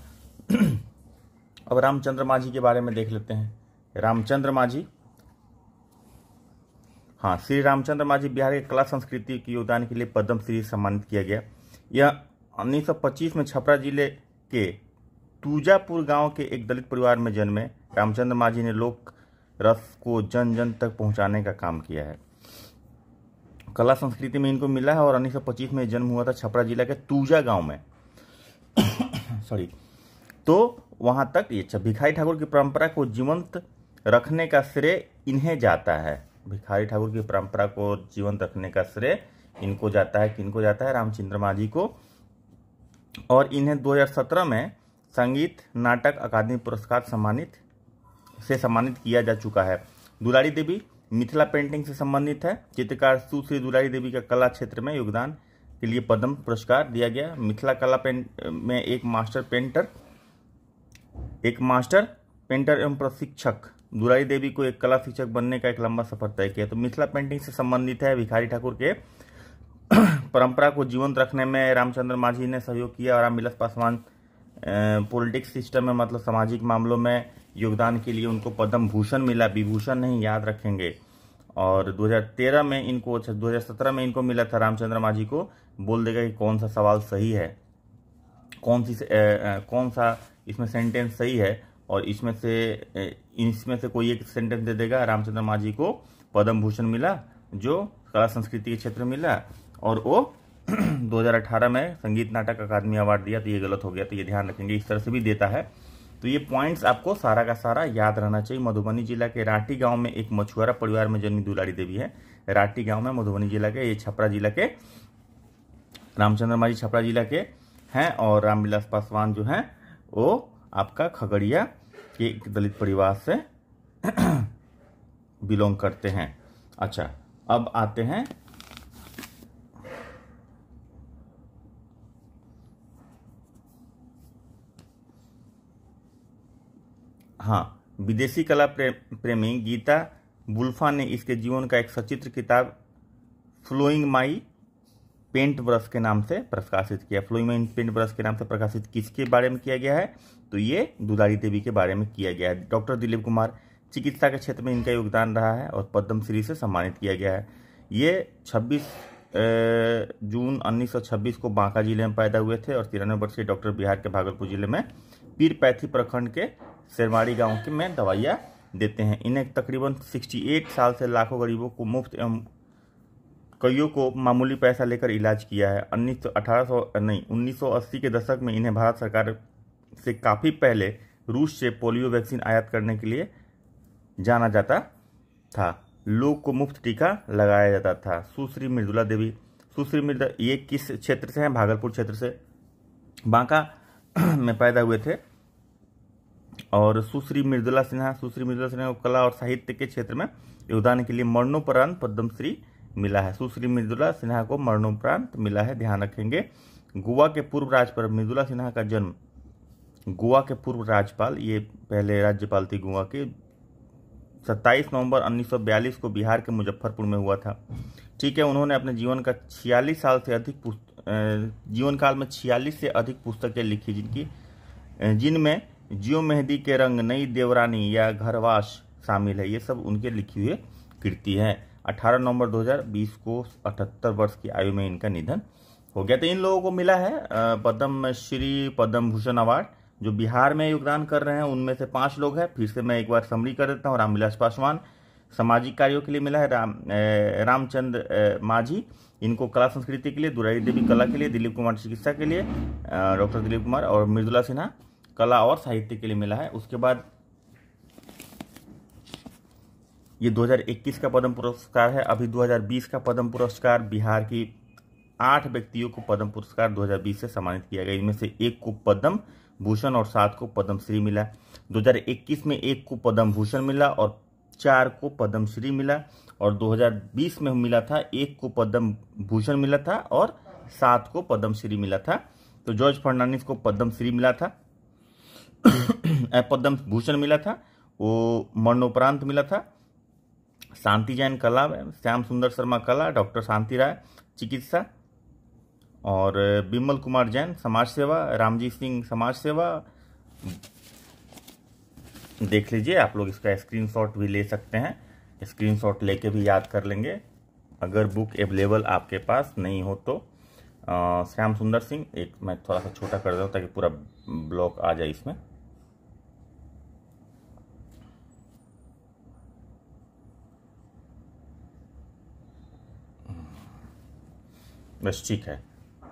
अब रामचंद्र मांझी के बारे में देख लेते हैं रामचंद्र मांझी हाँ श्री रामचंद्र मांझी बिहार के कला संस्कृति के योगदान के लिए पद्म श्री सम्मानित किया गया यह 1925 में छपरा जिले के तुजापुर गांव के एक दलित परिवार में जन्मे रामचंद्र मांझी ने लोक रस को जन जन तक पहुंचाने का काम किया है कला संस्कृति में इनको मिला है और 1925 में जन्म हुआ था छपरा जिला के तूजा गांव में सॉरी तो वहां तक ये भिखारी ठाकुर की परंपरा को जीवंत रखने का श्रेय इन्हें जाता है भिखारी ठाकुर की परंपरा को जीवंत रखने का श्रेय इनको जाता है किनको जाता है रामचंद्र मांझी को और इन्हें 2017 में संगीत नाटक अकादमी पुरस्कार सम्मानित से सम्मानित किया जा चुका है दुलारी देवी मिथिला पेंटिंग से संबंधित है चित्रकार सुश्री दुलारी देवी का कला क्षेत्र में योगदान के लिए पद्म पुरस्कार दिया गया मिथिला कला पेंट में एक मास्टर पेंटर एक मास्टर पेंटर एवं प्रशिक्षक दुलारी देवी को एक कला शिक्षक बनने का एक लंबा सफर तय किया तो मिथिला पेंटिंग से संबंधित है भिखारी ठाकुर के परंपरा को जीवंत रखने में रामचंद्र मांझी ने सहयोग किया और रामविलास पासवान पॉलिटिक्स सिस्टम में मतलब सामाजिक मामलों में योगदान के लिए उनको पद्म भूषण मिला विभूषण नहीं याद रखेंगे और 2013 में इनको अच्छा 2017 में इनको मिला था रामचंद्र मांझी को बोल देगा कि कौन सा सवाल सही है कौन सी कौन सा इसमें सेंटेंस सही है और इसमें से इसमें से कोई एक सेंटेंस दे देगा रामचंद्र मांझी को पद्म भूषण मिला जो कला संस्कृति के क्षेत्र में मिला और वो 2018 में संगीत नाटक अकादमी अवार्ड दिया तो ये गलत हो गया तो ये ध्यान रखेंगे इस तरह से भी देता है तो ये पॉइंट्स आपको सारा का सारा याद रहना चाहिए मधुबनी जिला के राठी गांव में एक मछुआरा परिवार में जन्मी दुलारी देवी है राठी गांव में मधुबनी जिला के ये छपरा जिला के रामचंद्र माझी छपरा जिला के हैं और रामविलास पासवान जो हैं वो आपका खगड़िया के एक दलित परिवार से बिलोंग करते हैं अच्छा अब आते हैं हाँ विदेशी कला प्रे, प्रेमी गीता बुल्फा ने इसके जीवन का एक सचित्र किताब फ्लोइंग माई पेंट ब्रश के नाम से प्रकाशित किया फ्लोइंग माई पेंट ब्रश के नाम से प्रकाशित किसके बारे में किया गया है तो ये दुधारी देवी के बारे में किया गया है डॉक्टर दिलीप कुमार चिकित्सा के क्षेत्र में इनका योगदान रहा है और पद्मश्री से सम्मानित किया गया है ये छब्बीस जून 1926 को बांका जिले में पैदा हुए थे और तिरानवे वर्षीय डॉक्टर बिहार के भागलपुर जिले में पीरपैथी प्रखंड के शेरमाड़ी गांव के में दवाइयाँ देते हैं इन्हें तकरीबन 68 साल से लाखों गरीबों को मुफ्त एवं कईयों को मामूली पैसा लेकर इलाज किया है उन्नीस सौ नहीं अस्सी के दशक में इन्हें भारत सरकार से काफ़ी पहले रूस से पोलियो वैक्सीन आयात करने के लिए जाना जाता था लोग को मुफ्त टीका लगाया जाता था सुश्री मृदुला देवी सुश्री मृदा ये किस क्षेत्र से हैं भागलपुर क्षेत्र से बांका में पैदा हुए थे और सुश्री मृदुला सिन्हा सुश्री मृदुला सिन्हा को कला और साहित्य के क्षेत्र में योगदान के लिए मरणोपरांत पद्मश्री मिला है सुश्री मृदुला सिन्हा को मरणोपरांत मिला है ध्यान रखेंगे गोवा के पूर्व राज्यपाल मृदुला सिन्हा का जन्म गोवा के पूर्व राज्यपाल ये पहले राज्यपाल थी गोवा के 27 नवंबर 1942 को बिहार के मुजफ्फरपुर में हुआ था ठीक है उन्होंने अपने जीवन का छियालीस साल से अधिक जीवन काल में छियालीस से अधिक पुस्तकें लिखी जिनकी जिनमें जियो मेहंदी के रंग नई देवरानी या घरवाश शामिल है ये सब उनके लिखी हुई कृति है 18 नवंबर 2020 को 78 वर्ष की आयु में इनका निधन हो गया तो इन लोगों को मिला है पद्म श्री पद्म भूषण अवार्ड जो बिहार में योगदान कर रहे हैं उनमें से पाँच लोग हैं फिर से मैं एक बार समरी कर देता हूँ रामविलास पासवान सामाजिक कार्यों के लिए मिला है राम रामचंद्र माझी इनको कला संस्कृति के लिए दुराई देवी कला के लिए दिलीप कुमार चिकित्सा के लिए डॉक्टर दिलीप कुमार और मृदुला सिन्हा कला और साहित्य के लिए मिला है उसके बाद ये 2021 का पद्म पुरस्कार है अभी 2020 का पद्म पुरस्कार बिहार की आठ व्यक्तियों को पद्म पुरस्कार 2020 से सम्मानित किया गया इनमें से एक को पद्म भूषण और सात को पद्मश्री मिला 2021 में एक को पद्म भूषण मिला और चार को पद्मश्री मिला और 2020 में मिला था एक को पद्म भूषण मिला था और सात को पद्मश्री मिला था तो जॉर्ज फर्नांडिस को पद्मश्री मिला था पद्म भूषण मिला था वो मरणोपरांत मिला था शांति जैन कला श्याम सुंदर शर्मा कला डॉक्टर शांति राय चिकित्सा और बिमल कुमार जैन समाज सेवा रामजीत सिंह समाज सेवा देख लीजिए आप लोग इसका स्क्रीनशॉट भी ले सकते हैं स्क्रीनशॉट लेके भी याद कर लेंगे अगर बुक अवेलेबल आपके पास नहीं हो तो श्याम सुंदर सिंह एक मैं थोड़ा सा छोटा कर हूँ ताकि पूरा ब्लॉक आ जाए इसमें बस ठीक है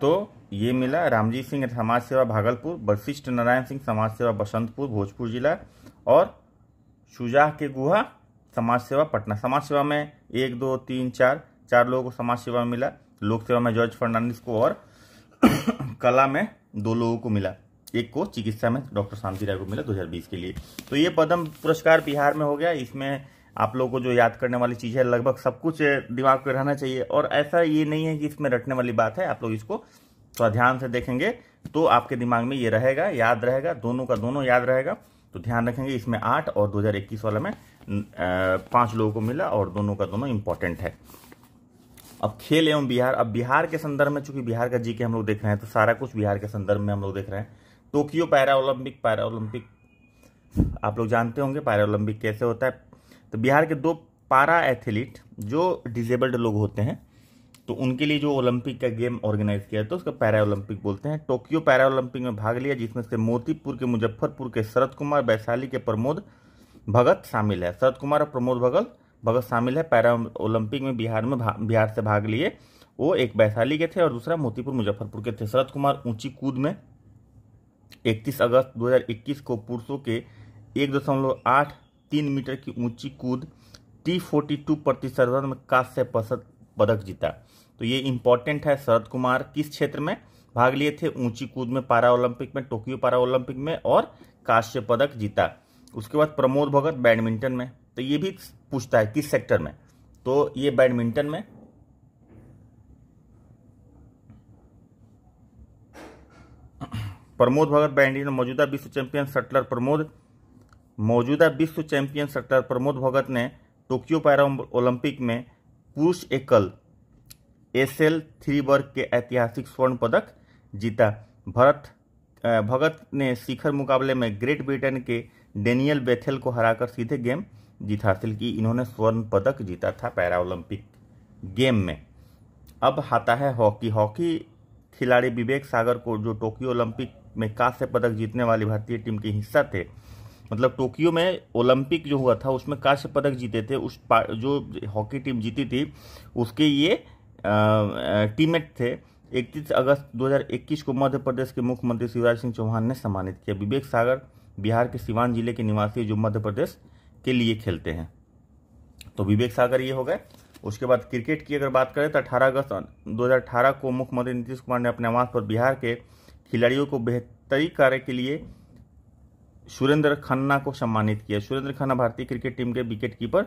तो ये मिला रामजी सिंह समाज सेवा भागलपुर वशिष्ठ नारायण सिंह समाज सेवा बसंतपुर भोजपुर जिला और शुजाह के गुहा समाज सेवा पटना समाज सेवा में एक दो तीन चार चार लोगों को समाज सेवा में मिला लोक सेवा में जॉर्ज फर्नांडिस को और कला में दो लोगों को मिला एक को चिकित्सा में डॉक्टर शांति राय को मिला 2020 के लिए तो ये पद्म पुरस्कार बिहार में हो गया इसमें आप लोगों को जो याद करने वाली चीज़ है लगभग सब कुछ दिमाग पर रहना चाहिए और ऐसा ये नहीं है कि इसमें रटने वाली बात है आप लोग इसको थोड़ा ध्यान से देखेंगे तो आपके दिमाग में ये रहेगा याद रहेगा दोनों का दोनों याद रहेगा तो ध्यान रखेंगे इसमें आठ और 2021 वाला में पांच लोगों को मिला और दोनों का दोनों इंपॉर्टेंट है अब खेल एवं बिहार अब बिहार के संदर्भ में चूंकि बिहार का जी के हम लोग देख रहे हैं तो सारा कुछ बिहार के संदर्भ में हम लोग देख रहे हैं Tokyo para Olympic para Olympic आप लोग जानते होंगे पैरा ओलंपिक कैसे होता है तो बिहार के दो पारा एथलीट जो डिजेबल्ड लोग होते हैं तो उनके लिए जो ओलंपिक का गेम ऑर्गेनाइज किया था तो उसका पैरा ओलंपिक बोलते हैं टोक्यो पैरा ओलंपिक में भाग लिया जिसमें से मोतीपुर के मुजफ्फरपुर के शरद कुमार वैशाली के प्रमोद भगत शामिल है शरद कुमार और प्रमोद भगत भगत शामिल है पैरा ओलंपिक में बिहार में बिहार से भाग लिए वो एक वैशाली के थे और दूसरा मोतीपुर मुजफ्फरपुर के थे शरद कुमार ऊंची कूद में 31 अगस्त 2021 को पुरुषों के एक दशमलव आठ तीन मीटर की ऊंची कूद टी फोर्टी टू प्रतिशत में कांस्य पदक जीता तो ये इंपॉर्टेंट है शरद कुमार किस क्षेत्र में भाग लिए थे ऊंची कूद में पारा ओलंपिक में टोक्यो पारा ओलंपिक में और कांस्य पदक जीता उसके बाद प्रमोद भगत बैडमिंटन में तो ये भी पूछता है किस सेक्टर में तो ये बैडमिंटन में प्रमोद भगत बैडमिंटन मौजूदा विश्व चैंपियन शटलर प्रमोद मौजूदा विश्व चैंपियन सट्टर प्रमोद भगत ने टोक्यो पैरा ओलंपिक में पुरुष एकल एस एल थ्री वर्ग के ऐतिहासिक स्वर्ण पदक जीता भरत भगत ने शिखर मुकाबले में ग्रेट ब्रिटेन के डेनियल बेथेल को हराकर सीधे गेम जीत हासिल की इन्होंने स्वर्ण पदक जीता था पैरा ओलंपिक गेम में अब आता है हॉकी हॉकी खिलाड़ी विवेक सागर को जो टोक्यो ओलंपिक में कांस्य पदक जीतने वाली भारतीय टीम के हिस्सा थे मतलब टोक्यो में ओलंपिक जो हुआ था उसमें कांस्य पदक जीते थे उस जो हॉकी टीम जीती थी उसके ये टीममेट थे 31 अगस्त 2021 को मध्य प्रदेश के मुख्यमंत्री शिवराज सिंह चौहान ने सम्मानित किया विवेक सागर बिहार के सिवान जिले के निवासी जो मध्य प्रदेश के लिए खेलते हैं तो विवेक सागर ये हो गए उसके बाद क्रिकेट की अगर बात करें तो 18 अगस्त 2018 को मुख्यमंत्री नीतीश कुमार ने अपने आवास पर बिहार के खिलाड़ियों को बेहतरी कार्य के लिए सुरेंद्र खन्ना को सम्मानित किया सुरेंद्र खन्ना भारतीय क्रिकेट टीम के विकेट कीपर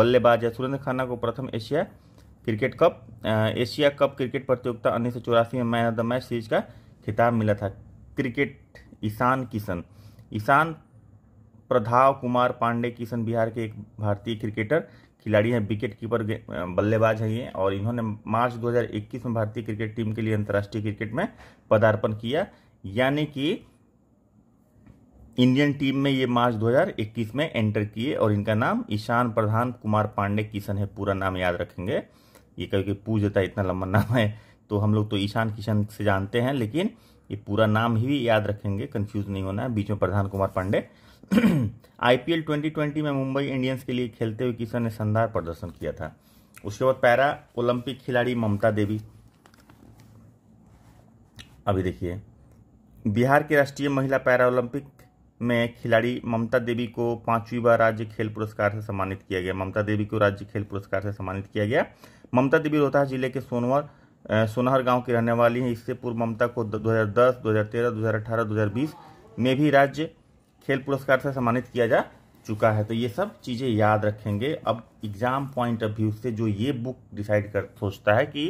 बल्लेबाज है सुरेंद्र खन्ना को प्रथम Asia cricket cup Asia cup cricket प्रतियोगिता उन्नीस सौ चौरासी में man of the match series का खिताब मिला था क्रिकेट ईशान किशन ईशान प्रधाव कुमार पांडे किशन बिहार के एक भारतीय क्रिकेटर खिलाड़ी हैं विकेट कीपर बल्लेबाज हैं ये और इन्होंने मार्च 2021 में भारतीय क्रिकेट टीम के लिए अंतर्राष्ट्रीय क्रिकेट में पदार्पण किया यानी कि इंडियन टीम में ये मार्च 2021 में एंटर किए और इनका नाम ईशान प्रधान कुमार पांडे किशन है पूरा नाम याद रखेंगे ये क्योंकि पूछ देता इतना लंबा नाम है तो हम लोग तो ईशान किशन से जानते हैं लेकिन ये पूरा नाम ही याद रखेंगे कंफ्यूज नहीं होना है बीच में प्रधान कुमार पांडे आईपीएल 2020 में मुंबई इंडियंस के लिए खेलते हुए किशन ने शानदार प्रदर्शन किया था उसके बाद पैरा ओलंपिक खिलाड़ी ममता देवी अभी देखिए बिहार के राष्ट्रीय महिला पैरा ओलंपिक में खिलाड़ी ममता देवी को पांचवी बार राज्य खेल पुरस्कार से सम्मानित किया गया ममता देवी को राज्य खेल पुरस्कार से सम्मानित किया गया ममता देवी रोहतास जिले के सोनवर सोनहर गांव की रहने वाली हैं इससे पूर्व ममता को 2010, 2013, 2018, 2020 में भी राज्य खेल पुरस्कार से सम्मानित किया जा चुका है तो ये सब चीज़ें याद रखेंगे अब एग्ज़ाम पॉइंट ऑफ व्यू से जो ये बुक डिसाइड कर सोचता है कि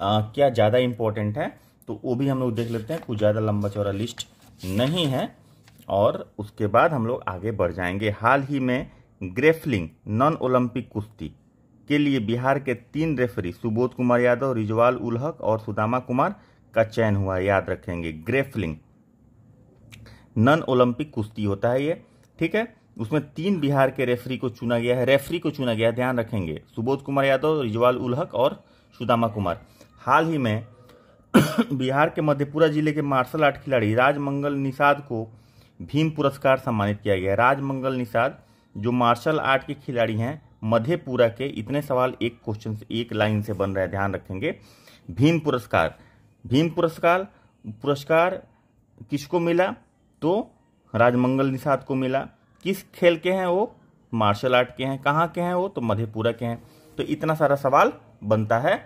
आ, क्या ज़्यादा इम्पोर्टेंट है तो वो भी हम लोग देख लेते हैं कुछ ज़्यादा लंबा चौड़ा लिस्ट नहीं है और उसके बाद हम लोग आगे बढ़ जाएंगे हाल ही में ग्रेफलिंग नॉन ओलंपिक कुश्ती के लिए बिहार के तीन रेफरी सुबोध कुमार यादव रिजवाल उलहक और सुदामा कुमार का चयन हुआ याद रखेंगे ग्रेफलिंग नॉन ओलंपिक कुश्ती होता है ये ठीक है उसमें तीन बिहार के रेफरी को चुना गया है रेफरी को चुना गया है ध्यान रखेंगे सुबोध कुमार यादव रिजवाल उलहक और सुदामा कुमार हाल ही में बिहार के मधेपुरा जिले के मार्शल आर्ट खिलाड़ी राजमंगल निषाद को भीम पुरस्कार सम्मानित किया गया राजमंगल निषाद जो मार्शल आर्ट के खिलाड़ी हैं मधेपुरा के इतने सवाल एक क्वेश्चन एक लाइन से बन रहे हैं ध्यान रखेंगे भीम पुरस्कार भीम पुरस्कार पुरस्कार किसको मिला तो राजमंगल निषाद को मिला किस खेल के हैं वो मार्शल आर्ट के हैं कहाँ के हैं वो तो मधेपुरा के हैं तो इतना सारा सवाल बनता है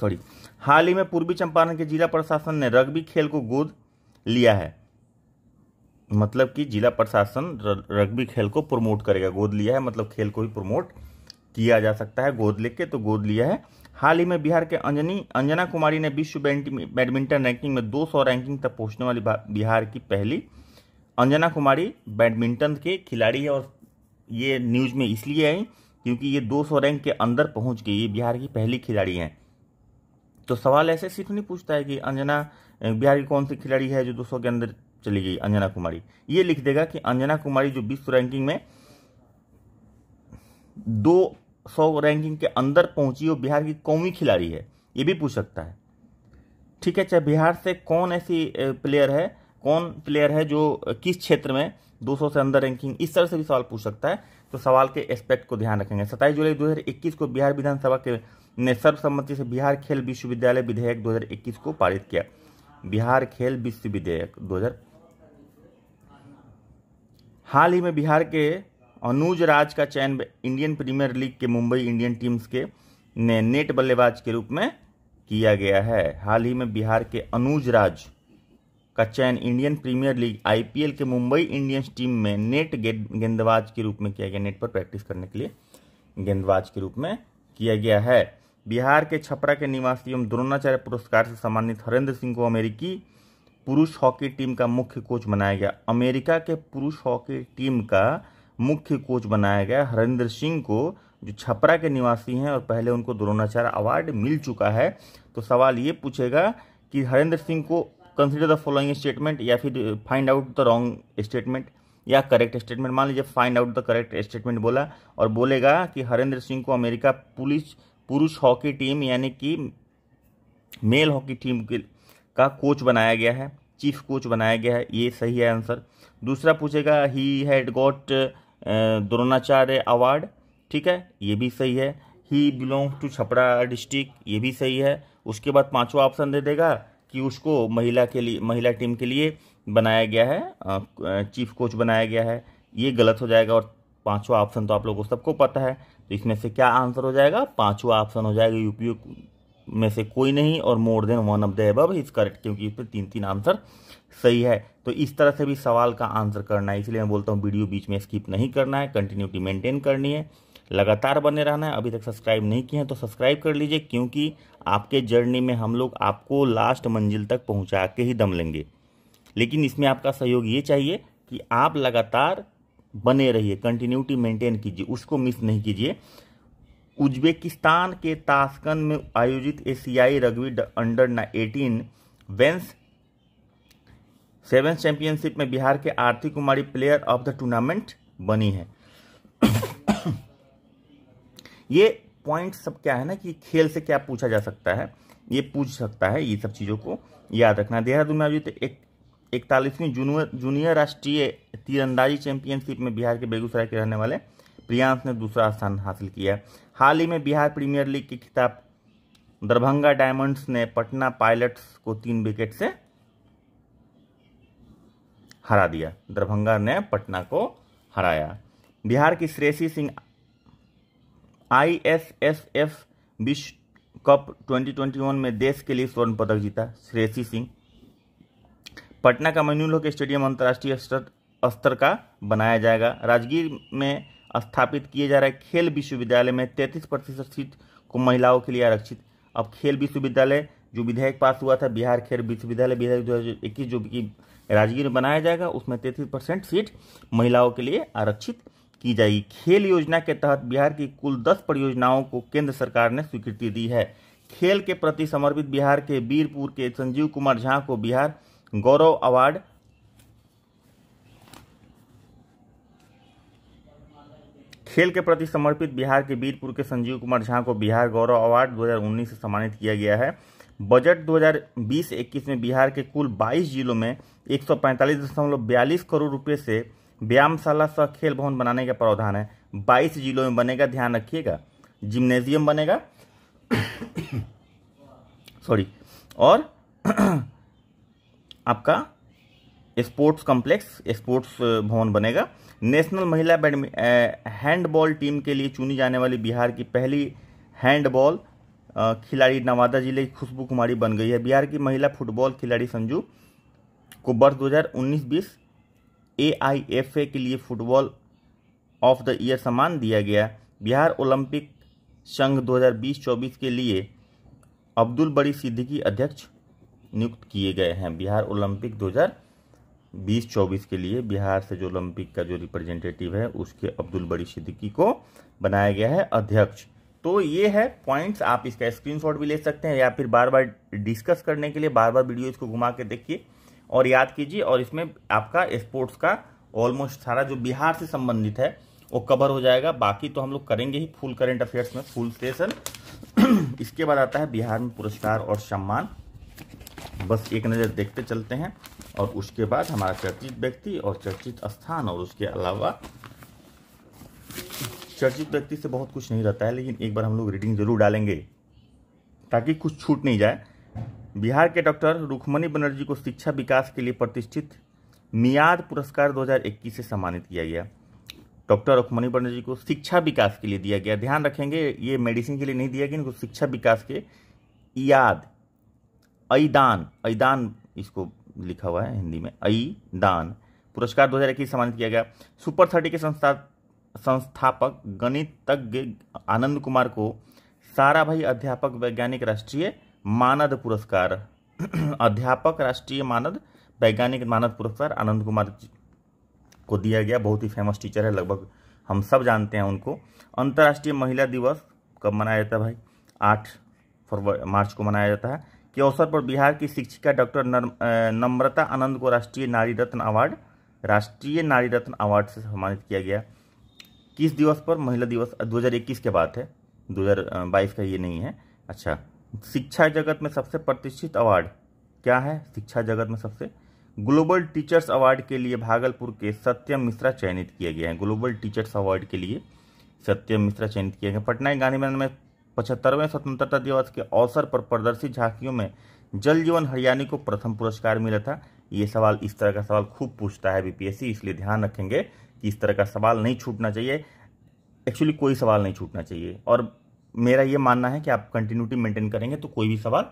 सॉरी हाल ही में पूर्वी चंपारण के जिला प्रशासन ने रग्बी खेल को गोद लिया है मतलब कि जिला प्रशासन रग्बी खेल को प्रमोट करेगा गोद लिया है मतलब खेल को ही प्रमोट किया जा सकता है गोद लेके तो गोद लिया है हाल ही में बिहार के अंजनी अंजना कुमारी ने विश्व बैडमिंटन रैंकिंग में 200 रैंकिंग तक पहुंचने वाली बिहार की पहली अंजना कुमारी बैडमिंटन के खिलाड़ी है और ये न्यूज में इसलिए आई क्योंकि ये 200 रैंक के अंदर पहुंच गई ये बिहार की पहली खिलाड़ी हैं तो सवाल ऐसे सिर्फ नहीं पूछता है कि अंजना बिहार की कौन सी खिलाड़ी है जो दो के अंदर चली गई अंजना कुमारी ये लिख देगा कि अंजना कुमारी जो विश्व रैंकिंग में दो सौ रैंकिंग के अंदर पहुंची और बिहार की कौमी खिलाड़ी है ये भी पूछ सकता है ठीक है चाहे बिहार से कौन ऐसी प्लेयर है कौन प्लेयर है जो किस क्षेत्र में 200 से अंदर रैंकिंग इस तरह से भी सवाल पूछ सकता है तो सवाल के एस्पेक्ट को ध्यान रखेंगे सत्ताईस जुलाई 2021 को बिहार विधानसभा के ने सर्वसम्मति से बिहार खेल विश्वविद्यालय विधेयक 2021 को पारित किया बिहार खेल विश्वविद्यालय दो हजार हाल ही में बिहार के अनुज राज का चयन इंडियन प्रीमियर लीग के मुंबई इंडियन टीम्स के ने नेट बल्लेबाज के रूप में किया गया है हाल ही में बिहार के अनुज राज का चयन इंडियन प्रीमियर लीग आईपीएल के मुंबई इंडियंस टीम में नेट गेंदबाज के रूप में किया गया नेट पर प्रैक्टिस करने के लिए गेंदबाज के रूप में किया गया है बिहार के छपरा के निवासी एवं द्रोणाचार्य पुरस्कार से सम्मानित हरेंद्र सिंह को अमेरिकी पुरुष हॉकी टीम का मुख्य कोच बनाया गया अमेरिका के पुरुष हॉकी टीम का मुख्य कोच बनाया गया हरेंद्र सिंह को जो छपरा के निवासी हैं और पहले उनको द्रोणाचार्य अवार्ड मिल चुका है तो सवाल ये पूछेगा कि हरेंद्र सिंह को कंसिडर द फॉलोइंग स्टेटमेंट या फिर find out the wrong statement या करेक्ट स्टेटमेंट मान लीजिए find out the correct statement बोला और बोलेगा कि हरेंद्र सिंह को अमेरिका पुलिस पुरुष हॉकी टीम यानी कि मेल हॉकी टीम के का कोच बनाया गया है चीफ कोच बनाया गया है ये सही है आंसर दूसरा पूछेगा he had got Dronacharya award ठीक है ये भी सही है he belong to Chhapra district ये भी सही है उसके बाद पांचवा ऑप्शन दे देगा कि उसको महिला के लिए महिला टीम के लिए बनाया गया है चीफ कोच बनाया गया है ये गलत हो जाएगा और पांचवा ऑप्शन तो आप लोगों को सबको पता है तो इसमें से क्या आंसर हो जाएगा पांचवा ऑप्शन हो जाएगा यूपीओ में से कोई नहीं और more than one of the above is correct क्योंकि इस पर तीन तीन आंसर सही है तो इस तरह से भी सवाल का आंसर करना है इसलिए मैं बोलता हूँ वीडियो बीच में स्किप नहीं करना है कंटिन्यूटी मेंटेन करनी है लगातार बने रहना है अभी तक सब्सक्राइब नहीं किए हैं तो सब्सक्राइब कर लीजिए क्योंकि आपके जर्नी में हम लोग आपको लास्ट मंजिल तक पहुँचा के ही दम लेंगे लेकिन इसमें आपका सहयोग ये चाहिए कि आप लगातार बने रहिए कंटिन्यूटी मेंटेन कीजिए उसको मिस नहीं कीजिए उज्बेकिस्तान के ताशकंद में आयोजित एशियाई रग्बी अंडर ना एटीन वेंस सेवेंस चैंपियनशिप में बिहार के Aarti Kumari player of the tournament बनी है ये पॉइंट सब क्या है ना कि खेल से क्या पूछा जा सकता है ये पूछ सकता है ये सब चीज़ों को याद रखना देहरादून में आयोजित एक इकतालीसवीं जूनियर राष्ट्रीय तीरंदाजी चैंपियनशिप में बिहार के बेगूसराय के रहने वाले प्रियांश ने दूसरा स्थान हासिल किया हाल ही में बिहार प्रीमियर लीग के खिताब दरभंगा डायमंड्स ने पटना पायलट्स को तीन विकेट से हरा दिया दरभंगा ने पटना को हराया बिहार की Shreyasi Singh I S S F विश्व कप 2021 में देश के लिए स्वर्ण पदक जीता श्रेयसी सिंह पटना का मैन्यू लोक स्टेडियम अंतर्राष्ट्रीय स्तर का बनाया जाएगा राजगीर में स्थापित किए जा रहे खेल विश्वविद्यालय में तैंतीस प्रतिशत सीट को महिलाओं के लिए आरक्षित अब खेल विश्वविद्यालय जो विधेयक पास हुआ था बिहार खेल विश्वविद्यालय विधेयक दो हज़ार इक्कीस जो कि राजगीर बनाया जाएगा उसमें तैंतीस परसेंट सीट महिलाओं के लिए आरक्षित की जाएगी खेल योजना के तहत बिहार की कुल दस परियोजनाओं को केंद्र सरकार ने स्वीकृति दी है खेल के प्रति समर्पित बिहार के बीरपुर के संजीव कुमार झा को बिहार गौरव अवार्ड खेल के प्रति समर्पित बिहार के बीरपुर के संजीव कुमार झा को बिहार गौरव अवार्ड 2019 से सम्मानित किया गया है बजट 2020-21 में बिहार के कुल 22 जिलों में एक करोड़ रुपए से व्यायामशाला सह खेल भवन बनाने का प्रावधान है 22 जिलों में बनेगा ध्यान रखिएगा जिम्नेजियम बनेगा सॉरी और आपका स्पोर्ट्स कॉम्प्लेक्स स्पोर्ट्स भवन बनेगा नेशनल महिला बैडमि हैंडबॉल टीम के लिए चुनी जाने वाली बिहार की पहली हैंडबॉल खिलाड़ी नवादा जिले की खुशबू कुमारी बन गई है बिहार की महिला फुटबॉल खिलाड़ी संजू को वर्ष 2019 एफ ए के लिए फुटबॉल ऑफ द ईयर सम्मान दिया गया बिहार ओलंपिक संघ 2020-24 के लिए अब्दुल बड़ी सिद्दीकी अध्यक्ष नियुक्त किए गए हैं बिहार ओलंपिक 2020-24 के लिए बिहार से जो ओलंपिक का जो रिप्रेजेंटेटिव है उसके अब्दुल बड़ी सिद्दीकी को बनाया गया है अध्यक्ष तो ये है पॉइंट्स आप इसका स्क्रीनशॉट भी ले सकते हैं या फिर बार बार डिस्कस करने के लिए बार बार वीडियो इसको घुमा के देखिए और याद कीजिए और इसमें आपका स्पोर्ट्स का ऑलमोस्ट सारा जो बिहार से संबंधित है वो कवर हो जाएगा बाकी तो हम लोग करेंगे ही फुल करेंट अफेयर्स में फुल सेशन इसके बाद आता है बिहार में पुरस्कार और सम्मान बस एक नज़र देखते चलते हैं और उसके बाद हमारा चर्चित व्यक्ति और चर्चित स्थान और उसके अलावा चर्चित व्यक्ति से बहुत कुछ नहीं रहता है लेकिन एक बार हम लोग रीडिंग जरूर डालेंगे ताकि कुछ छूट नहीं जाए बिहार के डॉक्टर रुखमणी बनर्जी को शिक्षा विकास के लिए प्रतिष्ठित मियाद पुरस्कार 2021 से सम्मानित किया गया डॉक्टर रुखमणी बनर्जी को शिक्षा विकास के लिए दिया गया ध्यान रखेंगे ये मेडिसिन के लिए नहीं दिया गया इनको शिक्षा विकास के याद ऐदान ऐदान इसको लिखा हुआ है हिंदी में ऐदान पुरस्कार इक्कीस सम्मानित किया गया सुपर थर्टी के संस्था संस्थापक गणितज्ञ आनंद कुमार को साराभाई अध्यापक वैज्ञानिक राष्ट्रीय मानद पुरस्कार अध्यापक राष्ट्रीय मानद वैज्ञानिक मानद पुरस्कार आनंद कुमार को दिया गया बहुत ही फेमस टीचर है लगभग हम सब जानते हैं उनको अंतर्राष्ट्रीय महिला दिवस कब मनाया जाता है भाई आठ फरवरी मार्च को मनाया जाता है के अवसर पर बिहार की शिक्षिका डॉक्टर नम्रता आनंद को राष्ट्रीय नारी रत्न अवार्ड राष्ट्रीय नारी रत्न अवार्ड से सम्मानित किया गया किस दिवस पर महिला दिवस 2021 के बाद है 2022 का ये नहीं है अच्छा शिक्षा जगत में सबसे प्रतिष्ठित अवार्ड क्या है शिक्षा जगत में सबसे ग्लोबल टीचर्स अवार्ड के लिए भागलपुर के सत्यम मिश्रा चयनित किया गया है ग्लोबल टीचर्स अवार्ड के लिए सत्यम मिश्रा चयनित किया गया पटना गांधी मैदान में पचहत्तरवें स्वतंत्रता दिवस के अवसर पर प्रदर्शित झांकियों में जल जीवन हरियाणी को प्रथम पुरस्कार मिला था ये सवाल इस तरह का सवाल खूब पूछता है बीपीएससी इसलिए ध्यान रखेंगे कि इस तरह का सवाल नहीं छूटना चाहिए एक्चुअली कोई सवाल नहीं छूटना चाहिए और मेरा ये मानना है कि आप कंटिन्यूटी मेंटेन करेंगे तो कोई भी सवाल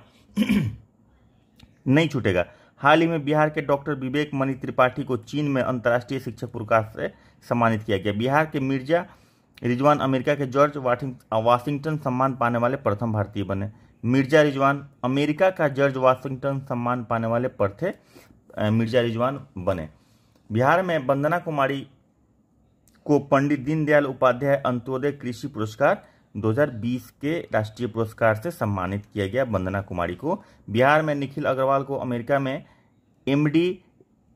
नहीं छूटेगा हाल ही में बिहार के डॉक्टर विवेक मणि त्रिपाठी को चीन में अंतर्राष्ट्रीय शिक्षक पुरस्कार से सम्मानित किया गया बिहार के मिर्जा रिजवान अमेरिका के जॉर्ज वाशिंगटन सम्मान पाने वाले प्रथम भारतीय बने मिर्जा रिजवान अमेरिका का जॉर्ज वाशिंगटन सम्मान पाने वाले प्रथे मिर्जा रिजवान बने बिहार में वंदना कुमारी को पंडित दीनदयाल उपाध्याय अंत्योदय कृषि पुरस्कार 2020 के राष्ट्रीय पुरस्कार से सम्मानित किया गया वंदना कुमारी को बिहार में निखिल अग्रवाल को अमेरिका में एमडी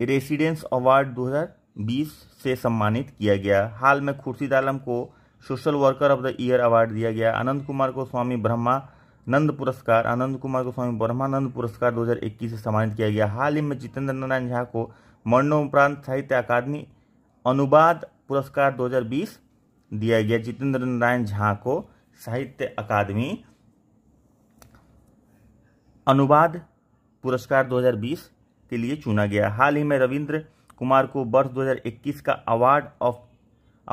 रेसिडेंस अवार्ड बीस से सम्मानित किया गया हाल में खुर्शीद आलम को social worker of the year award दिया गया आनंद कुमार को स्वामी ब्रह्मानंद पुरस्कार आनंद कुमार को स्वामी ब्रह्मानंद पुरस्कार 2021 से सम्मानित किया गया हाल ही में जितेंद्र नारायण झा को मरणोपरांत साहित्य अकादमी अनुवाद पुरस्कार 2020 दिया गया जितेंद्र नारायण झा को साहित्य अकादमी अनुवाद पुरस्कार 2020 के लिए चुना गया हाल ही में रविंद्र कुमार को वर्ष 2021 का award of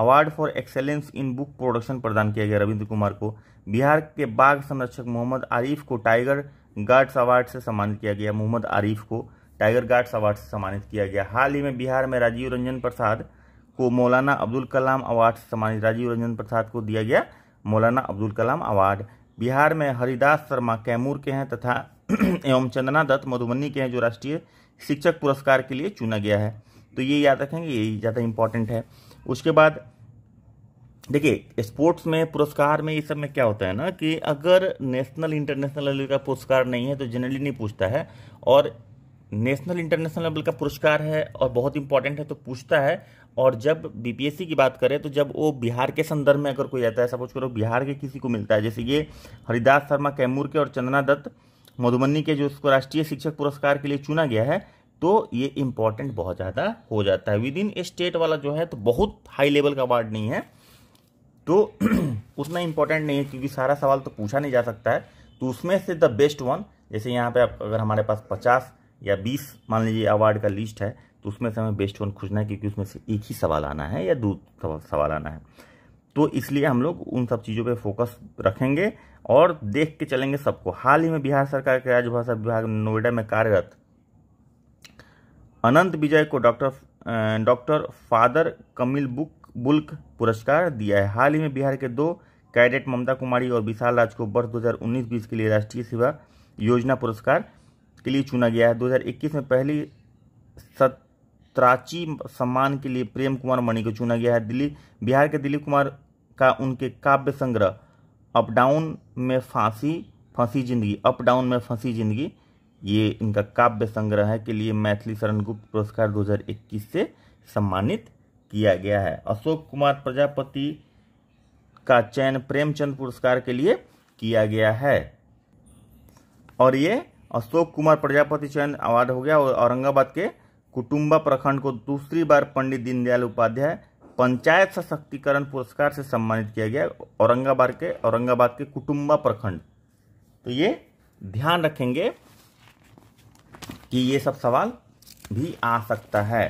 award for excellence in book production प्रदान किया गया रविंद्र कुमार को बिहार के बाघ संरक्षक मोहम्मद आरिफ को टाइगर गार्ड्स अवार्ड से सम्मानित किया गया मोहम्मद आरिफ को टाइगर गार्ड्स अवार्ड से सम्मानित किया गया हाल ही में बिहार में राजीव रंजन प्रसाद को मौलाना अब्दुल कलाम अवार्ड से सम्मानित राजीव रंजन प्रसाद को दिया गया मौलाना अब्दुल कलाम अवार्ड बिहार में हरिदास शर्मा कैमूर के हैं तथा एवं चंदना दत्त मधुबनी के हैं जो राष्ट्रीय शिक्षक पुरस्कार के लिए चुना गया है तो ये याद रखेंगे ये ज़्यादा इंपॉर्टेंट है उसके बाद देखिए स्पोर्ट्स में पुरस्कार में ये सब में क्या होता है ना कि अगर नेशनल इंटरनेशनल लेवल का पुरस्कार नहीं है तो जनरली नहीं पूछता है और नेशनल इंटरनेशनल लेवल का पुरस्कार है और बहुत इंपॉर्टेंट है तो पूछता है और जब बीपीएससी की बात करें तो जब वो बिहार के संदर्भ में अगर कोई आता है सपोज करो बिहार के किसी को मिलता है जैसे ये हरिदास शर्मा कैमूर के और चंदना दत्त मधुबनी के जो उसको राष्ट्रीय शिक्षक पुरस्कार के लिए चुना गया है तो ये इंपॉर्टेंट बहुत ज़्यादा हो जाता है विद इन स्टेट वाला जो है तो बहुत हाई लेवल का वार्ड नहीं है तो उतना इंपॉर्टेंट नहीं है क्योंकि सारा सवाल तो पूछा नहीं जा सकता है तो उसमें से द बेस्ट वन जैसे यहाँ पे आप अगर हमारे पास पचास या बीस मान लीजिए अवार्ड का लिस्ट है तो उसमें से हमें बेस्ट वन खोजना है क्योंकि उसमें से एक ही सवाल आना है या दो सवाल आना है तो इसलिए हम लोग उन सब चीज़ों पे फोकस रखेंगे और देख के चलेंगे सबको हाल ही में बिहार सरकार के राजभाषा विभाग नोएडा में कार्यरत अनंत विजय को डॉक्टर डॉक्टर फादर कमिल बुक बुल्क पुरस्कार दिया है हाल ही में बिहार के दो कैडेट ममता कुमारी और विशाल राज को वर्ष 2019-20 के लिए राष्ट्रीय सेवा योजना पुरस्कार के लिए चुना गया है 2021 में पहली सत्राची सम्मान के लिए प्रेम कुमार मणि को चुना गया है दिल्ली बिहार के दिलीप कुमार का उनके काव्य संग्रह अपडाउन में फांसी फंसी जिंदगी अपडाउन में फंसी जिंदगी ये इनका काव्य संग्रह के लिए मैथिली शरण गुप्त पुरस्कार 2021 से सम्मानित किया गया है अशोक कुमार प्रजापति का चयन प्रेमचंद पुरस्कार के लिए किया गया है और ये अशोक कुमार प्रजापति चयन अवार्ड हो गया औरंगाबाद के कुटुम्बा प्रखंड को दूसरी बार पंडित दीनदयाल उपाध्याय पंचायत सशक्तिकरण पुरस्कार से सम्मानित किया गया औरंगाबाद के औरंगाबाद के कुटुम्बा प्रखंड तो ये ध्यान रखेंगे कि ये सब सवाल भी आ सकता है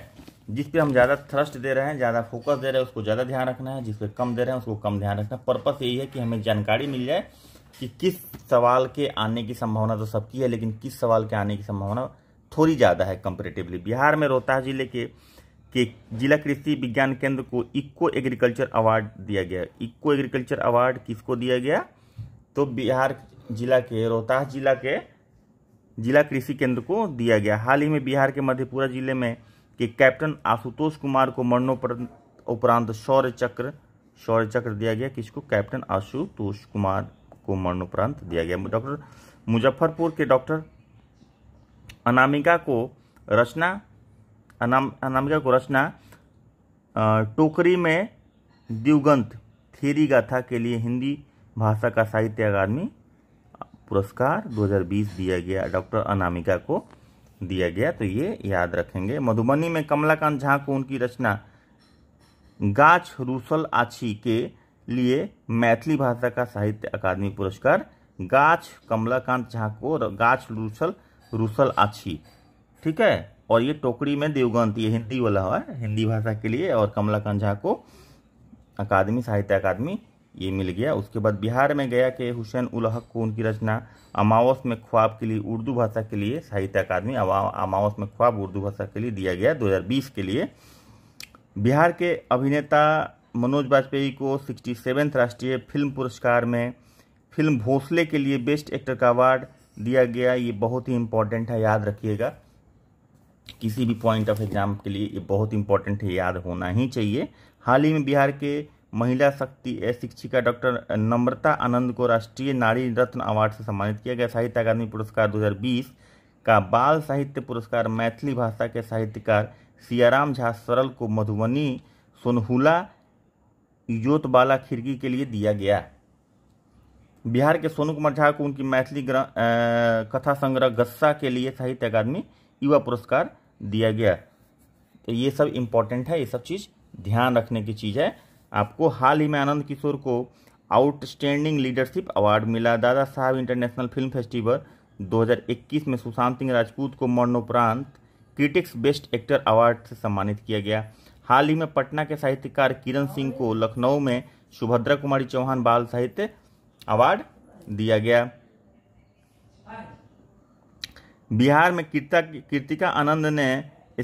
जिस पे हम ज़्यादा थ्रस्ट दे रहे हैं ज़्यादा फोकस दे रहे हैं उसको ज़्यादा ध्यान रखना है जिस पे कम दे रहे हैं उसको कम ध्यान रखना है पर्पस यही है कि हमें जानकारी मिल जाए कि किस सवाल के आने की संभावना तो सबकी है लेकिन किस सवाल के आने की संभावना थोड़ी ज़्यादा है कंपेरेटिवली बिहार में रोहतास जिले के के जिला कृषि विज्ञान केंद्र को इक्को एग्रीकल्चर अवार्ड दिया गया इक्को एग्रीकल्चर अवार्ड किसको दिया गया तो बिहार जिला के रोहतास जिला के जिला कृषि केंद्र को दिया गया हाल ही में बिहार के मधेपुरा जिले में के कैप्टन आशुतोष कुमार को मरणोपरांत उपरांत शौर्य चक्र शौर्य चक्र दिया गया किसको कैप्टन आशुतोष कुमार को मरणोपरांत दिया गया डॉक्टर मुजफ्फरपुर के डॉक्टर अनामिका को रचना अनाम अनामिका को रचना टोकरी में दिवगंत थेरी गाथा के लिए हिंदी भाषा का साहित्य अकादमी पुरस्कार 2020 दिया गया डॉक्टर अनामिका को दिया गया तो ये याद रखेंगे मधुबनी में कमलाकांत झा को उनकी रचना गाछ रूसल आछी के लिए मैथिली भाषा का साहित्य अकादमी पुरस्कार गाछ कमलाकांत झा को गाछ रूसल रूसल आछी ठीक है और ये टोकरी में देवगंत ये हिंदी वाला है हिंदी भाषा के लिए और कमलाकांत झा को अकादमी साहित्य अकादमी ये मिल गया उसके बाद बिहार में गया कि हुसैन उल हक को उनकी रचना अमावस में ख्वाब के लिए उर्दू भाषा के लिए साहित्य अकादमी अमावस में ख्वाब उर्दू भाषा के लिए दिया गया 2020 के लिए बिहार के अभिनेता मनोज वाजपेयी को सिक्सटी सेवेंथ राष्ट्रीय फिल्म पुरस्कार में फिल्म भोसले के लिए बेस्ट एक्टर का अवार्ड दिया गया ये बहुत ही इम्पोर्टेंट है याद रखिएगा किसी भी पॉइंट ऑफ एग्जाम के लिए ये बहुत इंपॉर्टेंट है याद होना ही चाहिए हाल ही में बिहार के महिला शक्ति शिक्षिका डॉक्टर नम्रता आनंद को राष्ट्रीय नारी रत्न अवार्ड से सम्मानित किया गया साहित्य अकादमी पुरस्कार 2020 का बाल साहित्य पुरस्कार मैथिली भाषा के साहित्यकार सियाराम झा सरल को मधुबनी सोनहुला इजोतबाला खिड़की के लिए दिया गया बिहार के सोनू कुमार झा को उनकी मैथिली कथा संग्रह गस्सा के लिए साहित्य अकादमी युवा पुरस्कार दिया गया तो ये सब इम्पोर्टेंट है ये सब चीज़ ध्यान रखने की चीज़ है आपको हाल ही में आनंद किशोर को आउटस्टैंडिंग लीडरशिप अवार्ड मिला दादा साहब इंटरनेशनल फिल्म फेस्टिवल 2021 में सुशांत सिंह राजपूत को मरणोपरांत क्रिटिक्स बेस्ट एक्टर अवार्ड से सम्मानित किया गया हाल ही में पटना के साहित्यकार किरण सिंह को लखनऊ में सुभद्रा कुमारी चौहान बाल साहित्य अवार्ड दिया गया बिहार में कीर्ता कृतिका आनंद ने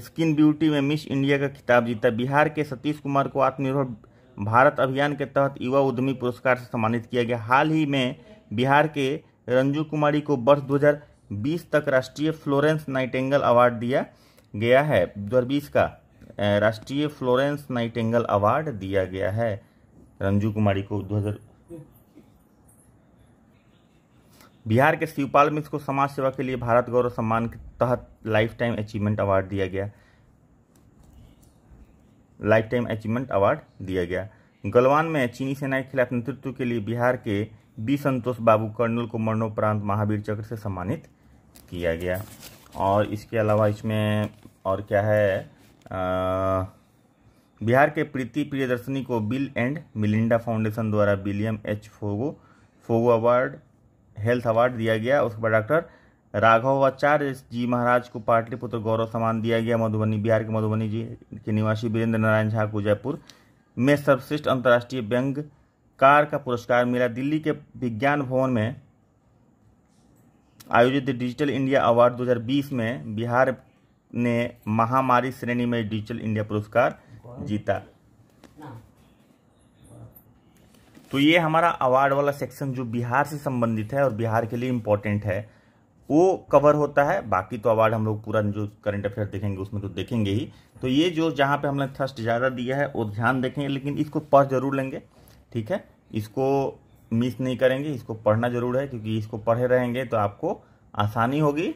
स्किन ब्यूटी में मिस इंडिया का खिताब जीता बिहार के सतीश कुमार को आत्मनिर्भर भारत अभियान के तहत युवा उद्यमी पुरस्कार से सम्मानित किया गया हाल ही में बिहार के रंजू कुमारी को वर्ष 2020 तक राष्ट्रीय फ्लोरेंस नाइटेंगल अवार्ड दिया गया है 2020 का राष्ट्रीय फ्लोरेंस नाइटेंगल अवार्ड दिया गया है रंजू कुमारी को दो बिहार के शिवपाल मिश्र को समाज सेवा के लिए भारत गौरव सम्मान के तहत लाइफ टाइम अचीवमेंट अवार्ड दिया गया लाइफ टाइम अचीवमेंट अवार्ड दिया गया गलवान में चीनी सेना के खिलाफ नेतृत्व के लिए बिहार के बी संतोष बाबू कर्नल को मरणोपरांत महावीर चक्र से सम्मानित किया गया और इसके अलावा इसमें और क्या है आ, बिहार के प्रीति प्रियदर्शनी को बिल एंड मिलिंडा फाउंडेशन द्वारा William H Foege Foege award health award दिया गया उसके बाद डॉक्टर राघवाचार्य जी महाराज को पाटलिपुत्र गौरव सम्मान दिया गया मधुबनी बिहार के मधुबनी जी के निवासी वीरेंद्र नारायण झा को जयपुर में सर्वश्रेष्ठ अंतर्राष्ट्रीय कार का पुरस्कार मिला दिल्ली के विज्ञान भवन में आयोजित डिजिटल इंडिया अवार्ड 2020 में बिहार ने महामारी श्रेणी में डिजिटल इंडिया पुरस्कार जीता तो ये हमारा अवार्ड वाला सेक्शन जो बिहार से संबंधित है और बिहार के लिए इम्पोर्टेंट है वो कवर होता है बाकी तो अवार्ड हम लोग पूरा जो करंट अफेयर देखेंगे उसमें तो देखेंगे ही तो ये जो जहाँ पे हमने थर्स्ट ज़्यादा दिया है वो ध्यान देखेंगे लेकिन इसको पढ़ जरूर लेंगे ठीक है इसको मिस नहीं करेंगे इसको पढ़ना जरूर है क्योंकि इसको पढ़े रहेंगे तो आपको आसानी होगी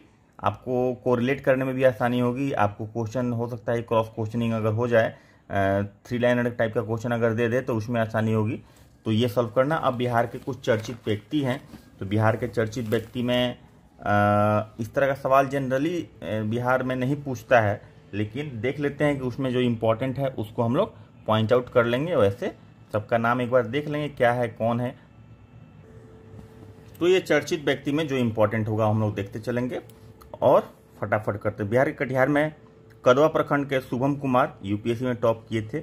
आपको कोरिलेट करने में भी आसानी होगी आपको क्वेश्चन हो सकता है क्रॉस क्वेश्चनिंग अगर हो जाए थ्री लाइन टाइप का क्वेश्चन अगर दे दे तो उसमें आसानी होगी तो ये सॉल्व करना अब बिहार के कुछ चर्चित व्यक्ति हैं तो बिहार के चर्चित व्यक्ति में इस तरह का सवाल जनरली बिहार में नहीं पूछता है लेकिन देख लेते हैं कि उसमें जो इम्पोर्टेंट है उसको हम लोग पॉइंट आउट कर लेंगे वैसे सबका नाम एक बार देख लेंगे क्या है कौन है तो ये चर्चित व्यक्ति में जो इम्पोर्टेंट होगा हम लोग देखते चलेंगे और फटाफट करते बिहार के कटिहार में कदवा प्रखंड के शुभम कुमार यूपीएससी में टॉप किए थे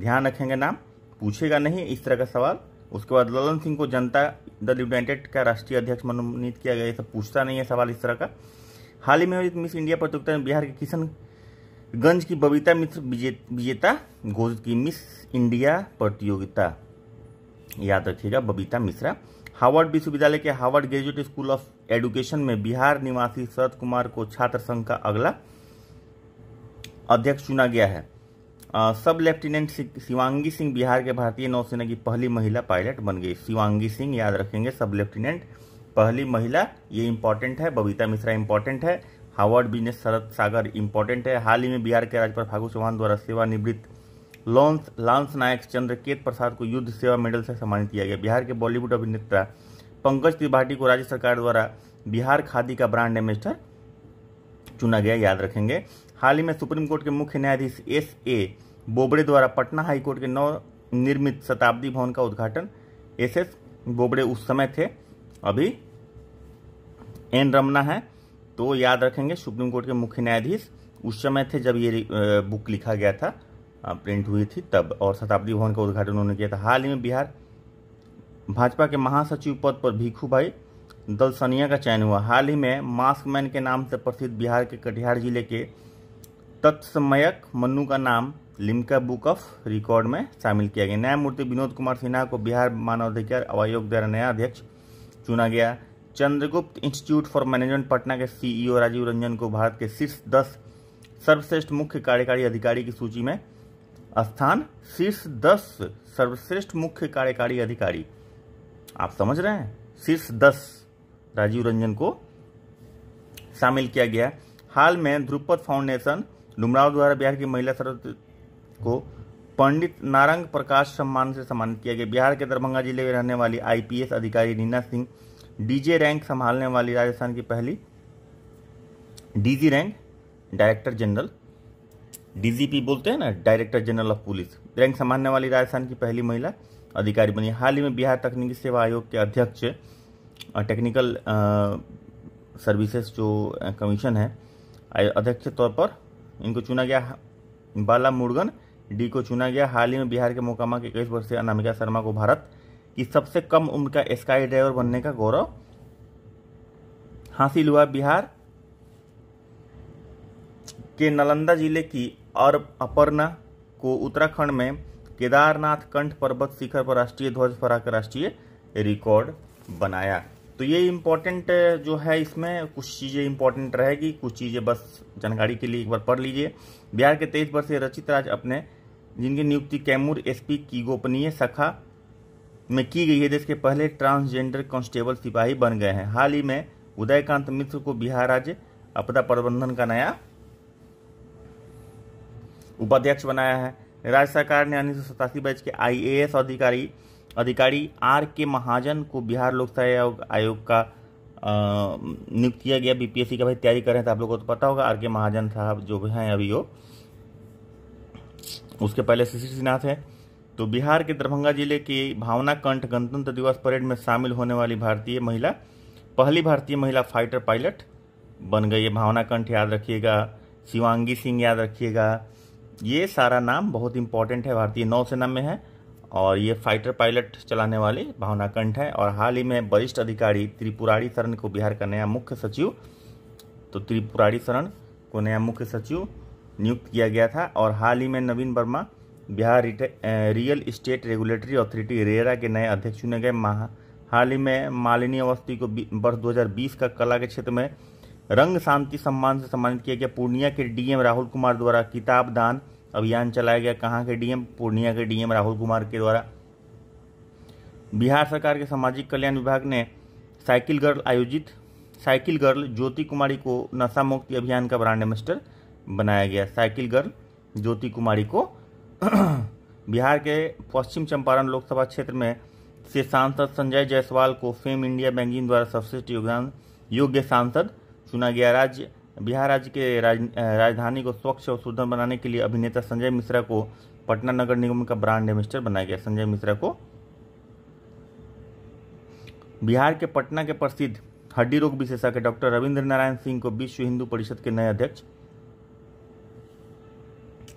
ध्यान रखेंगे नाम पूछेगा नहीं इस तरह का सवाल उसके बाद ललन सिंह को जनता द यूनाइटेड का राष्ट्रीय अध्यक्ष मनोनीत किया गया ये सब पूछता नहीं है सवाल इस तरह का हाल ही में आयोजित मिस इंडिया प्रतियोगिता में बिहार के किशनगंज की बबीता मिश्र विजेता घोषित की मिस इंडिया प्रतियोगिता याद रखिएगा बबीता मिश्रा हार्वर्ड विश्वविद्यालय के Harvard graduate school of education में बिहार निवासी शरद कुमार को छात्र संघ का अगला अध्यक्ष चुना गया है सब लेफ्टिनेंट शिवांगी सिंह बिहार के भारतीय नौसेना की पहली महिला पायलट बन गई शिवांगी सिंह याद रखेंगे सब लेफ्टिनेंट पहली महिला ये इंपॉर्टेंट है बबीता मिश्रा इंपॉर्टेंट है Harvard business Sharad Sagar important है हाल ही में बिहार के राज्यपाल फागू चौहान द्वारा सेवानिवृत्त लॉन्स लांस नायक चंद्रकेत प्रसाद को युद्ध सेवा मेडल से सम्मानित किया गया बिहार के बॉलीवुड अभिनेता पंकज त्रिपाठी को राज्य सरकार द्वारा बिहार खादी का ब्रांड एम्बेस्डर चुना गया याद रखेंगे हाल ही में सुप्रीम कोर्ट के मुख्य न्यायाधीश एस ए बोबड़े द्वारा पटना हाईकोर्ट के नव निर्मित शताब्दी भवन का उद्घाटन एस एस बोबड़े उस समय थे अभी एन रमना है तो याद रखेंगे सुप्रीम कोर्ट के मुख्य न्यायाधीश उस समय थे जब ये बुक लिखा गया था प्रिंट हुई थी तब और शताब्दी भवन का उद्घाटन उन्होंने किया था हाल ही में बिहार भाजपा के महासचिव पद पर भीखू भाई दलसनिया का चयन हुआ हाल ही में मास्क मैन के नाम से प्रसिद्ध बिहार के कटिहार जिले के तत्समयक मन्नू का नाम लिमका बुक ऑफ रिकॉर्ड में शामिल किया गया न्यायमूर्ति विनोद कुमार सिन्हा को बिहार मानवाधिकार आयोग द्वारा नया अध्यक्ष चुना गया Chandragupta institute for management Patna के सीईओ राजीव रंजन को भारत के शीर्ष दस सर्वश्रेष्ठ मुख्य कार्यकारी अधिकारी की सूची में स्थान शीर्ष दस सर्वश्रेष्ठ मुख्य कार्यकारी अधिकारी आप समझ रहे हैं शीर्ष दस राजीव रंजन को शामिल किया गया हाल में ध्रुपद फाउंडेशन डुमराव द्वारा बिहार की महिला सर्व को पंडित नारंग प्रकाश सम्मान से सम्मानित किया गया बिहार के दरभंगा जिले में रहने वाली आईपीएस अधिकारी रीना सिंह डीजे रैंक संभालने वाली राजस्थान की पहली DG rank director general DGP बोलते हैं ना director general of police rank संभालने वाली राजस्थान की पहली महिला अधिकारी बनी हाल ही में बिहार तकनीकी सेवा आयोग के अध्यक्ष टेक्निकल सर्विसेज जो कमीशन है अध्यक्ष तौर पर इनको चुना गया बाला मुर्गन डी को चुना गया हाल ही में बिहार के मोकामा के इक्कीस वर्षीय अनामिका शर्मा को भारत की सबसे कम उम्र का स्काई ड्राइवर बनने का गौरव हासिल हुआ बिहार के नालंदा जिले की और अपर्णा को उत्तराखंड में केदारनाथ कंठ पर्वत शिखर पर राष्ट्रीय ध्वज फहराकर राष्ट्रीय रिकॉर्ड बनाया तो ये इम्पोर्टेंट जो है इसमें कुछ चीज़ें इम्पोर्टेंट रहेगी कुछ चीज़ें बस जानकारी के लिए एक बार पढ़ लीजिए बिहार के तेईस वर्षीय रचित राज अपने जिनकी नियुक्ति कैमूर एसपी की गोपनीय शाखा में की गई है देश के पहले ट्रांसजेंडर कांस्टेबल सिपाही बन गए हैं हाल ही में उदयकांत मिश्र को बिहार राज्य आपदा प्रबंधन का नया उपाध्यक्ष बनाया है राज्य सरकार ने उन्नीस सौ बैच के आईएएस अधिकारी अधिकारी आर के महाजन को बिहार लोक सेवा आयोग का नियुक्त किया गया बीपीएससी का भाई तैयारी कर रहे हैं तो आप लोगों को तो पता होगा आर के महाजन साहब जो भी हैं अभी वो उसके पहले शशि सिन्हाथ हैं तो बिहार के दरभंगा जिले की भावना कंठ गणतंत्र दिवस परेड में शामिल होने वाली भारतीय महिला पहली भारतीय महिला फाइटर पायलट बन गई है भावना कंठ याद रखिएगा शिवांगी सिंह याद रखिएगा ये सारा नाम बहुत इंपॉर्टेंट है भारतीय नौसेना में है और ये फाइटर पायलट चलाने वाले भावना कंठ हैं और हाल ही में वरिष्ठ अधिकारी त्रिपुरारी शरण को बिहार का नया मुख्य सचिव तो त्रिपुरारी शरण को नया मुख्य सचिव नियुक्त किया गया था और हाल ही में Naveen Verma Bihar real estate regulatory authority RERA के नए अध्यक्ष चुने गए महा हाल ही में मालिनी अवस्थी को वर्ष दो का कला के क्षेत्र में रंग शांति सम्मान से सम्मानित किया गया पूर्णिया के डीएम राहुल कुमार द्वारा किताब दान अभियान चलाया गया कहाँ के डीएम पूर्णिया के डीएम राहुल कुमार के द्वारा बिहार सरकार के सामाजिक कल्याण विभाग ने साइकिल गर्ल आयोजित साइकिल गर्ल ज्योति कुमारी को नशा मुक्ति अभियान का ब्रांड एम्बेस्टर बनाया गया साइकिल गर्ल ज्योति कुमारी को बिहार के पश्चिम चंपारण लोकसभा क्षेत्र में से सांसद संजय जायसवाल को फेम इंडिया बैंकिंग द्वारा सर्वश्रेष्ठ योगदान योग्य सांसद चुना गया राज्य बिहार राज्य के राज, राजधानी को स्वच्छ और सुंदर बनाने के लिए अभिनेता संजय मिश्रा को पटना नगर निगम का ब्रांड एम्बेस्टर बनाया गया संजय मिश्रा को बिहार के पटना के प्रसिद्ध हड्डी रोग विशेषज्ञ डॉक्टर रविंद्र नारायण सिंह को विश्व हिंदू परिषद के नए अध्यक्ष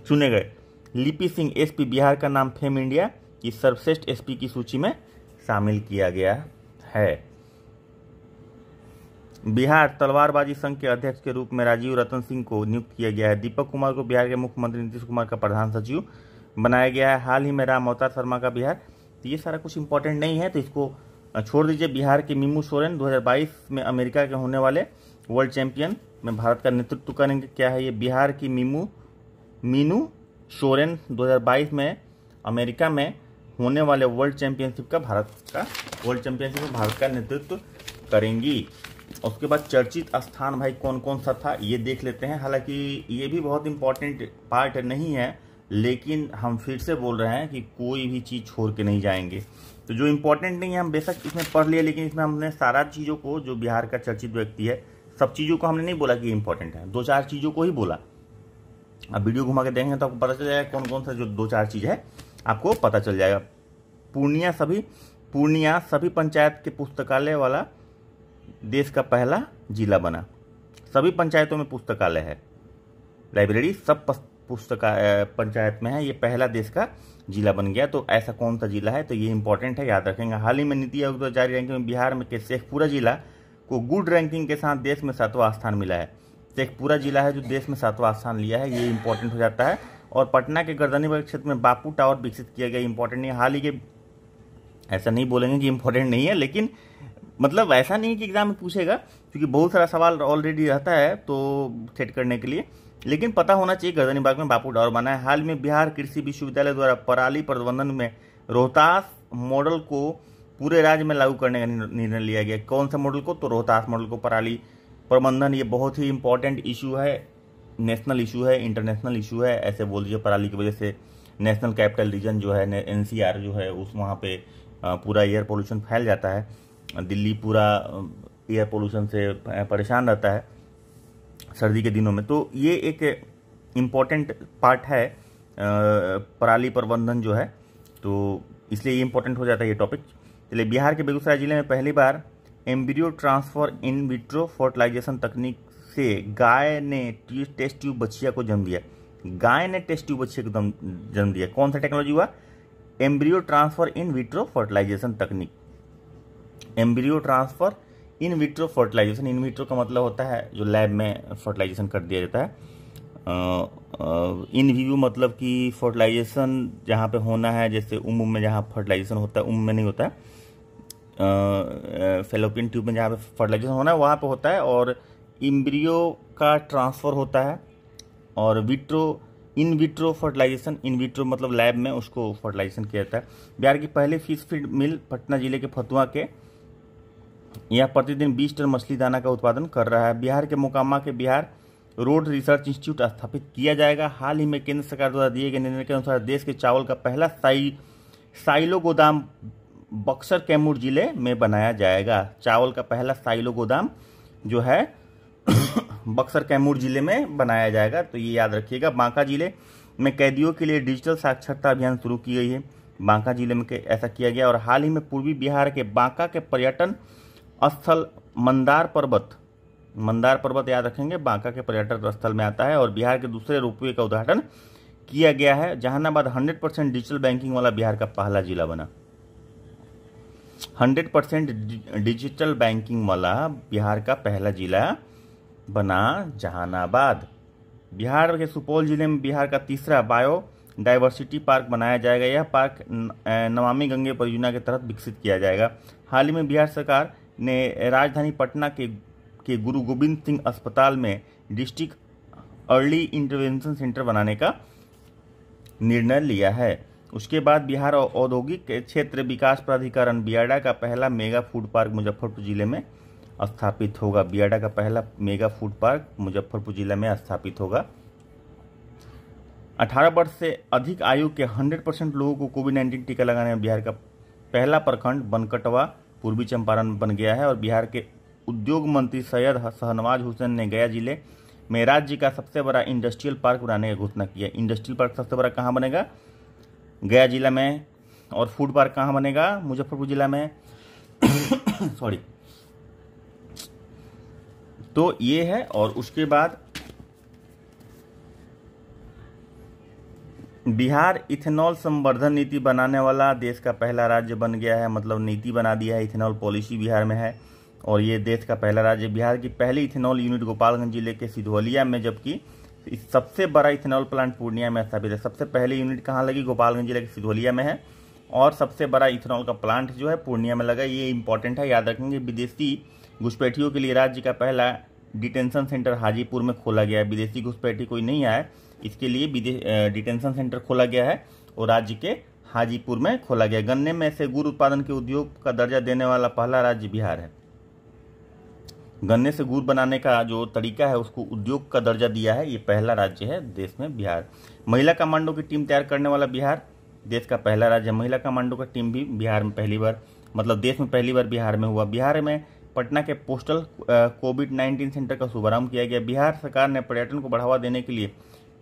चुने गए लिपि सिंह एसपी बिहार का नाम फेम इंडिया की सर्वश्रेष्ठ एसपी की सूची में शामिल किया गया है बिहार तलवारबाजी संघ के अध्यक्ष के रूप में राजीव रतन सिंह को नियुक्त किया गया है दीपक कुमार को बिहार के मुख्यमंत्री नीतीश कुमार का प्रधान सचिव बनाया गया है हाल ही में राम अवतार शर्मा का बिहार तो ये सारा कुछ इंपॉर्टेंट नहीं है तो इसको छोड़ दीजिए बिहार के मीमू सोरेन 2022 में अमेरिका के होने वाले वर्ल्ड चैंपियन में भारत का नेतृत्व करेंगे क्या है ये बिहार की मीमू मीनू सोरेन 2022 में अमेरिका में होने वाले वर्ल्ड चैंपियनशिप का भारत का वर्ल्ड चैंपियनशिप में भारत का नेतृत्व करेंगी और उसके बाद चर्चित स्थान भाई कौन कौन सा था ये देख लेते हैं हालांकि ये भी बहुत इम्पोर्टेंट पार्ट नहीं है लेकिन हम फिर से बोल रहे हैं कि कोई भी चीज़ छोड़ के नहीं जाएंगे तो जो इम्पोर्टेंट नहीं है हम बेशक इसमें पढ़ लिया लेकिन इसमें हमने सारा चीज़ों को जो बिहार का चर्चित व्यक्ति है सब चीज़ों को हमने नहीं बोला कि इम्पोर्टेंट है दो चार चीज़ों को ही बोला अब वीडियो घुमा के देखेंगे तो आपको पता चल जाएगा कौन कौन सा जो दो चार चीज़ है आपको पता चल जाएगा पूर्णिया सभी पूर्णिया सभी पंचायत के पुस्तकालय वाला देश का पहला जिला बना सभी पंचायतों में पुस्तकालय है लाइब्रेरी सब पुस्तका पंचायत में है ये पहला देश का जिला बन गया तो ऐसा कौन सा जिला है तो ये इंपॉर्टेंट है याद रखेंगे हाल ही में नीति आयोग द्वारा जारी रैंकिंग में बिहार में के शेखपुरा जिला को गुड रैंकिंग के साथ देश में सातवां स्थान मिला है शेखपुरा जिला है जो देश में सातवां स्थान लिया है ये इंपॉर्टेंट हो जाता है और पटना के गर्दनीबाग क्षेत्र में बापू टावर विकसित किया गया इंपॉर्टेंट नहीं हाल ही के ऐसा नहीं बोलेंगे कि इंपॉर्टेंट नहीं है लेकिन मतलब ऐसा नहीं कि एग्जाम में पूछेगा क्योंकि बहुत सारा सवाल ऑलरेडी रहता है तो सेट करने के लिए लेकिन पता होना चाहिए गर्दनीबाग में बापू डॉर बना है हाल में बिहार कृषि विश्वविद्यालय द्वारा पराली प्रबंधन में रोहतास मॉडल को पूरे राज्य में लागू करने का निर्णय लिया गया कौन सा मॉडल को तो रोहतास मॉडल को पराली प्रबंधन ये बहुत ही इंपॉर्टेंट इशू है नेशनल इशू है इंटरनेशनल इशू है ऐसे बोल दीजिए पराली की वजह से नेशनल कैपिटल रीजन जो है एन जो है उस वहाँ पे पूरा एयर पोल्यूशन फैल जाता है दिल्ली पूरा एयर पोल्यूशन से परेशान रहता है सर्दी के दिनों में तो ये एक इम्पॉर्टेंट पार्ट है पराली प्रबंधन जो है तो इसलिए ये इम्पोर्टेंट हो जाता है ये टॉपिक चलिए बिहार के बेगूसराय ज़िले में पहली बार embryo transfer in vitro fertilization तकनीक से गाय ने टेस्ट ट्यूब बच्चिया को जन्म दिया गाय ने टेस्ट ट्यूब बच्चे को जन्म दिया कौन सा टेक्नोलॉजी हुआ embryo transfer in vitro fertilization तकनीक embryo transfer in vitro fertilization in vitro का मतलब होता है जो लैब में फर्टिलाइजेशन कर दिया जाता है इन वीवो मतलब कि फर्टिलाइजेशन जहाँ पे होना है जैसे उम में जहाँ फर्टिलाइजेशन होता है उम में नहीं होता है फेलोपियन ट्यूब में जहाँ पे फर्टिलाइजेशन होना है वहाँ पे होता है और इम्ब्रियो का ट्रांसफ़र होता है और vitro in vitro fertilization in vitro मतलब लैब में उसको फर्टिलाइजेशन किया जाता है बिहार की पहली फिश फीड मिल पटना जिले के फतुआ के यह प्रतिदिन 20 टन मछली दाना का उत्पादन कर रहा है बिहार के मोकामा के बिहार रोड रिसर्च इंस्टीट्यूट स्थापित किया जाएगा हाल ही में केंद्र सरकार द्वारा दिए गए निर्णय के अनुसार देश के चावल का पहला साई साइलो गोदाम बक्सर कैमूर जिले में बनाया जाएगा चावल का पहला साइलो गोदाम जो है बक्सर कैमूर जिले में बनाया जाएगा तो ये याद रखिएगा बांका जिले में कैदियों के लिए डिजिटल साक्षरता अभियान शुरू की गई है बांका जिले में ऐसा किया गया और हाल ही में पूर्वी बिहार के बांका के पर्यटन स्थल मंदार पर्वत मंदार पर्वत याद रखेंगे बांका के पर्यटक स्थल में आता है और बिहार के दूसरे रोपवे का उद्घाटन किया गया है जहानाबाद 100 परसेंट डिजिटल बैंकिंग वाला बिहार का पहला जिला बना 100 परसेंट डिजिटल बैंकिंग वाला बिहार का पहला जिला बना जहानाबाद बिहार के सुपौल जिले में बिहार का तीसरा बायो डाइवर्सिटी पार्क बनाया जाएगा यह पार्क नमामि गंगे परियोजना के तहत विकसित किया जाएगा हाल ही में बिहार सरकार ने राजधानी पटना के के गुरु गोविंद सिंह अस्पताल में डिस्ट्रिक्ट अर्ली इंटरवेंशन सेंटर बनाने का निर्णय लिया है उसके बाद बिहार औद्योगिक क्षेत्र विकास प्राधिकरण बियाडा का पहला मेगा फूड पार्क मुजफ्फरपुर जिले में स्थापित होगा बियाडा का पहला मेगा फूड पार्क मुजफ्फरपुर जिले में स्थापित होगा 18 वर्ष से अधिक आयु के 100 परसेंट लोगों को कोविड नाइन्टीन टीका लगाने में बिहार का पहला प्रखंड बनकटवा पूर्वी चंपारण बन गया है और बिहार के उद्योग मंत्री सैयद शहनवाज हुसैन ने गया जिले में राज्य का सबसे बड़ा इंडस्ट्रियल पार्क बनाने की घोषणा की है इंडस्ट्रियल पार्क सबसे बड़ा कहाँ बनेगा गया जिला में और फूड पार्क कहाँ बनेगा मुजफ्फरपुर जिला में सॉरी तो ये है और उसके बाद बिहार इथेनॉल संवर्धन नीति बनाने वाला देश का पहला राज्य बन गया है मतलब नीति बना दिया है इथेनॉल पॉलिसी बिहार में है और ये देश का पहला राज्य बिहार की पहली इथेनॉल यूनिट गोपालगंज जिले के सिधवलिया में जबकि सबसे बड़ा इथेनॉल प्लांट पूर्णिया में स्थापित है सबसे पहले यूनिट कहाँ लगी गोपालगंज जिले के सिधवलिया में है और सबसे बड़ा इथेनॉल का प्लांट जो है पूर्णिया में लगा ये इंपॉर्टेंट है याद रखेंगे विदेशी घुसपैठियों के लिए राज्य का पहला डिटेंशन सेंटर हाजीपुर में खोला गया है विदेशी घुसपैठी कोई नहीं आया इसके लिए डिटेंशन सेंटर खोला गया है और राज्य के हाजीपुर में खोला गया गन्ने में से गुड़ उत्पादन के उद्योग का दर्जा देने वाला पहला राज्य बिहार है गन्ने से गुड़ बनाने का जो तरीका है उसको उद्योग का दर्जा दिया है ये पहला राज्य है देश में बिहार महिला कमांडो की टीम तैयार करने वाला बिहार देश का पहला राज्य महिला कमांडो का टीम भी बिहार में पहली बार मतलब देश में पहली बार बिहार में हुआ बिहार में पटना के पोस्टल कोविड नाइन्टीन सेंटर का शुभारंभ किया गया बिहार सरकार ने पर्यटन को बढ़ावा देने के लिए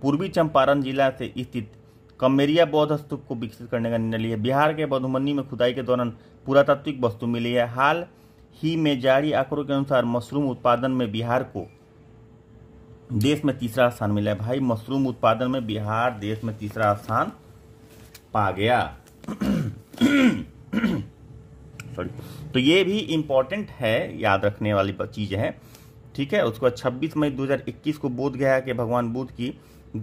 पूर्वी चंपारण जिला से स्थित कमेरिया बौद्ध स्तूप को विकसित करने का निर्णय लिया बिहार के बौद्धमनी में खुदाई के दौरान पुरातात्विक वस्तु मिली है हाल ही में जारी आंकड़ों के अनुसार मशरूम उत्पादन में बिहार को देश में तीसरा स्थान मिला है भाई मशरूम उत्पादन में बिहार देश में तीसरा स्थान पा गया सॉरी तो ये भी इम्पोर्टेंट है याद रखने वाली चीज़ है ठीक है उसके बाद छब्बीस मई 2021 को बोध गया कि भगवान बुद्ध की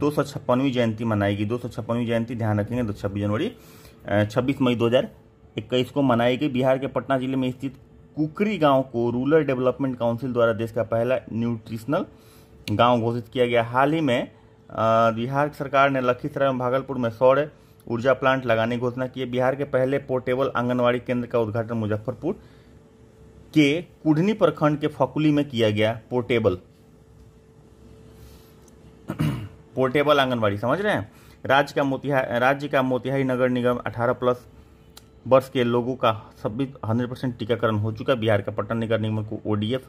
दो सौ छप्पनवीं जयंती मनाएगी दो सौ छप्पनवीं जयंती ध्यान रखेंगे दो छब्बीस जनवरी छब्बीस मई दो हज़ार इक्कीस को मनाई गई बिहार के पटना जिले में स्थित कुकरी गांव को रूरल डेवलपमेंट काउंसिल द्वारा देश का पहला न्यूट्रिशनल गांव घोषित किया गया हाल ही में बिहार सरकार ने लखीसराय और भागलपुर में सौर ऊर्जा प्लांट लगाने की घोषणा की है बिहार के पहले पोर्टेबल आंगनबाड़ी केंद्र का उद्घाटन मुजफ्फरपुर के कुढ़नी प्रखंड के फकुली में किया गया पोर्टेबल पोर्टेबल आंगनबाड़ी समझ रहे हैं राज्य का मोतिहारी राज्य का मोतिहारी नगर निगम 18 प्लस वर्ष के लोगों का सभी 100 परसेंट टीकाकरण हो चुका बिहार का पटना नगर निगम को ओडीएफ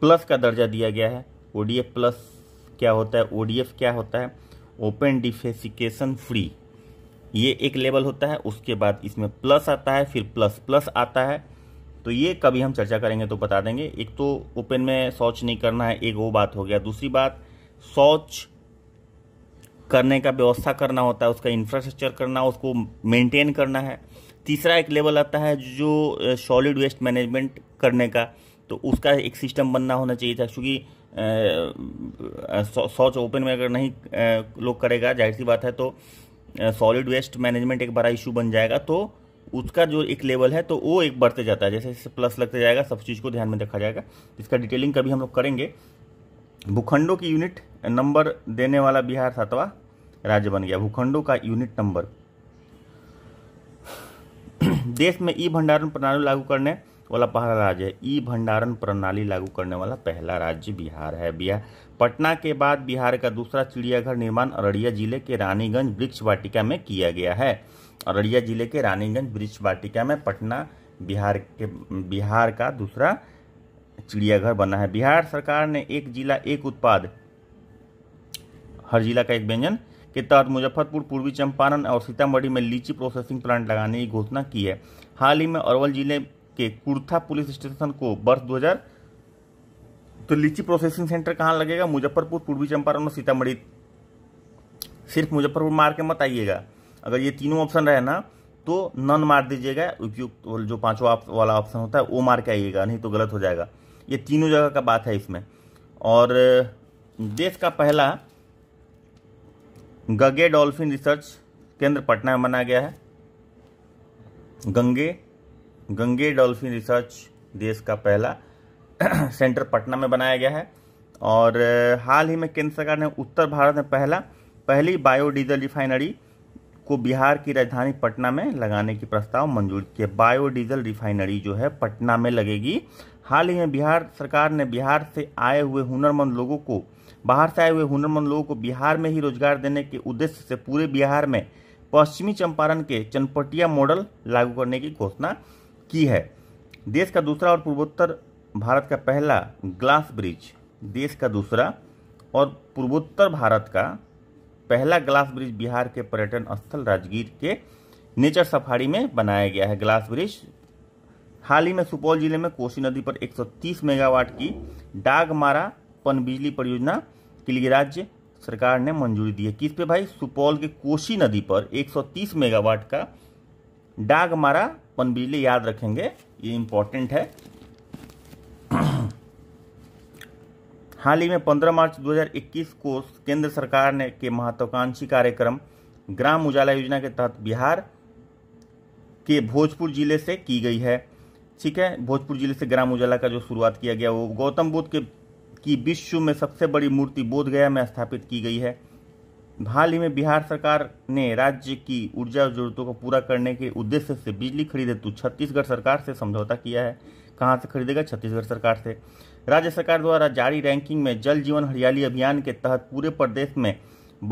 प्लस का दर्जा दिया गया है ओडीएफ प्लस क्या होता है ओडीएफ क्या होता है ओपन डिफेसिकेशन फ्री ये एक लेवल होता है उसके बाद इसमें प्लस आता है फिर प्लस प्लस आता है तो ये कभी हम चर्चा करेंगे तो बता देंगे एक तो ओपन में शौच नहीं करना है एक वो बात हो गया दूसरी बात शौच करने का व्यवस्था करना होता है उसका इंफ्रास्ट्रक्चर करना उसको मेंटेन करना है तीसरा एक लेवल आता है जो सॉलिड वेस्ट मैनेजमेंट करने का तो उसका एक सिस्टम बनना होना चाहिए था क्योंकि शौच ओपन में अगर नहीं लोग करेगा जाहिर सी बात है तो सॉलिड वेस्ट मैनेजमेंट एक बड़ा इशू बन जाएगा तो उसका जो एक लेवल है तो वो एक बढ़ते जाता है जैसे जैसे प्लस लगते जाएगा सब चीज़ को ध्यान में रखा जाएगा इसका डिटेलिंग कभी हम लोग करेंगे भूखंडों की यूनिट नंबर देने वाला बिहार सातवा राज्य बन गया भूखंडों का यूनिट नंबर देश में ई भंडारण प्रणाली लागू करने वाला पहला राज्य है ई भंडारण प्रणाली लागू करने वाला पहला राज्य बिहार है बिहार पटना के बाद बिहार का दूसरा चिड़ियाघर निर्माण अररिया जिले के रानीगंज वृक्ष वाटिका में किया गया है अररिया जिले के रानीगंज वृक्ष वाटिका में पटना बिहार के बिहार का दूसरा चिड़ियाघर बना है बिहार सरकार ने एक जिला एक उत्पाद हर जिला का एक व्यंजन के तहत मुजफ्फरपुर पूर्वी चंपारण और सीतामढ़ी में लीची प्रोसेसिंग प्लांट लगाने की घोषणा की है हाल ही में अरवल जिले के कुर्था पुलिस स्टेशन को वर्ष दो तो लीची प्रोसेसिंग सेंटर कहाँ लगेगा मुजफ्फरपुर पूर्वी चंपारण और सीतामढ़ी सिर्फ मुजफ्फरपुर मार के मत आइएगा अगर ये तीनों ऑप्शन रहे ना तो नन मार दीजिएगा उपयुक्त जो पांचवा वाला ऑप्शन होता है वो मार के आइएगा नहीं तो गलत हो जाएगा ये तीनों जगह का बात है इसमें और देश का पहला गगे डॉल्फिन रिसर्च केंद्र पटना में बनाया गया है गंगे गंगे डॉल्फिन रिसर्च देश का पहला सेंटर पटना में बनाया गया है और हाल ही में केंद्र सरकार ने उत्तर भारत में पहला पहली बायोडीजल रिफाइनरी को बिहार की राजधानी पटना में लगाने की प्रस्ताव मंजूर किया बायोडीजल रिफाइनरी जो है पटना में लगेगी हाल ही में बिहार सरकार ने बिहार से आए हुए हुनरमंद लोगों को बाहर से आए हुए हुनरमंद लोगों को बिहार में ही रोजगार देने के उद्देश्य से पूरे बिहार में पश्चिमी चंपारण के चनपटिया मॉडल लागू करने की घोषणा की है देश का दूसरा और पूर्वोत्तर भारत का पहला ग्लास ब्रिज देश का दूसरा और पूर्वोत्तर भारत का पहला ग्लास ब्रिज बिहार के पर्यटन स्थल राजगीर के नेचर सफारी में बनाया गया है ग्लास ब्रिज हाल ही में सुपौल जिले में कोसी नदी पर 130 मेगावाट की डाग मारा पनबिजली परियोजना के लिए राज्य सरकार ने मंजूरी दी है किस पे भाई सुपौल के कोशी नदी पर 130 मेगावाट का डाग मारा पनबिजली याद रखेंगे ये इंपॉर्टेंट है हाल ही में 15 मार्च 2021 को केंद्र सरकार ने के महत्वाकांक्षी कार्यक्रम ग्राम उजाला योजना के तहत बिहार के भोजपुर जिले से की गई है ठीक है भोजपुर जिले से ग्राम उजाला का जो शुरुआत किया गया वो गौतम बुद्ध के की विश्व में सबसे बड़ी मूर्ति बोधगया में स्थापित की गई है हाल ही में बिहार सरकार ने राज्य की ऊर्जा जरूरतों को पूरा करने के उद्देश्य से बिजली खरीद हेतु तो छत्तीसगढ़ सरकार से समझौता किया है कहाँ से खरीदेगा छत्तीसगढ़ सरकार से राज्य सरकार द्वारा जारी रैंकिंग में जल जीवन हरियाली अभियान के तहत पूरे प्रदेश में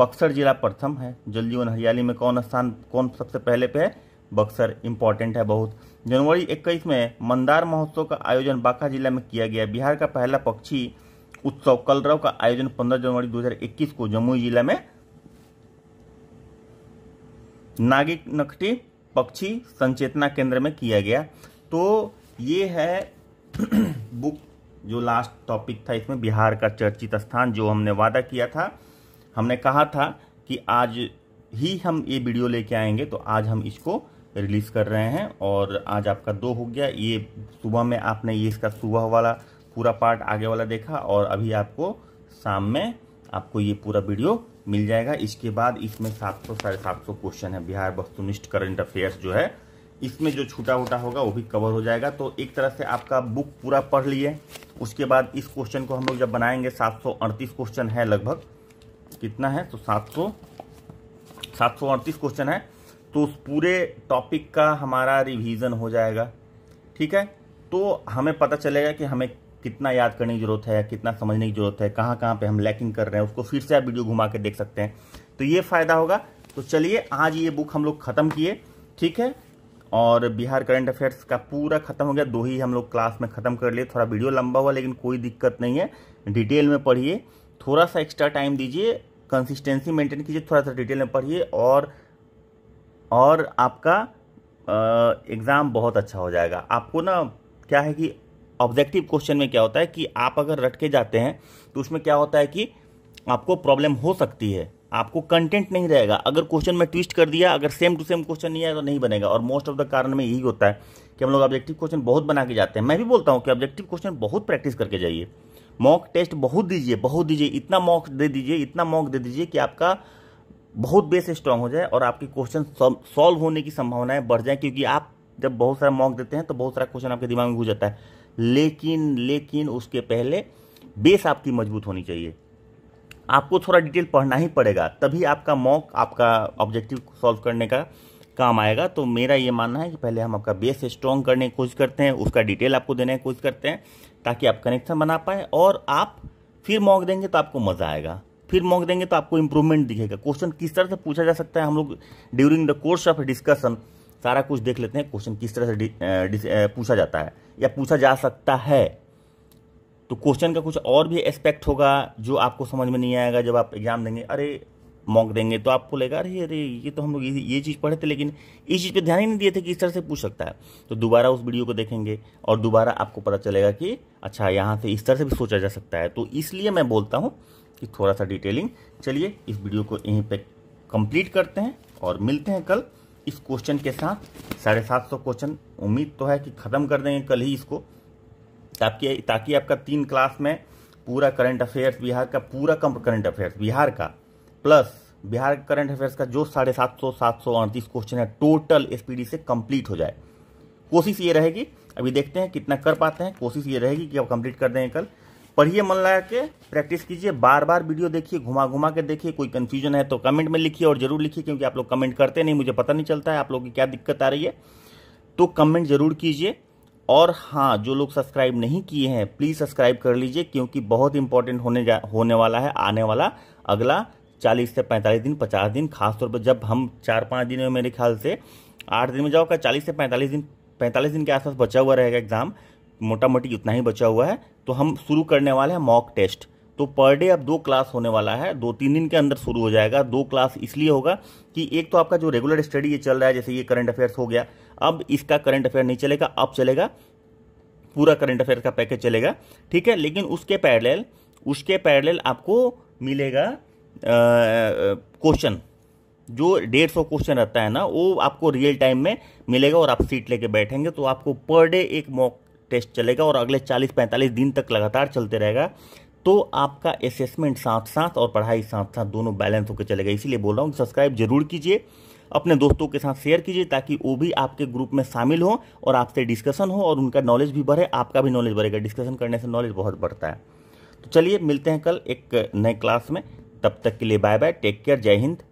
बक्सर जिला प्रथम है जल जीवन हरियाली में कौन स्थान कौन सबसे पहले पे है बक्सर इम्पोर्टेंट है बहुत जनवरी 21 में मंदार महोत्सव का आयोजन बांका जिला में किया गया बिहार का पहला पक्षी उत्सव कलरव का आयोजन 15 जनवरी 2021 को जमुई जिला में नागिक नकटी पक्षी संचेतना केंद्र में किया गया तो ये है बुक जो लास्ट टॉपिक था इसमें बिहार का चर्चित स्थान जो हमने वादा किया था हमने कहा था कि आज ही हम ये वीडियो लेके आएंगे तो आज हम इसको रिलीज़ कर रहे हैं और आज आपका दो हो गया ये सुबह में आपने ये इसका सुबह वाला पूरा पार्ट आगे वाला देखा और अभी आपको शाम में आपको ये पूरा वीडियो मिल जाएगा इसके बाद इसमें सात सौ साढ़े सात सौ क्वेश्चन है बिहार वस्तुनिष्ठ करंट अफेयर्स जो है इसमें जो छूटा वूटा होगा वो भी कवर हो जाएगा तो एक तरह से आपका बुक पूरा पढ़ लिए उसके बाद इस क्वेश्चन को हम लोग जब बनाएंगे सात क्वेश्चन है लगभग कितना है तो सात सौ सात सौ अड़तीस क्वेश्चन है तो उस पूरे टॉपिक का हमारा रिविजन हो जाएगा ठीक है तो हमें पता चलेगा कि हमें कितना याद करने की ज़रूरत है कितना समझने की ज़रूरत है कहाँ कहाँ पे हम लैकिंग कर रहे हैं उसको फिर से आप वीडियो घुमा के देख सकते हैं तो ये फ़ायदा होगा तो चलिए आज ये बुक हम लोग ख़त्म किए ठीक है और बिहार करंट अफेयर्स का पूरा ख़त्म हो गया दो ही हम लोग क्लास में ख़त्म कर लिए थोड़ा वीडियो लंबा हुआ लेकिन कोई दिक्कत नहीं है डिटेल में पढ़िए थोड़ा सा एक्स्ट्रा टाइम दीजिए कंसिस्टेंसी मेंटेन कीजिए थोड़ा सा डिटेल में पढ़िए और और आपका एग्ज़ाम बहुत अच्छा हो जाएगा आपको ना क्या है कि ऑब्जेक्टिव क्वेश्चन में क्या होता है कि आप अगर रट के जाते हैं तो उसमें क्या होता है कि आपको प्रॉब्लम हो सकती है आपको कंटेंट नहीं रहेगा अगर क्वेश्चन में ट्विस्ट कर दिया अगर सेम टू सेम क्वेश्चन नहीं आया तो नहीं बनेगा और मोस्ट ऑफ द कारण में यही होता है कि हम लोग ऑब्जेक्टिव क्वेश्चन बहुत बना के जाते हैं मैं भी बोलता हूँ कि ऑब्जेक्टिव क्वेश्चन बहुत प्रैक्टिस करके जाइए मॉक टेस्ट बहुत दीजिए बहुत दीजिए इतना मॉक दे दीजिए इतना मॉक दे दीजिए कि आपका बहुत बेस स्ट्रांग हो जाए और आपके क्वेश्चन सॉल्व होने की संभावनाएं बढ़ जाए क्योंकि आप जब बहुत सारा मॉक देते हैं तो बहुत सारा क्वेश्चन आपके दिमाग में घुस जाता है लेकिन लेकिन उसके पहले बेस आपकी मजबूत होनी चाहिए आपको थोड़ा डिटेल पढ़ना ही पड़ेगा तभी आपका मॉक आपका ऑब्जेक्टिव सॉल्व करने का काम आएगा तो मेरा ये मानना है कि पहले हम आपका बेस स्ट्रॉन्ग करने की कोशिश करते हैं उसका डिटेल आपको देने की कोशिश करते हैं ताकि आप कनेक्शन बना पाए और आप फिर मॉक देंगे तो आपको मज़ा आएगा फिर मॉक देंगे तो आपको इम्प्रूवमेंट दिखेगा क्वेश्चन किस तरह से पूछा जा सकता है हम लोग during the course of discussion सारा कुछ देख लेते हैं क्वेश्चन किस तरह से पूछा जाता है या पूछा जा सकता है तो क्वेश्चन का कुछ और भी एस्पेक्ट होगा जो आपको समझ में नहीं आएगा जब आप एग्जाम देंगे अरे मॉक देंगे तो आपको लगेगा अरे अरे ये तो हम लोग ये चीज़ पढ़े थे लेकिन इस चीज़ पे ध्यान ही नहीं दिए थे कि इस तरह से पूछ सकता है तो दोबारा उस वीडियो को देखेंगे और दोबारा आपको पता चलेगा कि अच्छा यहाँ से इस तरह से भी सोचा जा सकता है तो इसलिए मैं बोलता हूँ कि थोड़ा सा डिटेलिंग चलिए इस वीडियो को यहीं पर कंप्लीट करते हैं और मिलते हैं कल इस क्वेश्चन के साथ साढ़े सात सौ क्वेश्चन उम्मीद तो है कि ख़त्म कर देंगे कल ही इसको ताकि ताकि आपका तीन क्लास में पूरा करंट अफेयर्स बिहार का पूरा कम करंट अफेयर्स बिहार का प्लस बिहार के करंट अफेयर्स का जो साढ़े सात सौ सात सौ अड़तीस क्वेश्चन है टोटल एस से कंप्लीट हो जाए कोशिश ये रहेगी अभी देखते हैं कितना कर पाते हैं कोशिश ये रहेगी कि आप कंप्लीट कर देंगे कल पढ़िए मन लगा के प्रैक्टिस कीजिए बार बार वीडियो देखिए घुमा घुमा के देखिए कोई कन्फ्यूजन है तो कमेंट में लिखिए और जरूर लिखिए क्योंकि आप लोग कमेंट करते नहीं मुझे पता नहीं चलता है आप लोग की क्या दिक्कत आ रही है तो कमेंट जरूर कीजिए और हाँ जो लोग सब्सक्राइब नहीं किए हैं प्लीज़ सब्सक्राइब कर लीजिए क्योंकि बहुत इंपॉर्टेंट होने जा होने वाला है आने वाला अगला चालीस से पैंतालीस दिन पचास दिन खासतौर पर जब हम चार पाँच दिन में मेरे ख्याल से आठ दिन में जाओ का चालीस से पैंतालीस दिन पैंतालीस दिन के आसपास बचा हुआ रहेगा एग्ज़ाम मोटा मोटी उतना ही बचा हुआ है तो हम शुरू करने वाले हैं मॉक टेस्ट तो पर डे अब दो क्लास होने वाला है दो तीन दिन के अंदर शुरू हो जाएगा दो क्लास इसलिए होगा कि एक तो आपका जो रेगुलर स्टडी ये चल रहा है जैसे ये करंट अफेयर्स हो गया अब इसका करंट अफेयर नहीं चलेगा अब चलेगा पूरा करंट अफेयर का पैकेज चलेगा ठीक है लेकिन उसके पैरेलल उसके पैरेलल आपको मिलेगा क्वेश्चन जो डेढ़ सौ क्वेश्चन रहता है ना वो आपको रियल टाइम में मिलेगा और आप सीट लेके बैठेंगे तो आपको पर डे एक मॉक टेस्ट चलेगा और अगले 40-45 दिन तक लगातार चलते रहेगा तो आपका असेसमेंट साथ साथ और पढ़ाई साथ साथ दोनों बैलेंस होकर चलेगा इसीलिए बोल रहा हूँ सब्सक्राइब जरूर कीजिए अपने दोस्तों के साथ शेयर कीजिए ताकि वो भी आपके ग्रुप में शामिल हो और आपसे डिस्कशन हो और उनका नॉलेज भी बढ़े आपका भी नॉलेज बढ़ेगा डिस्कशन करने से नॉलेज बहुत बढ़ता है तो चलिए मिलते हैं कल एक नए क्लास में तब तक के लिए बाय बाय टेक केयर जय हिंद